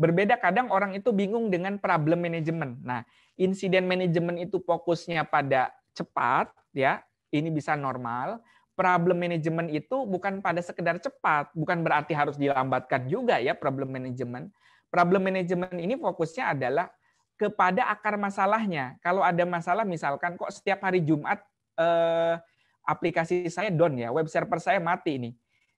Berbeda kadang orang itu bingung dengan problem management. Nah, insiden manajemen itu fokusnya pada cepat ya, ini bisa normal. Problem management itu bukan pada sekedar cepat, bukan berarti harus dilambatkan juga ya problem management. Problem manajemen ini fokusnya adalah kepada akar masalahnya. Kalau ada masalah misalkan kok setiap hari Jumat eh, aplikasi saya down ya, web server saya mati ini.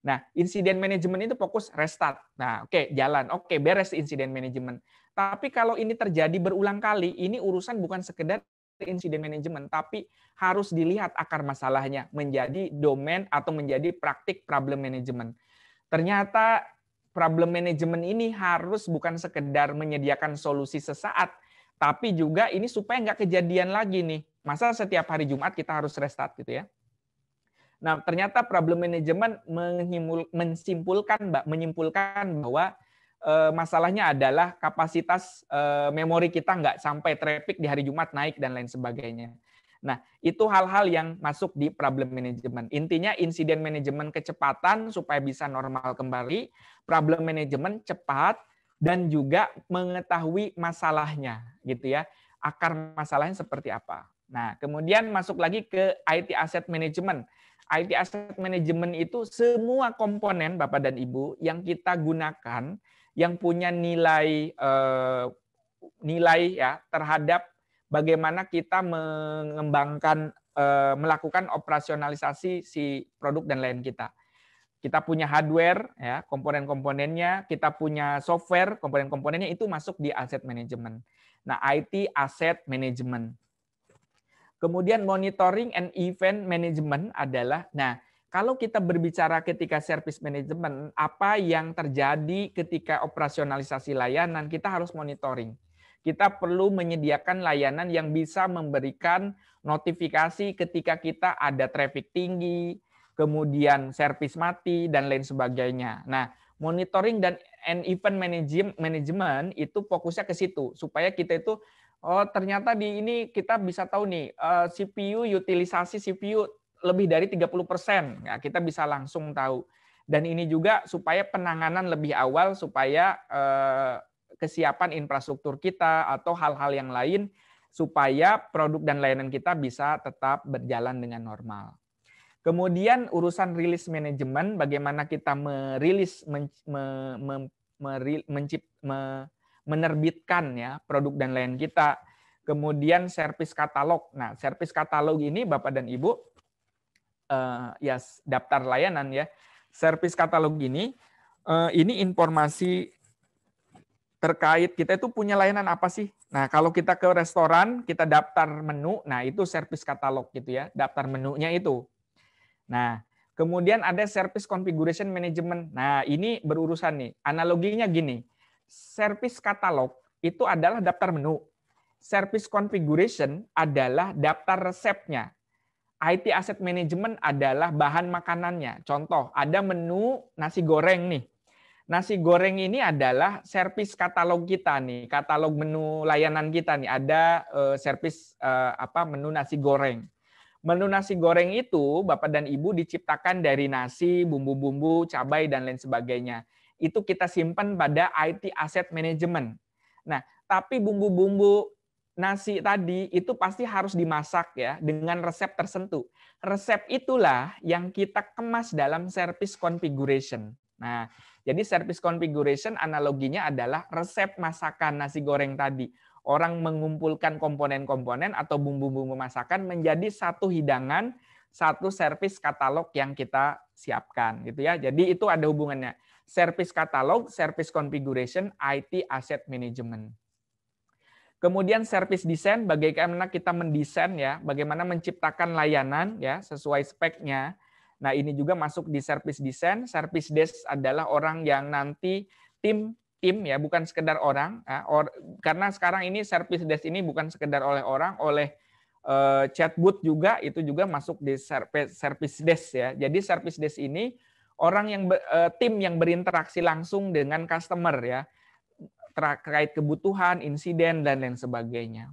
Nah, insiden manajemen itu fokus restart. Nah, oke, okay, jalan. Oke, okay, beres insiden manajemen. Tapi kalau ini terjadi berulang kali, ini urusan bukan sekedar insiden manajemen, tapi harus dilihat akar masalahnya menjadi domain atau menjadi praktik problem manajemen. Ternyata problem manajemen ini harus bukan sekedar menyediakan solusi sesaat, tapi juga ini supaya nggak kejadian lagi nih. Masa setiap hari Jumat kita harus restart gitu ya. Nah, ternyata problem manajemen menyimpulkan menyimpulkan bahwa eh, masalahnya adalah kapasitas eh, memori kita nggak sampai traffic di hari Jumat naik dan lain sebagainya. Nah, itu hal-hal yang masuk di problem manajemen. Intinya insiden manajemen kecepatan supaya bisa normal kembali, problem manajemen cepat dan juga mengetahui masalahnya gitu ya. Akar masalahnya seperti apa. Nah, kemudian masuk lagi ke IT asset management. IT Asset Management itu semua komponen Bapak dan Ibu yang kita gunakan yang punya nilai eh, nilai ya terhadap bagaimana kita mengembangkan eh, melakukan operasionalisasi si produk dan lain kita. Kita punya hardware ya, komponen-komponennya, kita punya software, komponen-komponennya itu masuk di asset management. Nah, IT asset management. Kemudian monitoring and event management adalah, nah kalau kita berbicara ketika service management, apa yang terjadi ketika operasionalisasi layanan, kita harus monitoring. Kita perlu menyediakan layanan yang bisa memberikan notifikasi ketika kita ada traffic tinggi, kemudian service mati, dan lain sebagainya. Nah, monitoring dan event management itu fokusnya ke situ supaya kita itu Oh, ternyata di ini kita bisa tahu nih eh, CPU utilisasi CPU lebih dari 30%. Nah, kita bisa langsung tahu. Dan ini juga supaya penanganan lebih awal supaya eh, kesiapan infrastruktur kita atau hal-hal yang lain supaya produk dan layanan kita bisa tetap berjalan dengan normal. Kemudian urusan rilis manajemen, bagaimana kita merilis men, me, me, me, me, me, menerbitkan ya produk dan layanan kita. Kemudian servis katalog. Nah, servis katalog ini Bapak dan Ibu uh, ya daftar layanan ya. Servis katalog ini uh, ini informasi terkait kita itu punya layanan apa sih? Nah, kalau kita ke restoran, kita daftar menu. Nah, itu servis katalog gitu ya, daftar menunya itu. Nah, kemudian ada service configuration management. Nah, ini berurusan nih. Analoginya gini. Service katalog itu adalah daftar menu. Service configuration adalah daftar resepnya. IT asset management adalah bahan makanannya. Contoh, ada menu nasi goreng nih. Nasi goreng ini adalah servis katalog kita nih, katalog menu layanan kita nih. Ada uh, eh, servis eh, apa menu nasi goreng. Menu nasi goreng itu Bapak dan Ibu diciptakan dari nasi, bumbu-bumbu, cabai dan lain sebagainya itu kita simpan pada IT Asset Management. Nah, tapi bumbu-bumbu nasi tadi itu pasti harus dimasak ya dengan resep tersentuh. Resep itulah yang kita kemas dalam service configuration. Nah, jadi service configuration analoginya adalah resep masakan nasi goreng tadi. Orang mengumpulkan komponen-komponen atau bumbu-bumbu masakan menjadi satu hidangan, satu service katalog yang kita siapkan gitu ya. Jadi itu ada hubungannya service catalog, service configuration, IT asset management. Kemudian service design, bagaimana kita mendesain ya, bagaimana menciptakan layanan ya sesuai speknya. Nah ini juga masuk di service design. Service desk adalah orang yang nanti tim tim ya, bukan sekedar orang. Ya, or, karena sekarang ini service desk ini bukan sekedar oleh orang, oleh uh, chatbot juga itu juga masuk di service service desk ya. Jadi service desk ini orang yang eh, tim yang berinteraksi langsung dengan customer ya terkait kebutuhan, insiden dan lain sebagainya.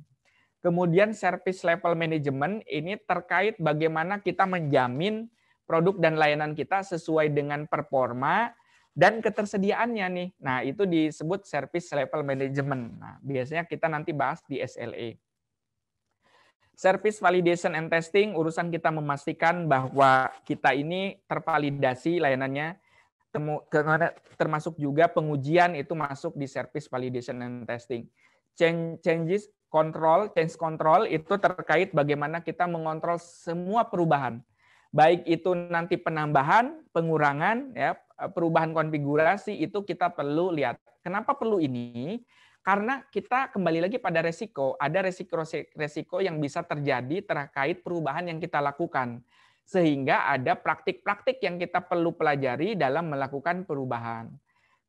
Kemudian service level management ini terkait bagaimana kita menjamin produk dan layanan kita sesuai dengan performa dan ketersediaannya nih. Nah, itu disebut service level management. Nah, biasanya kita nanti bahas di SLA. E. Service validation and testing urusan kita memastikan bahwa kita ini tervalidasi layanannya termasuk juga pengujian itu masuk di service validation and testing. Change, changes control, change control itu terkait bagaimana kita mengontrol semua perubahan. Baik itu nanti penambahan, pengurangan, ya, perubahan konfigurasi itu kita perlu lihat. Kenapa perlu ini? Karena kita kembali lagi pada resiko, ada resiko-resiko yang bisa terjadi terkait perubahan yang kita lakukan. Sehingga ada praktik-praktik yang kita perlu pelajari dalam melakukan perubahan.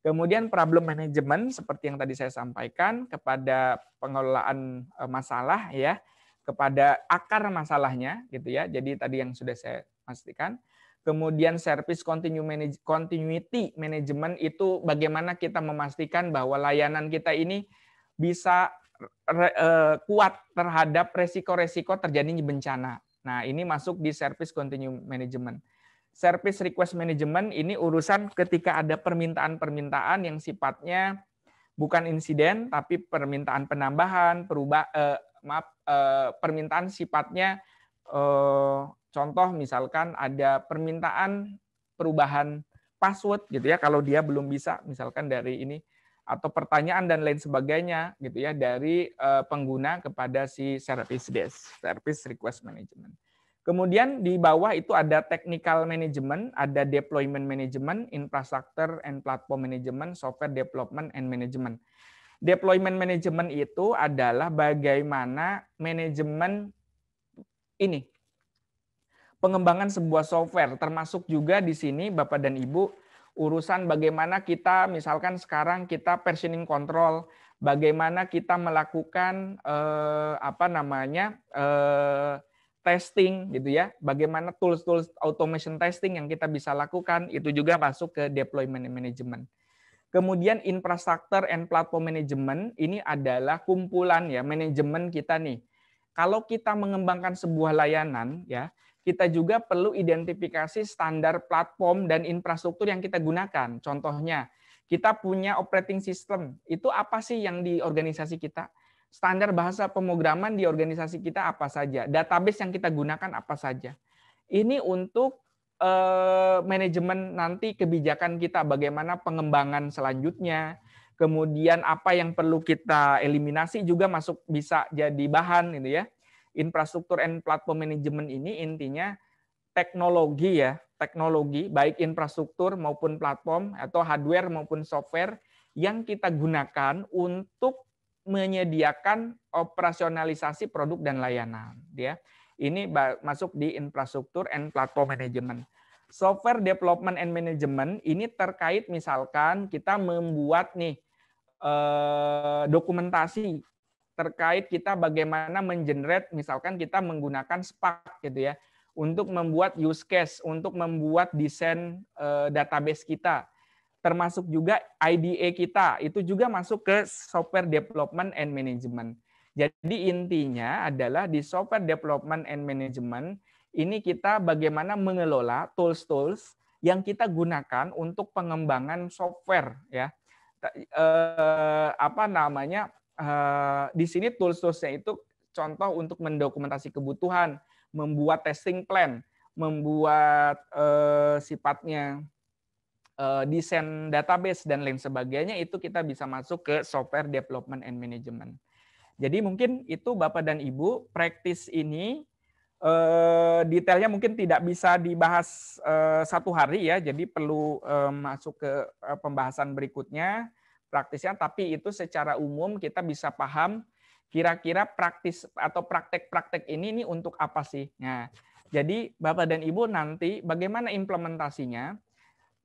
Kemudian problem manajemen seperti yang tadi saya sampaikan kepada pengelolaan eh, masalah ya, kepada akar masalahnya gitu ya. Jadi tadi yang sudah saya pastikan Kemudian service continuity management itu bagaimana kita memastikan bahwa layanan kita ini bisa re, e, kuat terhadap resiko-resiko terjadinya bencana. Nah, ini masuk di service continuity management. Service request management ini urusan ketika ada permintaan-permintaan yang sifatnya bukan insiden tapi permintaan penambahan, perubah e, maaf e, permintaan sifatnya e, Contoh misalkan ada permintaan perubahan password gitu ya kalau dia belum bisa misalkan dari ini atau pertanyaan dan lain sebagainya gitu ya dari eh, pengguna kepada si service desk, service request management. Kemudian di bawah itu ada technical management, ada deployment management, infrastructure and platform management, software development and management. Deployment management itu adalah bagaimana manajemen ini pengembangan sebuah software, termasuk juga di sini Bapak dan Ibu urusan bagaimana kita misalkan sekarang kita versioning control, bagaimana kita melakukan eh, apa namanya eh, testing gitu ya, bagaimana tools-tools automation testing yang kita bisa lakukan itu juga masuk ke deployment management. Kemudian infrastruktur and platform management ini adalah kumpulan ya manajemen kita nih. Kalau kita mengembangkan sebuah layanan ya, kita juga perlu identifikasi standar platform dan infrastruktur yang kita gunakan. Contohnya, kita punya operating system. Itu apa sih yang di organisasi kita? Standar bahasa pemrograman di organisasi kita apa saja? Database yang kita gunakan apa saja? Ini untuk eh, manajemen nanti kebijakan kita, bagaimana pengembangan selanjutnya, kemudian apa yang perlu kita eliminasi juga masuk bisa jadi bahan gitu ya infrastruktur and platform management ini intinya teknologi ya, teknologi baik infrastruktur maupun platform atau hardware maupun software yang kita gunakan untuk menyediakan operasionalisasi produk dan layanan ya. Ini masuk di infrastruktur and platform management. Software development and management ini terkait misalkan kita membuat nih eh, dokumentasi terkait kita bagaimana mengenerate misalkan kita menggunakan Spark gitu ya untuk membuat use case, untuk membuat desain eh, database kita. Termasuk juga IDE kita, itu juga masuk ke software development and management. Jadi intinya adalah di software development and management ini kita bagaimana mengelola tools-tools yang kita gunakan untuk pengembangan software ya. Eh, apa namanya? Eh, di sini tools-toolsnya itu contoh untuk mendokumentasi kebutuhan, membuat testing plan, membuat uh, sifatnya uh, desain database dan lain sebagainya itu kita bisa masuk ke software development and management. Jadi mungkin itu Bapak dan Ibu praktis ini uh, detailnya mungkin tidak bisa dibahas uh, satu hari ya, jadi perlu uh, masuk ke uh, pembahasan berikutnya praktisnya, tapi itu secara umum kita bisa paham kira-kira praktis atau praktek-praktek ini ini untuk apa sih? Nah, jadi Bapak dan Ibu nanti bagaimana implementasinya?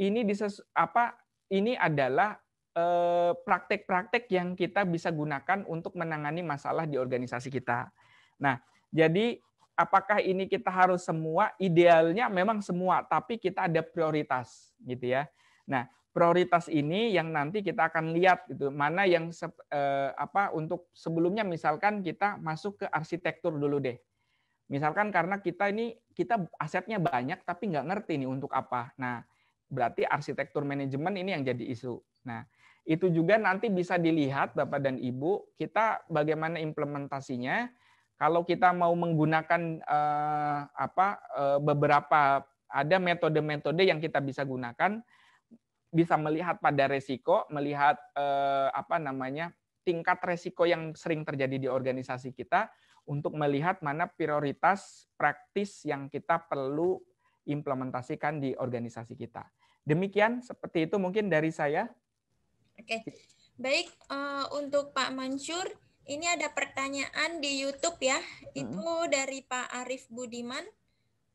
Ini dises, apa ini adalah eh, praktek-praktek yang kita bisa gunakan untuk menangani masalah di organisasi kita. Nah, jadi apakah ini kita harus semua? Idealnya memang semua, tapi kita ada prioritas gitu ya. Nah, prioritas ini yang nanti kita akan lihat gitu mana yang eh, apa untuk sebelumnya misalkan kita masuk ke arsitektur dulu deh misalkan karena kita ini kita asetnya banyak tapi nggak ngerti nih untuk apa nah berarti arsitektur manajemen ini yang jadi isu nah itu juga nanti bisa dilihat bapak dan ibu kita bagaimana implementasinya kalau kita mau menggunakan eh, apa eh, beberapa ada metode-metode yang kita bisa gunakan bisa melihat pada resiko, melihat eh, apa namanya tingkat resiko yang sering terjadi di organisasi kita untuk melihat mana prioritas praktis yang kita perlu implementasikan di organisasi kita. Demikian seperti itu mungkin dari saya. Oke, baik eh, untuk Pak Mansur, ini ada pertanyaan di YouTube ya, hmm. itu dari Pak Arif Budiman.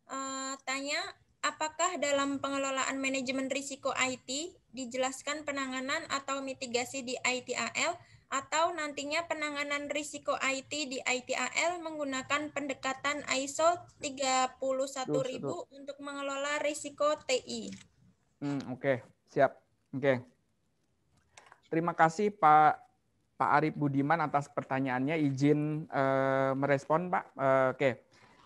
Uh, tanya apakah dalam pengelolaan manajemen risiko IT dijelaskan penanganan atau mitigasi di ITAL atau nantinya penanganan risiko IT di ITAL menggunakan pendekatan ISO 31.000 ribu untuk mengelola risiko TI. Hmm, Oke, okay. siap. Oke. Okay. Terima kasih Pak Pak Arif Budiman atas pertanyaannya. Izin uh, merespon Pak. Uh, Oke. Okay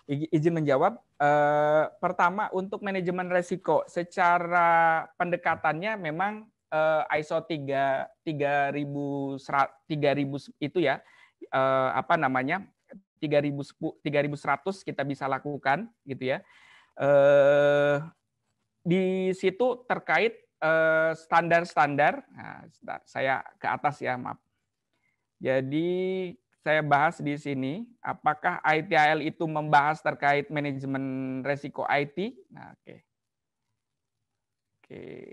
izin menjawab. Eh, pertama untuk manajemen resiko secara pendekatannya memang eh, ISO 3 3000 3000 itu ya eh, apa namanya 3000 3100 kita bisa lakukan gitu ya. Eh, di situ terkait eh, standar-standar. Eh, nah, saya ke atas ya, maaf. Jadi saya bahas di sini, apakah ITIL itu membahas terkait manajemen resiko IT? Nah, oke. Okay. Oke. Okay.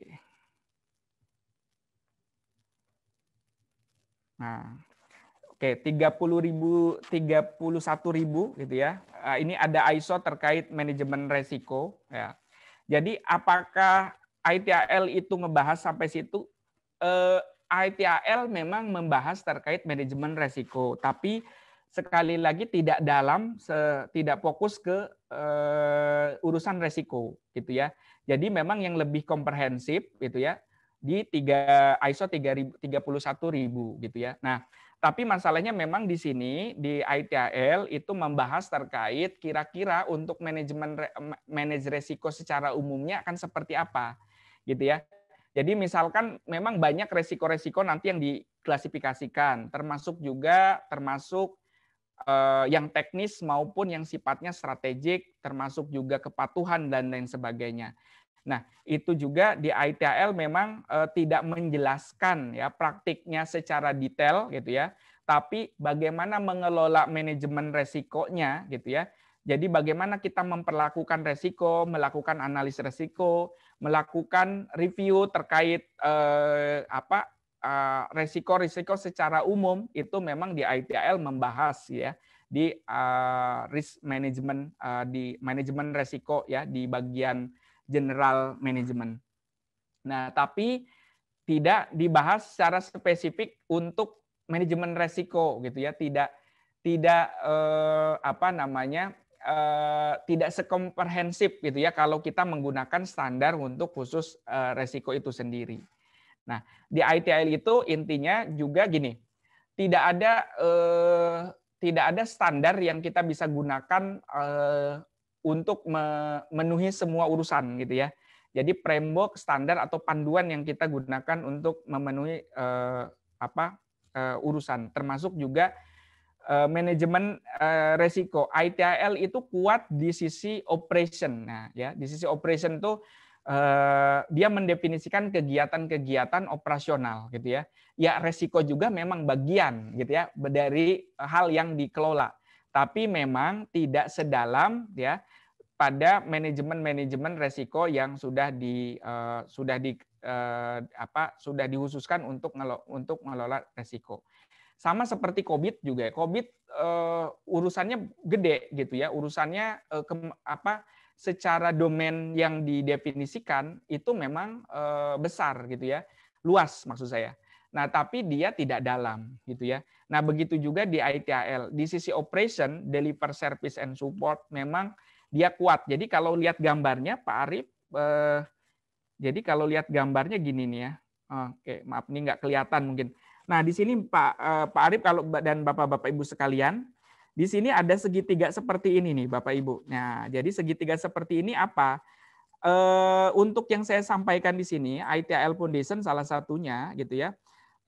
Nah, oke okay, 30.000 31.000 gitu ya. Eh, ini ada ISO terkait manajemen resiko ya. Jadi apakah ITIL itu ngebahas sampai situ? Eh, ITAL memang membahas terkait manajemen resiko, tapi sekali lagi tidak dalam, tidak fokus ke uh, urusan resiko, gitu ya. Jadi memang yang lebih komprehensif, gitu ya, di 3 ISO 31.000, gitu ya. Nah, tapi masalahnya memang di sini di ITAL itu membahas terkait kira-kira untuk manajemen manage resiko secara umumnya akan seperti apa, gitu ya. Jadi misalkan memang banyak resiko-resiko nanti yang diklasifikasikan, termasuk juga termasuk eh, yang teknis maupun yang sifatnya strategik, termasuk juga kepatuhan dan lain sebagainya. Nah, itu juga di ITL memang eh, tidak menjelaskan ya praktiknya secara detail gitu ya, tapi bagaimana mengelola manajemen resikonya gitu ya. Jadi bagaimana kita memperlakukan resiko, melakukan analis resiko, melakukan review terkait eh, apa eh, resiko-risiko secara umum itu memang di ITL membahas ya di eh, risk management eh, di manajemen resiko ya di bagian general management. Nah, tapi tidak dibahas secara spesifik untuk manajemen resiko gitu ya, tidak tidak eh, apa namanya eh, tidak sekomprehensif gitu ya kalau kita menggunakan standar untuk khusus eh, resiko itu sendiri. Nah, di ITIL itu intinya juga gini, tidak ada eh, tidak ada standar yang kita bisa gunakan eh, untuk memenuhi semua urusan gitu ya. Jadi framework standar atau panduan yang kita gunakan untuk memenuhi eh, apa eh, urusan, termasuk juga Eh, manajemen eh, resiko. ITIL itu kuat di sisi operation. Nah, ya, di sisi operation tuh eh, dia mendefinisikan kegiatan-kegiatan operasional gitu ya. Ya resiko juga memang bagian gitu ya dari hal yang dikelola. Tapi memang tidak sedalam ya pada manajemen-manajemen resiko yang sudah di sudah di apa sudah dihususkan untuk untuk mengelola resiko sama seperti COVID juga COVID ya. uh, eh, urusannya gede gitu ya, urusannya uh, eh, ke, apa secara domain yang didefinisikan itu memang uh, besar gitu ya, luas maksud saya. Nah, tapi dia tidak dalam gitu ya. Nah, begitu juga di ITAL, Di sisi operation, deliver service and support memang dia kuat. Jadi kalau lihat gambarnya Pak Arif uh, jadi kalau lihat gambarnya gini nih ya. Oke, maaf ini nggak kelihatan mungkin. Nah, di sini Pak eh, Pak Arif kalau dan Bapak-bapak Ibu sekalian, di sini ada segitiga seperti ini nih Bapak Ibu. Nah, jadi segitiga seperti ini apa? Eh, untuk yang saya sampaikan di sini, ITL Foundation salah satunya gitu ya.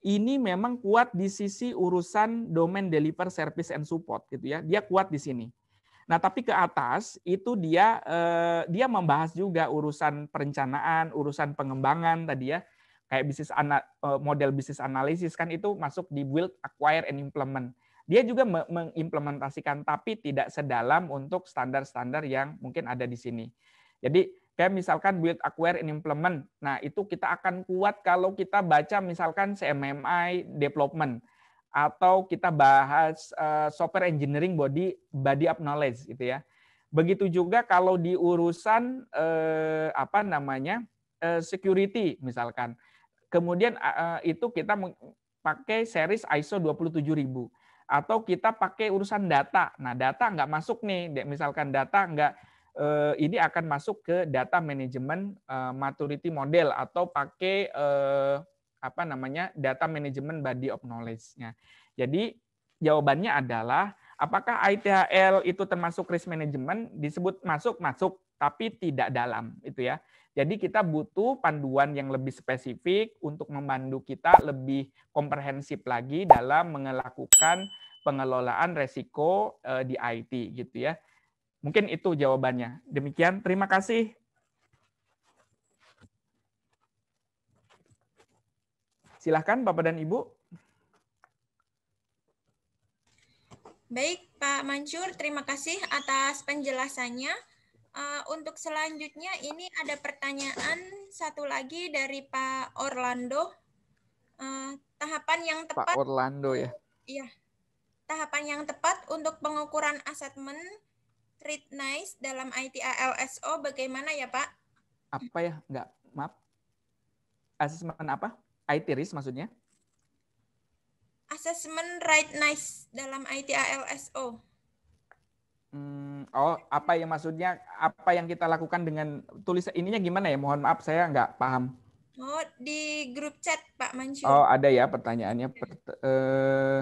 Ini memang kuat di sisi urusan domain deliver service and support gitu ya. Dia kuat di sini. Nah, tapi ke atas itu dia eh, dia membahas juga urusan perencanaan, urusan pengembangan tadi ya kayak bisnis ana, eh, model bisnis analisis kan itu masuk di build, acquire, and implement. Dia juga mengimplementasikan tapi tidak sedalam untuk standar-standar yang mungkin ada di sini. Jadi kayak misalkan build, acquire, and implement. Nah itu kita akan kuat kalau kita baca misalkan CMMI development atau kita bahas eh, software engineering body body of knowledge gitu ya. Begitu juga kalau di urusan eh, apa namanya eh, security misalkan. Kemudian eh, eh, itu kita pakai series ISO 27000 atau kita pakai urusan data. Nah, data nggak masuk nih, misalkan data nggak eh, ini akan masuk ke data manajemen maturity model atau pakai apa namanya data manajemen body of knowledge-nya. Jadi jawabannya adalah apakah ITHL itu termasuk risk management disebut masuk masuk tapi tidak dalam itu ya. Jadi kita butuh panduan yang lebih spesifik untuk memandu kita lebih komprehensif lagi dalam melakukan pengelolaan resiko eh, di IT gitu ya. Mungkin itu jawabannya. Demikian, terima kasih. Silahkan Bapak dan Ibu. Baik, Pak Mancur, terima kasih atas penjelasannya. Uh, untuk selanjutnya ini ada pertanyaan satu lagi dari Pak Orlando. Uh, tahapan yang tepat Pak Orlando ya. Iya. Tahapan yang tepat untuk pengukuran assessment treat nice dalam ITALSO bagaimana ya, Pak? Apa ya? Enggak, maaf. Assessment apa? IT risk maksudnya? Assessment right nice dalam ITALSO. Hmm, oh, apa yang maksudnya? Apa yang kita lakukan dengan tulis ininya gimana ya? Mohon maaf, saya nggak paham. Oh, di grup chat Pak Mansur. Oh, ada ya pertanyaannya. Per, uh... Eh,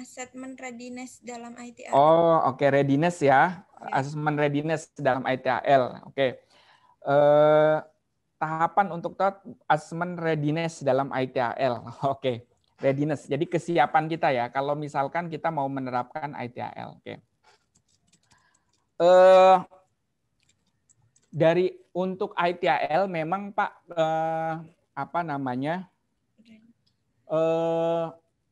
assessment readiness dalam ITAL. Oh, oke okay. readiness ya. Okay. Assessment readiness dalam ITAL. Oke. Okay. Uh, eh, tahapan untuk assessment readiness dalam ITAL. Oke. Okay. Readiness. Jadi kesiapan kita ya. Kalau misalkan kita mau menerapkan ITAL. Oke. Okay eh, dari untuk ITIL memang Pak eh, apa namanya eh,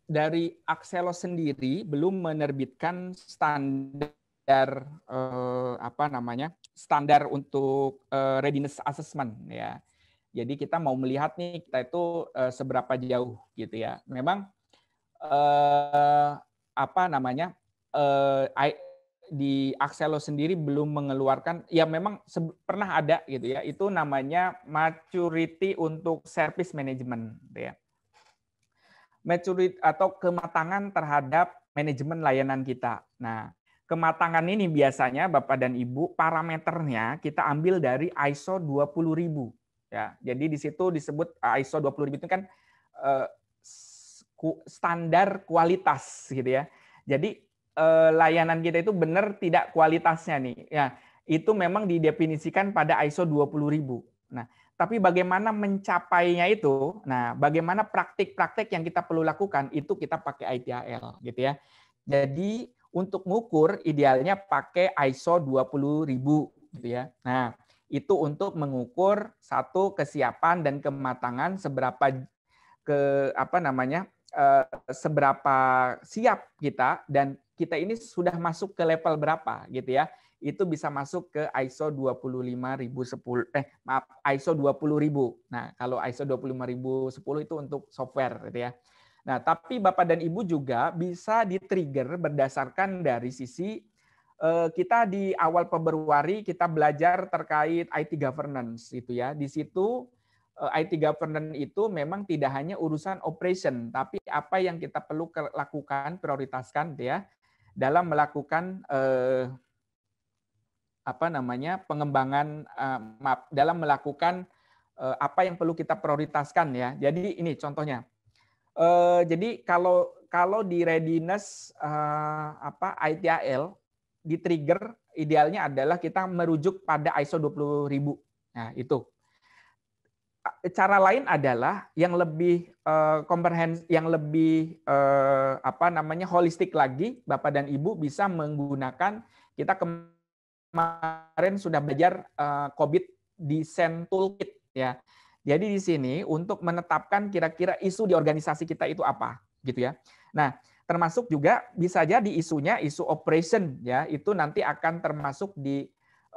dari Axelo sendiri belum menerbitkan standar eh, apa namanya standar untuk eh, readiness assessment ya. Jadi kita mau melihat nih kita itu eh, seberapa jauh gitu ya. Memang eh, apa namanya eh, di Axelo sendiri belum mengeluarkan ya memang pernah ada gitu ya itu namanya maturity untuk service management gitu ya maturity atau kematangan terhadap manajemen layanan kita nah kematangan ini biasanya Bapak dan Ibu parameternya kita ambil dari ISO 20000 ya jadi di situ disebut ah, ISO 20000 itu kan eh, standar kualitas gitu ya jadi Eh, layanan kita itu benar tidak kualitasnya nih. Ya, itu memang didefinisikan pada ISO 20000. Nah, tapi bagaimana mencapainya itu? Nah, bagaimana praktik-praktik yang kita perlu lakukan itu kita pakai ITIL gitu ya. Jadi untuk mengukur idealnya pakai ISO 20000 gitu ya. Nah, itu untuk mengukur satu kesiapan dan kematangan seberapa ke apa namanya Uh, seberapa siap kita dan kita ini sudah masuk ke level berapa gitu ya. Itu bisa masuk ke ISO 25010 eh maaf ISO 20000. Nah, kalau ISO 25010 itu untuk software gitu ya. Nah, tapi Bapak dan Ibu juga bisa di-trigger berdasarkan dari sisi eh, kita di awal Februari kita belajar terkait IT governance gitu ya. Di situ eh, IT governance itu memang tidak hanya urusan operation, tapi apa yang kita perlu lakukan, prioritaskan gitu ya dalam melakukan eh, apa namanya pengembangan eh, map dalam melakukan eh, apa yang perlu kita prioritaskan ya. Jadi ini contohnya. Eh, jadi kalau kalau di readiness eh, apa ITIL di trigger idealnya adalah kita merujuk pada ISO 20000. Nah, itu cara lain adalah yang lebih uh, komprehens yang lebih eh, apa namanya holistik lagi Bapak dan Ibu bisa menggunakan kita kemarin sudah belajar uh, COVID design toolkit ya. Jadi di sini untuk menetapkan kira-kira isu di organisasi kita itu apa gitu ya. Nah, termasuk juga bisa jadi isunya isu operation ya, itu nanti akan termasuk di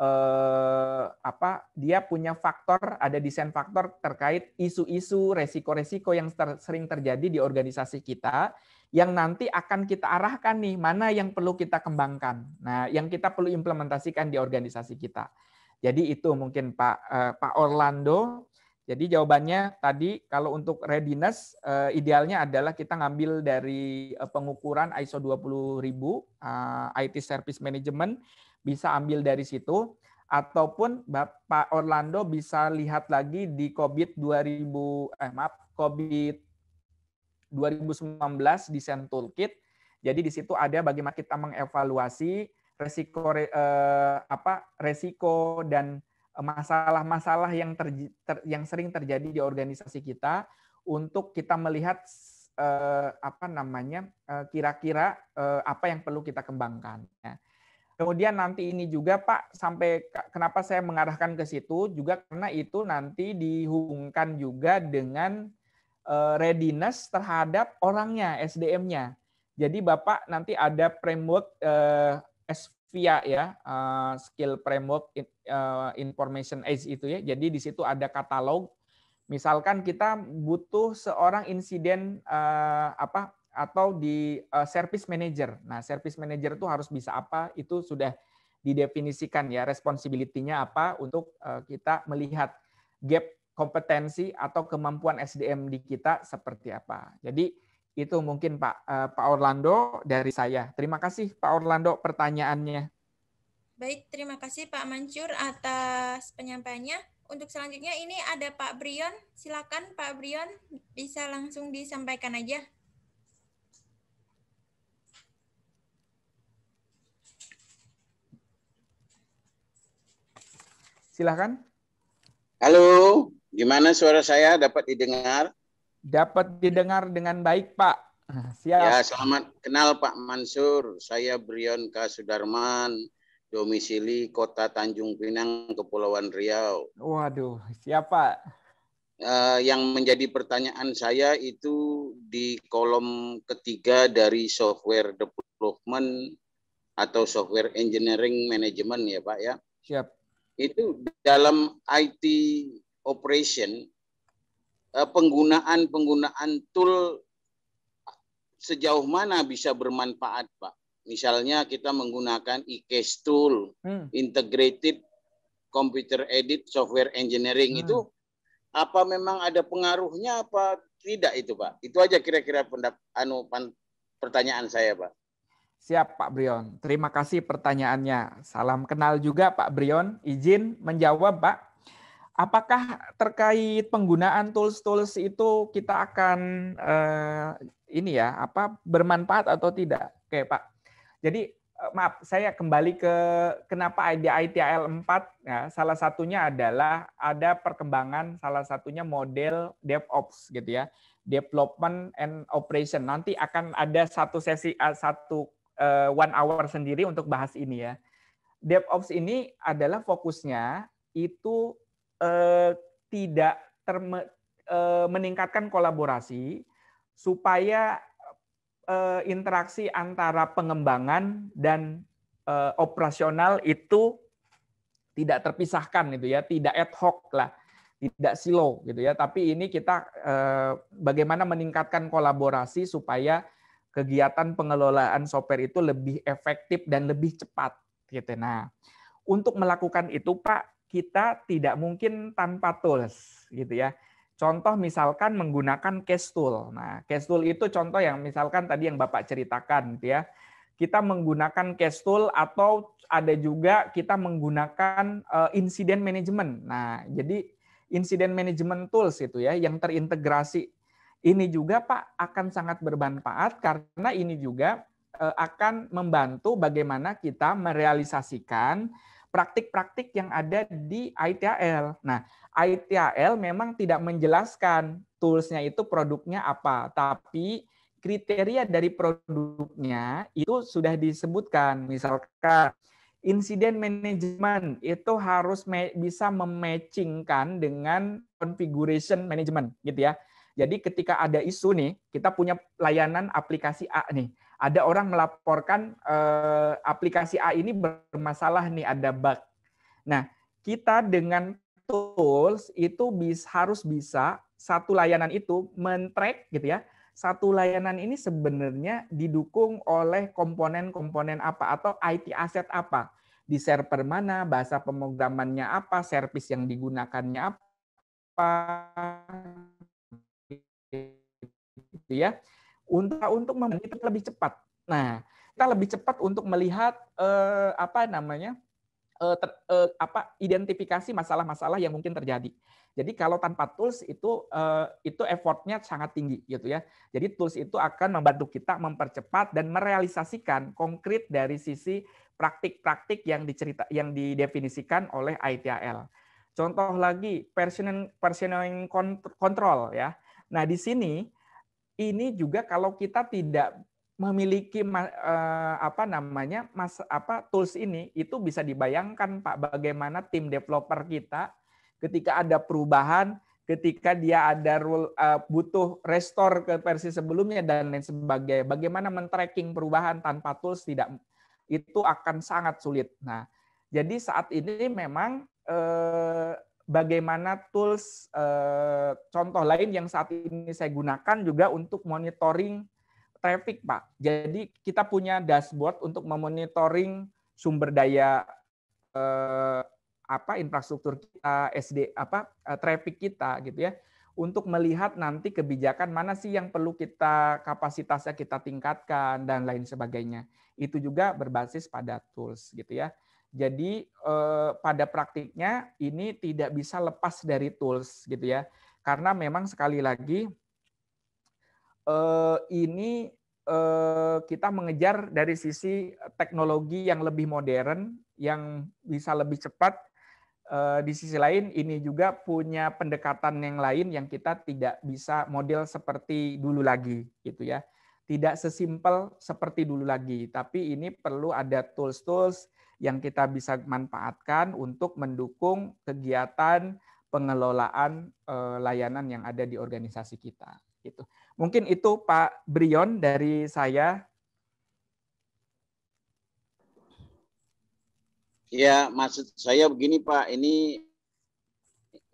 eh, apa dia punya faktor ada desain faktor terkait isu-isu resiko-resiko yang ter, sering terjadi di organisasi kita yang nanti akan kita arahkan nih mana yang perlu kita kembangkan. Nah, yang kita perlu implementasikan di organisasi kita. Jadi itu mungkin Pak eh, Pak Orlando. Jadi jawabannya tadi kalau untuk readiness eh, idealnya adalah kita ngambil dari eh, pengukuran ISO 20000 IT Service Management bisa ambil dari situ ataupun Bapak Orlando bisa lihat lagi di COVID 2000 eh maaf COVID 2019 Sentul toolkit. Jadi di situ ada bagaimana kita mengevaluasi resiko eh, apa resiko dan masalah-masalah yang ter, ter, yang sering terjadi di organisasi kita untuk kita melihat eh, apa namanya eh, kira-kira eh, apa yang perlu kita kembangkan. Ya. Kemudian nanti ini juga Pak, sampai kenapa saya mengarahkan ke situ juga karena itu nanti dihubungkan juga dengan eh, readiness terhadap orangnya, SDM-nya. Jadi Bapak nanti ada framework eh, SVIA ya, eh, skill framework eh, information age itu ya. Jadi di situ ada katalog. Misalkan kita butuh seorang insiden apa atau di uh, service manager. Nah, service manager itu harus bisa apa? Itu sudah didefinisikan ya responsibility-nya apa untuk uh, kita melihat gap kompetensi atau kemampuan SDM di kita seperti apa. Jadi itu mungkin Pak uh, Pak Orlando dari saya. Terima kasih Pak Orlando pertanyaannya. Baik, terima kasih Pak Mancur atas penyampaiannya. Untuk selanjutnya ini ada Pak Brion. Silakan Pak Brion bisa langsung disampaikan aja. silahkan. Halo, gimana suara saya dapat didengar? Dapat didengar dengan baik, Pak. Nah, siap. Ya, selamat kenal Pak Mansur. Saya Brion K. Sudarman, domisili Kota Tanjung Pinang, Kepulauan Riau. Waduh, siapa? Uh, eh, yang menjadi pertanyaan saya itu di kolom ketiga dari software development atau software engineering management ya Pak ya. Siap itu dalam IT operation eh, penggunaan-penggunaan tool sejauh mana bisa bermanfaat, Pak. Misalnya kita menggunakan e-case tool, hmm. integrated computer edit software engineering hmm. itu apa memang ada pengaruhnya apa tidak itu, Pak? Itu aja kira-kira pendap anu pan pertanyaan saya, Pak. Siap Pak Brion. Terima kasih pertanyaannya. Salam kenal juga Pak Brion. Izin menjawab Pak. Apakah terkait penggunaan tools-tools itu kita akan eh, ini ya apa bermanfaat atau tidak? Oke Pak. Jadi eh, maaf saya kembali ke kenapa ada ITIL 4 ya, salah satunya adalah ada perkembangan salah satunya model DevOps gitu ya development and operation nanti akan ada satu sesi eh, satu uh, one hour sendiri untuk bahas ini ya. DevOps ini adalah fokusnya itu uh, tidak terme, uh, meningkatkan kolaborasi supaya uh, interaksi antara pengembangan dan uh, operasional itu tidak terpisahkan gitu ya, tidak ad hoc lah, tidak silo gitu ya. Tapi ini kita eh, bagaimana meningkatkan kolaborasi supaya kegiatan pengelolaan software itu lebih efektif dan lebih cepat gitu. Nah, untuk melakukan itu Pak, kita tidak mungkin tanpa tools gitu ya. Contoh misalkan menggunakan case tool. Nah, case tool itu contoh yang misalkan tadi yang Bapak ceritakan gitu ya. Kita menggunakan case tool atau ada juga kita menggunakan eh, incident management. Nah, jadi incident management tools itu ya yang terintegrasi ini juga Pak akan sangat bermanfaat karena ini juga eh, akan membantu bagaimana kita merealisasikan praktik-praktik yang ada di ITAL. Nah, ITAL memang tidak menjelaskan toolsnya itu produknya apa, tapi kriteria dari produknya itu sudah disebutkan. Misalkan insiden manajemen itu harus bisa mematchingkan dengan configuration management gitu ya. Jadi ketika ada isu nih, kita punya layanan aplikasi A nih. Ada orang melaporkan eh, aplikasi A ini bermasalah nih, ada bug. Nah, kita dengan tools itu bis, harus bisa satu layanan itu men-track gitu ya. Satu layanan ini sebenarnya didukung oleh komponen-komponen apa atau IT asset apa. Di server mana, bahasa pemrogramannya apa, service yang digunakannya apa, gitu ya untuk untuk kita lebih cepat nah kita lebih cepat untuk melihat eh, apa namanya eh, ter, eh, apa identifikasi masalah-masalah yang mungkin terjadi jadi kalau tanpa tools itu eh, itu effortnya sangat tinggi gitu ya jadi tools itu akan membantu kita mempercepat dan merealisasikan konkret dari sisi praktik-praktik yang dicerita yang didefinisikan oleh ITAL contoh lagi personal personal control ya Nah, di sini ini juga kalau kita tidak memiliki eh, apa namanya mas apa tools ini itu bisa dibayangkan Pak bagaimana tim developer kita ketika ada perubahan ketika dia ada rule, eh, butuh restore ke versi sebelumnya dan lain sebagainya bagaimana men-tracking perubahan tanpa tools tidak itu akan sangat sulit. Nah, jadi saat ini memang eh, bagaimana tools eh, contoh lain yang saat ini saya gunakan juga untuk monitoring traffic, Pak. Jadi kita punya dashboard untuk memonitoring sumber daya eh, apa infrastruktur kita, SD apa eh, traffic kita gitu ya. Untuk melihat nanti kebijakan mana sih yang perlu kita kapasitasnya kita tingkatkan dan lain sebagainya. Itu juga berbasis pada tools gitu ya. Jadi eh, pada praktiknya ini tidak bisa lepas dari tools gitu ya. Karena memang sekali lagi eh, ini eh, kita mengejar dari sisi teknologi yang lebih modern, yang bisa lebih cepat. Eh, di sisi lain ini juga punya pendekatan yang lain yang kita tidak bisa model seperti dulu lagi gitu ya. Tidak sesimpel seperti dulu lagi, tapi ini perlu ada tools-tools yang kita bisa manfaatkan untuk mendukung kegiatan pengelolaan eh, layanan yang ada di organisasi kita. Gitu. Mungkin itu Pak Brion dari saya. Ya, maksud saya begini Pak, ini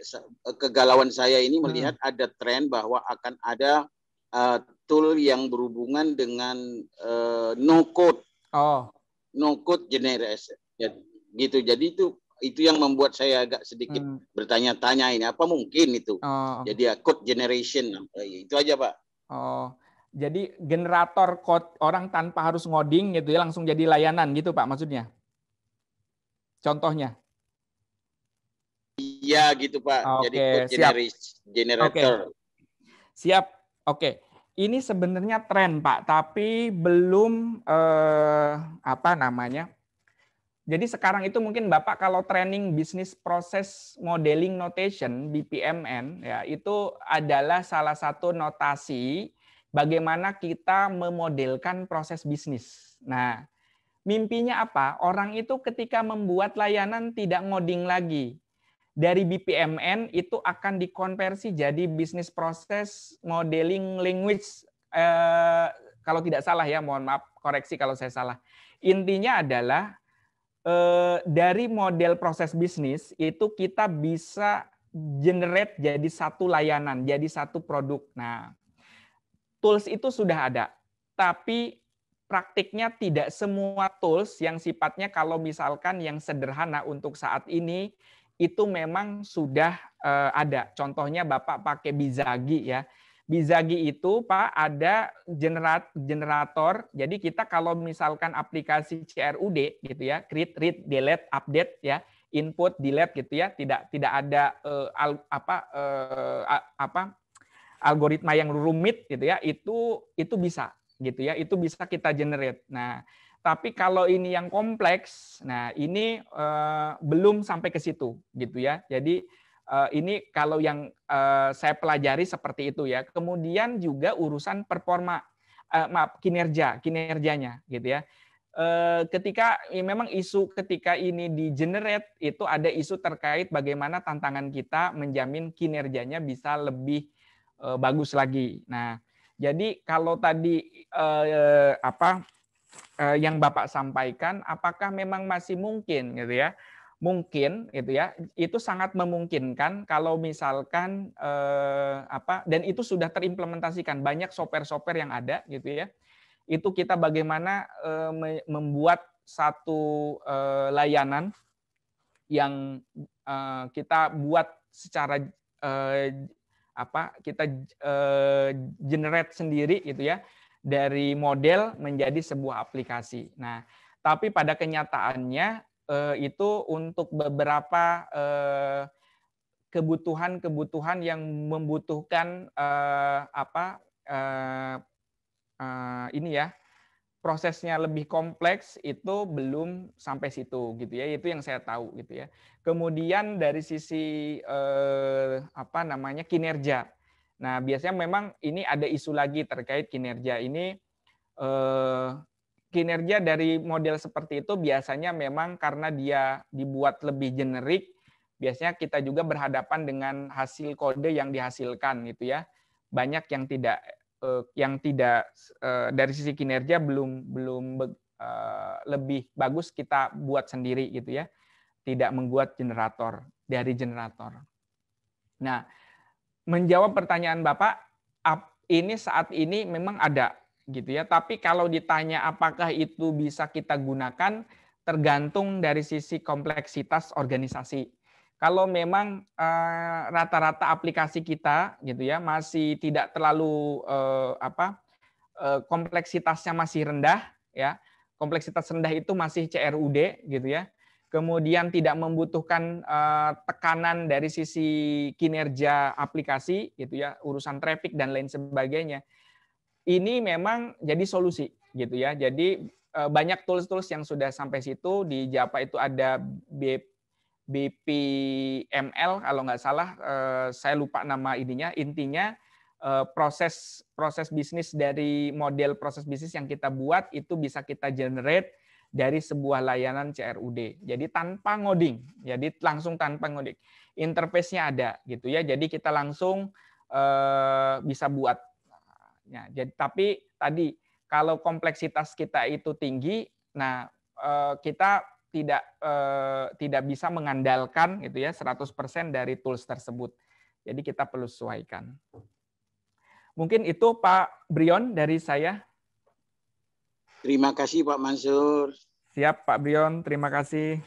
eh, kegalauan saya ini hmm. melihat hmm. ada tren bahwa akan ada uh, tool yang berhubungan dengan uh, no code. Oh no code generis. Ya, gitu. Jadi itu itu yang membuat saya agak sedikit hmm. bertanya-tanya ini apa mungkin itu. Oh. oh. Jadi ya code generation nah, itu aja, Pak. Oh. Jadi generator code orang tanpa harus ngoding gitu ya langsung jadi layanan gitu, Pak maksudnya. Contohnya. Iya gitu, Pak. Okay. Jadi code generis, Siap. generator. Okay. Siap. Oke. Okay ini sebenarnya tren Pak, tapi belum eh, apa namanya. Jadi sekarang itu mungkin Bapak kalau training bisnis proses modeling notation BPMN ya itu adalah salah satu notasi bagaimana kita memodelkan proses bisnis. Nah, mimpinya apa? Orang itu ketika membuat layanan tidak ngoding lagi, dari BPMN itu akan dikonversi jadi bisnis proses modeling language eh, kalau tidak salah ya mohon maaf koreksi kalau saya salah intinya adalah eh, dari model proses bisnis itu kita bisa generate jadi satu layanan jadi satu produk nah tools itu sudah ada tapi praktiknya tidak semua tools yang sifatnya kalau misalkan yang sederhana untuk saat ini itu memang sudah eh, ada. Contohnya Bapak pakai Bizagi ya. Bizagi itu Pak ada generator. Jadi kita kalau misalkan aplikasi CRUD gitu ya, create, read, delete, update ya, input, delete gitu ya, tidak tidak ada uh, al, apa uh, apa algoritma yang rumit gitu ya, itu itu bisa gitu ya, itu bisa kita generate. Nah, tapi kalau ini yang kompleks, nah ini uh, belum sampai ke situ gitu ya. Jadi uh, ini kalau yang uh, saya pelajari seperti itu ya. Kemudian juga urusan performa uh, maaf kinerja, kinerjanya gitu ya. Uh, ketika ya memang isu ketika ini di generate itu ada isu terkait bagaimana tantangan kita menjamin kinerjanya bisa lebih uh, bagus lagi. Nah, jadi kalau tadi eh, apa Eh, yang Bapak sampaikan apakah memang masih mungkin gitu ya. Mungkin gitu ya. Itu sangat memungkinkan kalau misalkan eh, apa dan itu sudah terimplementasikan banyak software-software yang ada gitu ya. Itu kita bagaimana eh, membuat satu eh, layanan yang eh, kita buat secara eh, apa kita eh, generate sendiri gitu ya dari model menjadi sebuah aplikasi. Nah, tapi pada kenyataannya eh, itu untuk beberapa eh, kebutuhan-kebutuhan yang membutuhkan eh, apa ini ya prosesnya lebih kompleks itu belum sampai situ gitu ya itu yang saya tahu gitu ya kemudian dari sisi apa namanya kinerja Nah, biasanya memang ini ada isu lagi terkait kinerja ini. Eh, kinerja dari model seperti itu biasanya memang karena dia dibuat lebih generik, biasanya kita juga berhadapan dengan hasil kode yang dihasilkan gitu ya. Banyak yang tidak eh, yang tidak eh, dari sisi kinerja belum belum eh, lebih bagus kita buat sendiri gitu ya. Tidak membuat generator dari generator. Nah, menjawab pertanyaan Bapak, ini saat ini memang ada gitu ya. Tapi kalau ditanya apakah itu bisa kita gunakan, tergantung dari sisi kompleksitas organisasi. Kalau memang eh, rata-rata uh, aplikasi kita gitu ya masih tidak terlalu uh, apa uh, kompleksitasnya masih rendah ya kompleksitas rendah itu masih CRUD gitu ya kemudian tidak membutuhkan eh, tekanan dari sisi kinerja aplikasi gitu ya urusan traffic dan lain sebagainya ini memang jadi solusi gitu ya jadi eh, banyak tools-tools yang sudah sampai situ di Java itu ada BPML kalau nggak salah eh, saya lupa nama ininya intinya proses proses bisnis dari model proses bisnis yang kita buat itu bisa kita generate dari sebuah layanan CRUD. Jadi tanpa ngoding, jadi langsung tanpa ngoding. Interface-nya ada gitu ya. Jadi kita langsung eh, bisa buat. Ya, jadi tapi tadi kalau kompleksitas kita itu tinggi, nah eh, kita tidak eh, tidak bisa mengandalkan gitu ya 100% dari tools tersebut. Jadi kita perlu sesuaikan. Mungkin itu Pak Brion dari saya. Terima kasih Pak Mansur. Siap Pak Brion, terima kasih.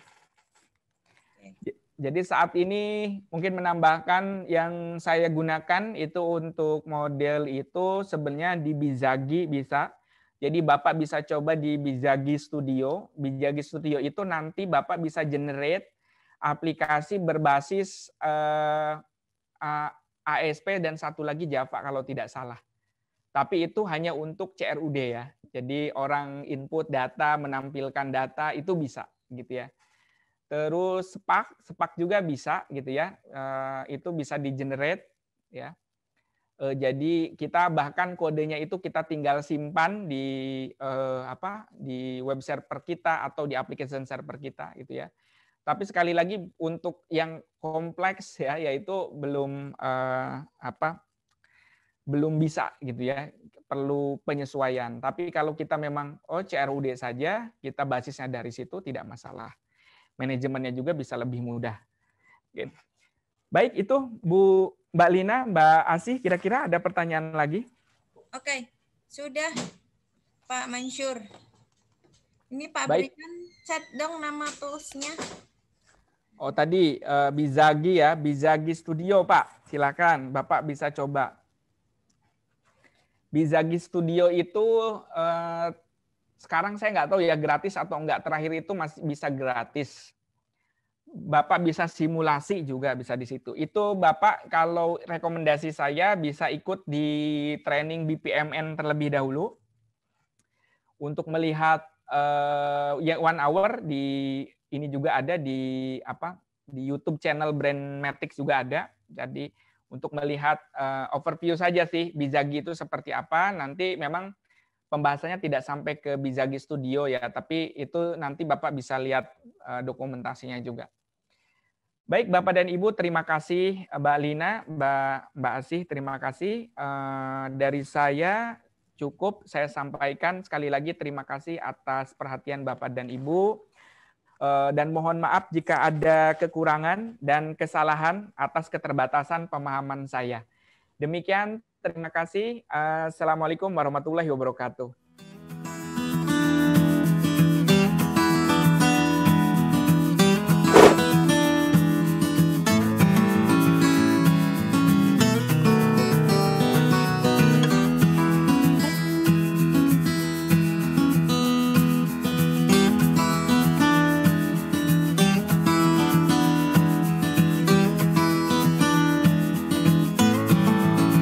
Jadi saat ini mungkin menambahkan yang saya gunakan itu untuk model itu sebenarnya di Bizagi bisa. Jadi Bapak bisa coba di Bizagi Studio. Bizagi Studio itu nanti Bapak bisa generate aplikasi berbasis eh, ASP dan satu lagi Java kalau tidak salah. Tapi itu hanya untuk CRUD ya. Jadi orang input data, menampilkan data itu bisa gitu ya. Terus sepak, sepak juga bisa gitu ya. Eh, itu bisa di generate ya. Eh, jadi kita bahkan kodenya itu kita tinggal simpan di eh, apa di web server kita atau di application server kita gitu ya. Tapi sekali lagi untuk yang kompleks ya yaitu belum apa belum bisa gitu ya perlu penyesuaian. Tapi kalau kita memang oh CRUD saja, kita basisnya dari situ tidak masalah. Manajemennya juga bisa lebih mudah. Gitu. Baik itu Bu Mbak Lina, Mbak Asih, kira-kira ada pertanyaan lagi? Oke, sudah Pak Mansur. Ini Pak Baik. berikan chat dong nama toolsnya. Oh tadi uh, Bizagi ya, Bizagi Studio Pak. Silakan Bapak bisa coba Bizagi Studio itu eh, sekarang saya nggak tahu ya gratis atau nggak terakhir itu masih bisa gratis. Bapak bisa simulasi juga bisa di situ. Itu Bapak kalau rekomendasi saya bisa ikut di training BPMN terlebih dahulu untuk melihat uh, ya one hour di ini juga ada di apa di YouTube channel Brand Matrix juga ada. Jadi untuk melihat uh, overview saja sih Bizagi itu seperti apa. Nanti memang pembahasannya tidak sampai ke Bizagi Studio ya, tapi itu nanti Bapak bisa lihat uh, dokumentasinya juga. Baik Bapak dan Ibu, terima kasih eh, Mbak Lina, Mbak, Mbak Asih, terima kasih. Uh, dari saya cukup saya sampaikan sekali lagi terima kasih atas perhatian Bapak dan Ibu. Eh, dan mohon maaf jika ada kekurangan dan kesalahan atas keterbatasan pemahaman saya. Demikian, terima kasih. Eh, Assalamualaikum warahmatullahi wabarakatuh.